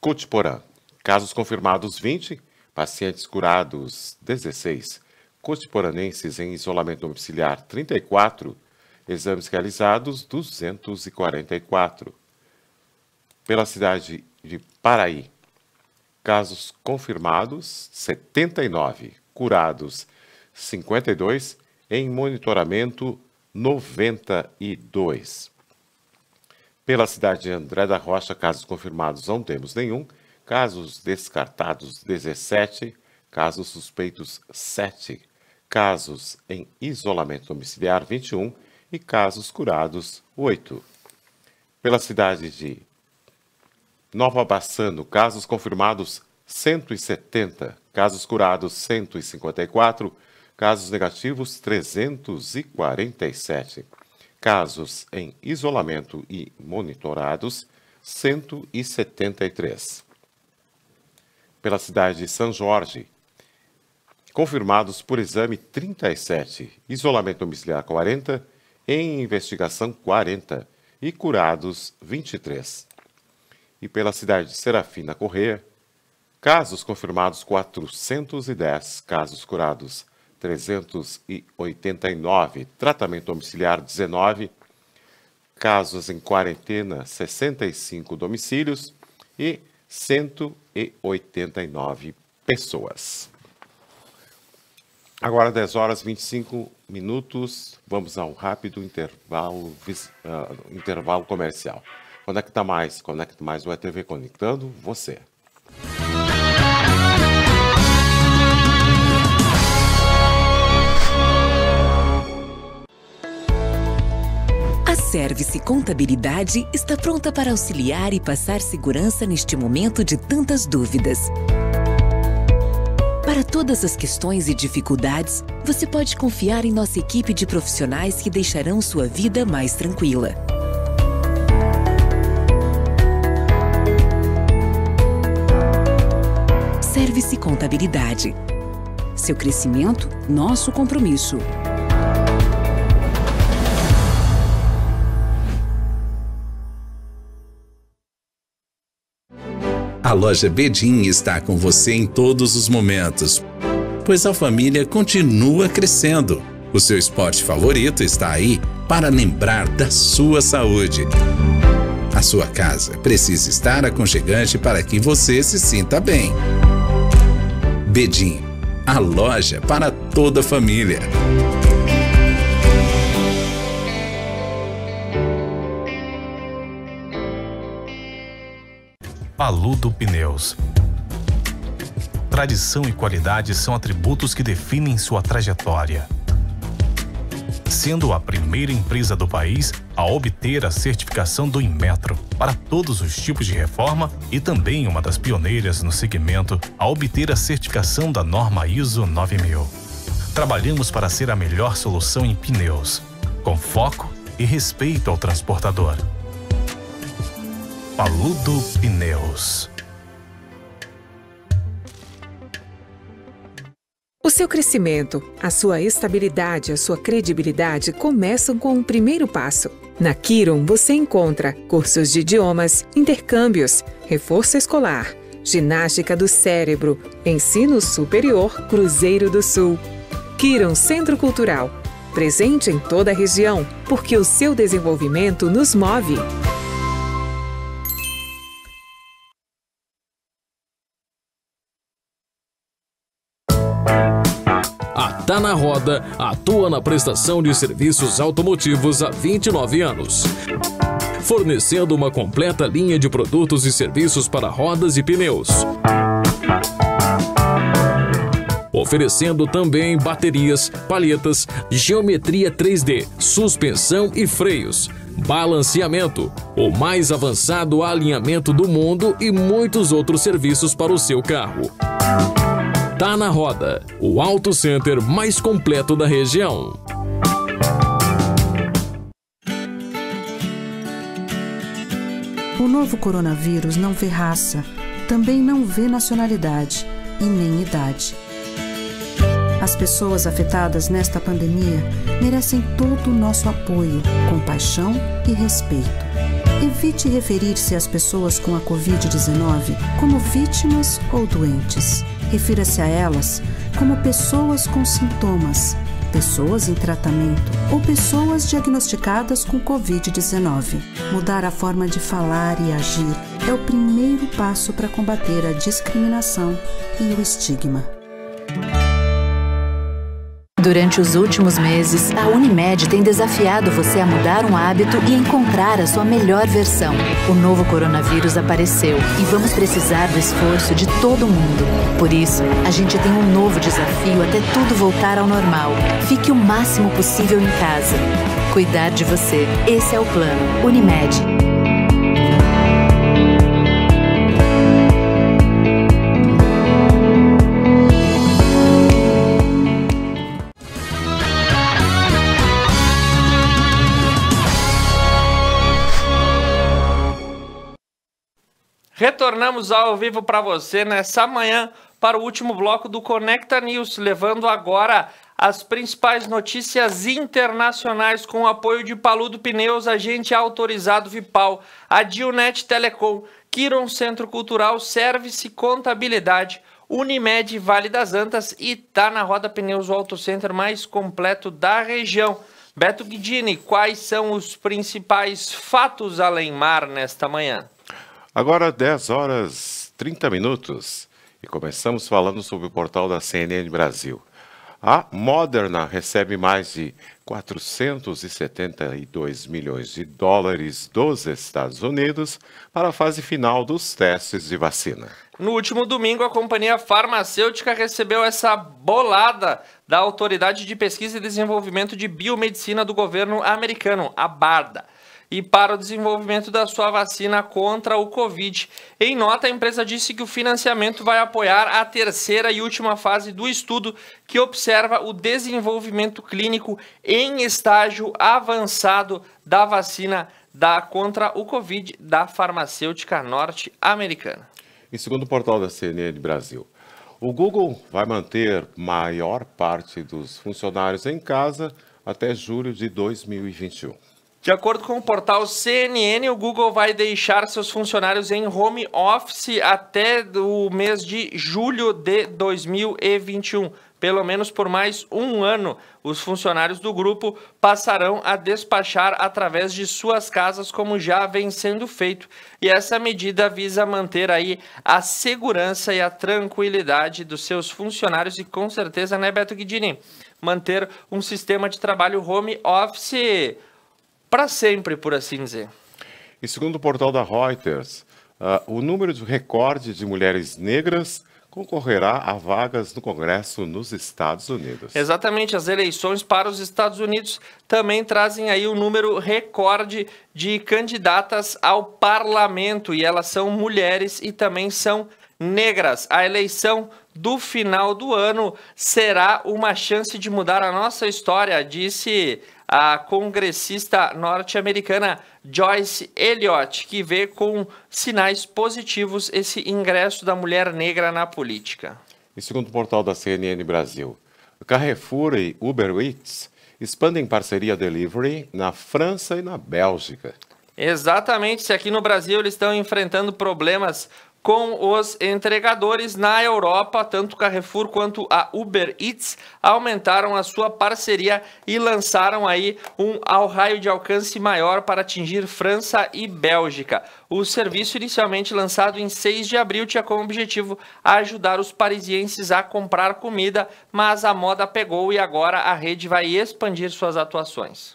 Cotiporã, casos confirmados 20, pacientes curados 16, cotiporanenses em isolamento domiciliar 34, exames realizados 244. Pela cidade de Paraí, casos confirmados 79 curados, 52 em monitoramento, 92. Pela cidade de André da Rocha, casos confirmados não temos nenhum, casos descartados 17, casos suspeitos 7, casos em isolamento domiciliar 21 e casos curados 8. Pela cidade de Nova Bassano, casos confirmados 170, Casos curados 154, casos negativos 347. Casos em isolamento e monitorados 173. Pela cidade de São Jorge, confirmados por exame 37, isolamento domiciliar 40, em investigação 40 e curados 23. E pela cidade de Serafina Corrêa, Casos confirmados 410, casos curados 389, tratamento domiciliar 19, casos em quarentena 65 domicílios e 189 pessoas. Agora 10 horas e 25 minutos, vamos a um rápido intervalo, uh, intervalo comercial. Conecta mais, conecta mais o ETV Conectando você. Service Contabilidade está pronta para auxiliar e passar segurança neste momento de tantas dúvidas. Para todas as questões e dificuldades, você pode confiar em nossa equipe de profissionais que deixarão sua vida mais tranquila. Service Contabilidade. Seu crescimento, nosso compromisso. loja Bedim está com você em todos os momentos, pois a família continua crescendo. O seu esporte favorito está aí para lembrar da sua saúde. A sua casa precisa estar aconchegante para que você se sinta bem. Bedim, a loja para toda a família. Paludo Pneus. Tradição e qualidade são atributos que definem sua trajetória. Sendo a primeira empresa do país a obter a certificação do Inmetro para todos os tipos de reforma e também uma das pioneiras no segmento a obter a certificação da norma ISO 9000. Trabalhamos para ser a melhor solução em pneus, com foco e respeito ao transportador. Paludo Pneus. O seu crescimento, a sua estabilidade, a sua credibilidade começam com o um primeiro passo. Na Kiron você encontra cursos de idiomas, intercâmbios, reforço escolar, ginástica do cérebro, ensino superior, Cruzeiro do Sul. Kiron Centro Cultural, presente em toda a região, porque o seu desenvolvimento nos move. está na roda, atua na prestação de serviços automotivos há 29 anos fornecendo uma completa linha de produtos e serviços para rodas e pneus. Oferecendo também baterias, palhetas, geometria 3D, suspensão e freios, balanceamento, o mais avançado alinhamento do mundo e muitos outros serviços para o seu carro. Tá na Roda, o auto center mais completo da região. O novo coronavírus não vê raça, também não vê nacionalidade e nem idade. As pessoas afetadas nesta pandemia merecem todo o nosso apoio, compaixão e respeito. Evite referir-se às pessoas com a Covid-19 como vítimas ou doentes refira-se a elas como pessoas com sintomas, pessoas em tratamento ou pessoas diagnosticadas com Covid-19. Mudar a forma de falar e agir é o primeiro passo para combater a discriminação e o estigma. Durante os últimos meses, a Unimed tem desafiado você a mudar um hábito e encontrar a sua melhor versão. O novo coronavírus apareceu e vamos precisar do esforço de todo mundo. Por isso, a gente tem um novo desafio até tudo voltar ao normal. Fique o máximo possível em casa. Cuidar de você. Esse é o plano. Unimed. Retornamos ao vivo para você nessa manhã para o último bloco do Conecta News, levando agora as principais notícias internacionais com o apoio de Paludo Pneus, agente autorizado Vipal, a Dilnet Telecom, Kiron Centro Cultural, Service Contabilidade, Unimed Vale das Antas e tá na roda pneus o auto center mais completo da região. Beto Guidini, quais são os principais fatos além mar nesta manhã? Agora 10 horas 30 minutos e começamos falando sobre o portal da CNN Brasil. A Moderna recebe mais de 472 milhões de dólares dos Estados Unidos para a fase final dos testes de vacina. No último domingo, a companhia farmacêutica recebeu essa bolada da Autoridade de Pesquisa e Desenvolvimento de Biomedicina do governo americano, a BARDA e para o desenvolvimento da sua vacina contra o Covid. Em nota, a empresa disse que o financiamento vai apoiar a terceira e última fase do estudo, que observa o desenvolvimento clínico em estágio avançado da vacina da contra o Covid da farmacêutica norte-americana. Em segundo o portal da CNN Brasil, o Google vai manter maior parte dos funcionários em casa até julho de 2021. De acordo com o portal CNN, o Google vai deixar seus funcionários em home office até o mês de julho de 2021. Pelo menos por mais um ano, os funcionários do grupo passarão a despachar através de suas casas, como já vem sendo feito. E essa medida visa manter aí a segurança e a tranquilidade dos seus funcionários e com certeza, né, Beto Guidini, manter um sistema de trabalho home office para sempre, por assim dizer. E segundo o portal da Reuters, uh, o número de recorde de mulheres negras concorrerá a vagas no Congresso nos Estados Unidos. Exatamente, as eleições para os Estados Unidos também trazem aí o um número recorde de candidatas ao parlamento e elas são mulheres e também são negras. A eleição do final do ano será uma chance de mudar a nossa história, disse a congressista norte-americana Joyce Elliott, que vê com sinais positivos esse ingresso da mulher negra na política. E segundo o portal da CNN Brasil, Carrefour e Uber Eats expandem parceria delivery na França e na Bélgica. Exatamente, se aqui no Brasil eles estão enfrentando problemas com os entregadores na Europa, tanto Carrefour quanto a Uber Eats aumentaram a sua parceria e lançaram aí um ao raio de alcance maior para atingir França e Bélgica. O serviço inicialmente lançado em 6 de abril tinha como objetivo ajudar os parisienses a comprar comida, mas a moda pegou e agora a rede vai expandir suas atuações.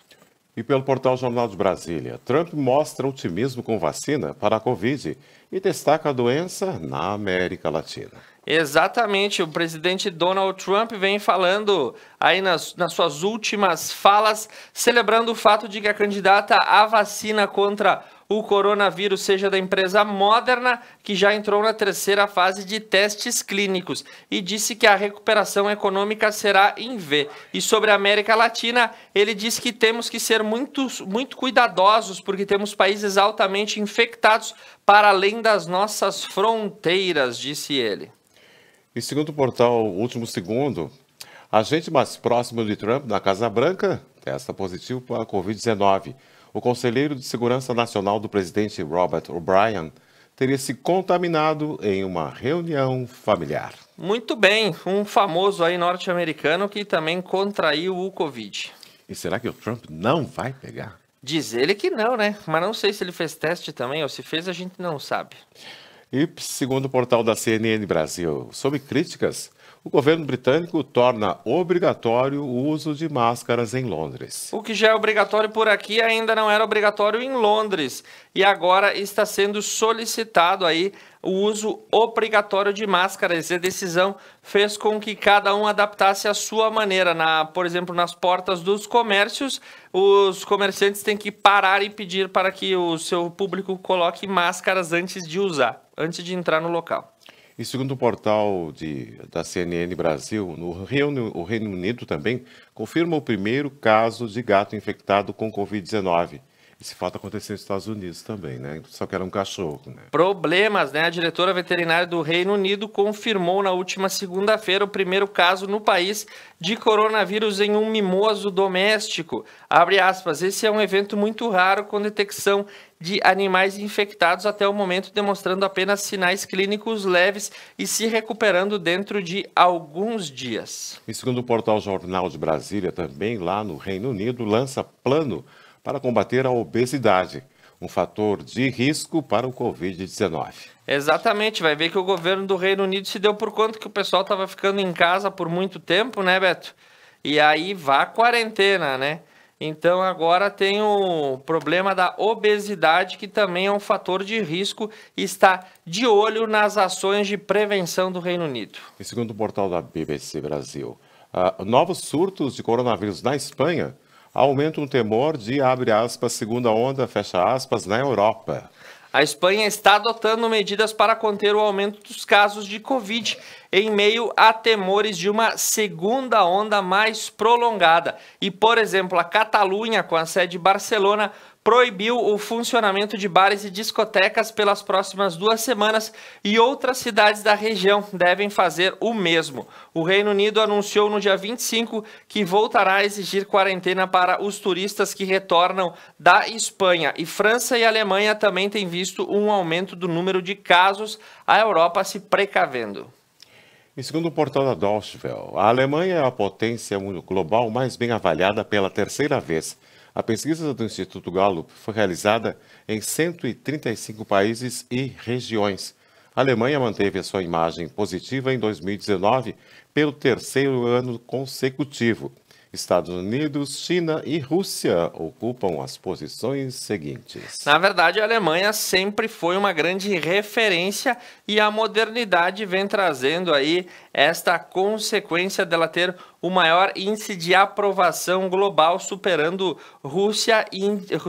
E pelo portal Jornal de Brasília, Trump mostra otimismo com vacina para a Covid e destaca a doença na América Latina. Exatamente, o presidente Donald Trump vem falando aí nas, nas suas últimas falas, celebrando o fato de que a candidata à vacina contra o coronavírus seja da empresa Moderna, que já entrou na terceira fase de testes clínicos e disse que a recuperação econômica será em V. E sobre a América Latina, ele disse que temos que ser muito, muito cuidadosos, porque temos países altamente infectados para além das nossas fronteiras, disse ele. E segundo o portal Último Segundo, a gente mais próximo de Trump na Casa Branca testa positivo para a Covid-19 o conselheiro de segurança nacional do presidente Robert O'Brien teria se contaminado em uma reunião familiar. Muito bem, um famoso aí norte-americano que também contraiu o Covid. E será que o Trump não vai pegar? Diz ele que não, né? Mas não sei se ele fez teste também ou se fez, a gente não sabe. E segundo o portal da CNN Brasil, sob críticas, o governo britânico torna obrigatório o uso de máscaras em Londres. O que já é obrigatório por aqui ainda não era obrigatório em Londres e agora está sendo solicitado aí o uso obrigatório de máscaras. E a decisão fez com que cada um adaptasse a sua maneira. Na, por exemplo, nas portas dos comércios, os comerciantes têm que parar e pedir para que o seu público coloque máscaras antes de usar, antes de entrar no local. E segundo o portal de, da CNN Brasil, no Reino, o Reino Unido também confirma o primeiro caso de gato infectado com Covid-19. Esse fato aconteceu nos Estados Unidos também, né? Só que era um cachorro, né? Problemas, né? A diretora veterinária do Reino Unido confirmou na última segunda-feira o primeiro caso no país de coronavírus em um mimoso doméstico. Abre aspas. Esse é um evento muito raro com detecção de animais infectados até o momento, demonstrando apenas sinais clínicos leves e se recuperando dentro de alguns dias. E segundo o portal Jornal de Brasília, também lá no Reino Unido, lança plano para combater a obesidade, um fator de risco para o Covid-19. Exatamente, vai ver que o governo do Reino Unido se deu por conta que o pessoal estava ficando em casa por muito tempo, né, Beto? E aí vá quarentena, né? Então agora tem o problema da obesidade, que também é um fator de risco e está de olho nas ações de prevenção do Reino Unido. E segundo o portal da BBC Brasil, uh, novos surtos de coronavírus na Espanha aumenta o temor de, abre aspas, segunda onda, fecha aspas, na Europa. A Espanha está adotando medidas para conter o aumento dos casos de Covid em meio a temores de uma segunda onda mais prolongada. E, por exemplo, a Catalunha, com a sede em Barcelona, proibiu o funcionamento de bares e discotecas pelas próximas duas semanas e outras cidades da região devem fazer o mesmo. O Reino Unido anunciou no dia 25 que voltará a exigir quarentena para os turistas que retornam da Espanha. E França e Alemanha também têm visto um aumento do número de casos, a Europa se precavendo. E segundo o portal da Deutsche Welle, a Alemanha é a potência global mais bem avaliada pela terceira vez. A pesquisa do Instituto Gallup foi realizada em 135 países e regiões. A Alemanha manteve a sua imagem positiva em 2019 pelo terceiro ano consecutivo. Estados Unidos, China e Rússia ocupam as posições seguintes. Na verdade, a Alemanha sempre foi uma grande referência e a modernidade vem trazendo aí esta consequência dela ter o maior índice de aprovação global, superando Rússia,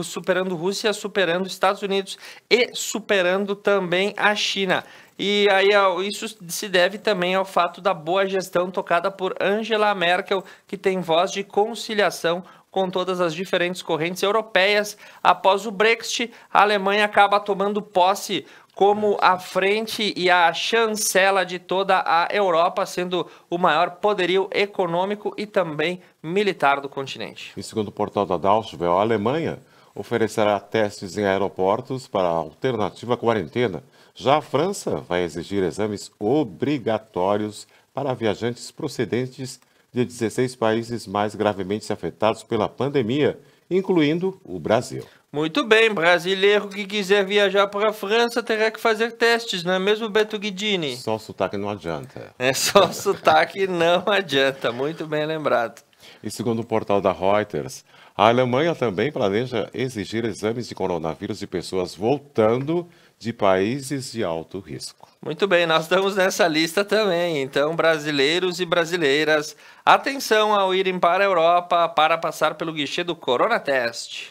superando Rússia, superando Estados Unidos e superando também a China. E aí isso se deve também ao fato da boa gestão tocada por Angela Merkel, que tem voz de conciliação com todas as diferentes correntes europeias. Após o Brexit, a Alemanha acaba tomando posse como a frente e a chancela de toda a Europa, sendo o maior poderio econômico e também militar do continente. E segundo o portal da Dalsvel, a Alemanha oferecerá testes em aeroportos para alternativa à quarentena. Já a França vai exigir exames obrigatórios para viajantes procedentes de 16 países mais gravemente afetados pela pandemia, incluindo o Brasil. Muito bem, brasileiro que quiser viajar para a França terá que fazer testes, não é mesmo, Beto Guidini? Só sotaque não adianta. É, só sotaque não adianta, muito bem lembrado. E segundo o portal da Reuters, a Alemanha também planeja exigir exames de coronavírus de pessoas voltando de países de alto risco. Muito bem, nós estamos nessa lista também. Então, brasileiros e brasileiras, atenção ao irem para a Europa para passar pelo guichê do Corona Test.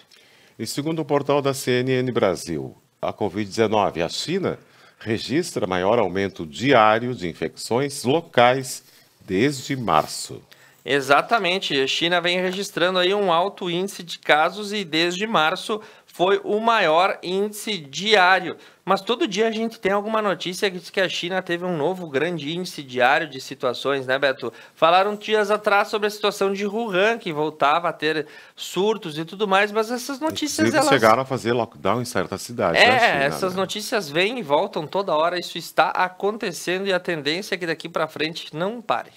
E segundo o portal da CNN Brasil, a Covid-19, a China registra maior aumento diário de infecções locais desde março. Exatamente, a China vem registrando aí um alto índice de casos e desde março foi o maior índice diário. Mas todo dia a gente tem alguma notícia que diz que a China teve um novo grande índice diário de situações, né, Beto? Falaram dias atrás sobre a situação de Wuhan, que voltava a ter surtos e tudo mais, mas essas notícias Inclusive, elas chegaram a fazer lockdown em certas cidades. É, né, China, né? essas né? notícias vêm e voltam toda hora, isso está acontecendo e a tendência é que daqui para frente não pare.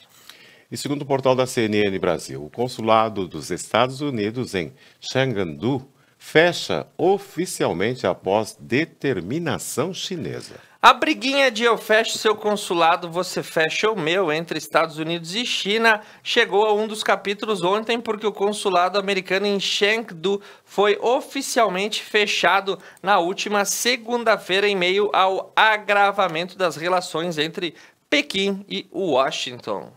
E segundo o portal da CNN Brasil, o consulado dos Estados Unidos em Chengdu fecha oficialmente após determinação chinesa. A briguinha de eu fecho seu consulado, você fecha o meu entre Estados Unidos e China chegou a um dos capítulos ontem porque o consulado americano em Chengdu foi oficialmente fechado na última segunda-feira em meio ao agravamento das relações entre Pequim e Washington.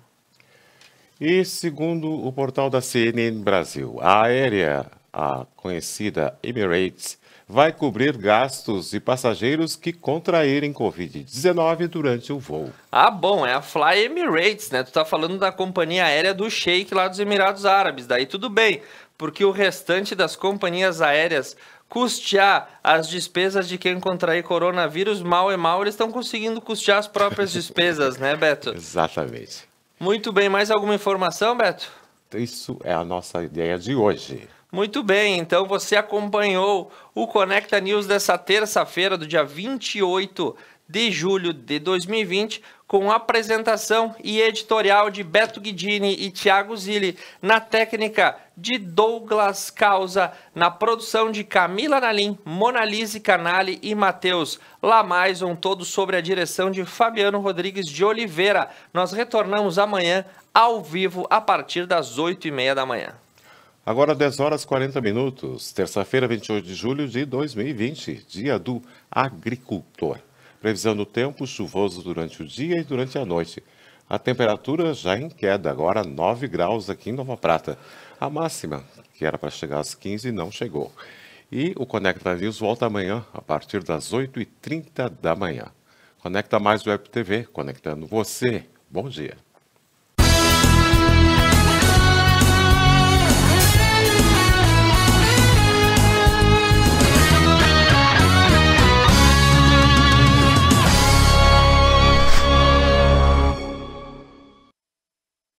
E segundo o portal da CNN Brasil, a aérea a conhecida Emirates, vai cobrir gastos de passageiros que contraírem Covid-19 durante o voo. Ah, bom, é a Fly Emirates, né? Tu tá falando da companhia aérea do Sheik lá dos Emirados Árabes, daí tudo bem, porque o restante das companhias aéreas custear as despesas de quem contrair coronavírus, mal e mal, eles estão conseguindo custear as próprias despesas, né, Beto? Exatamente. Muito bem, mais alguma informação, Beto? Isso é a nossa ideia de hoje. Muito bem, então você acompanhou o Conecta News dessa terça-feira, do dia 28 de julho de 2020, com apresentação e editorial de Beto Guidini e Thiago Zilli, na técnica de Douglas Causa, na produção de Camila Nalim, Monalise Canali e Matheus Lamais, um todo sobre a direção de Fabiano Rodrigues de Oliveira. Nós retornamos amanhã ao vivo a partir das 8h30 da manhã. Agora 10 horas 40 minutos, terça-feira, 28 de julho de 2020, dia do agricultor. Previsão do tempo chuvoso durante o dia e durante a noite. A temperatura já em queda, agora 9 graus aqui em Nova Prata. A máxima, que era para chegar às 15, não chegou. E o Conecta News volta amanhã, a partir das 8h30 da manhã. Conecta Mais Web TV, conectando você. Bom dia.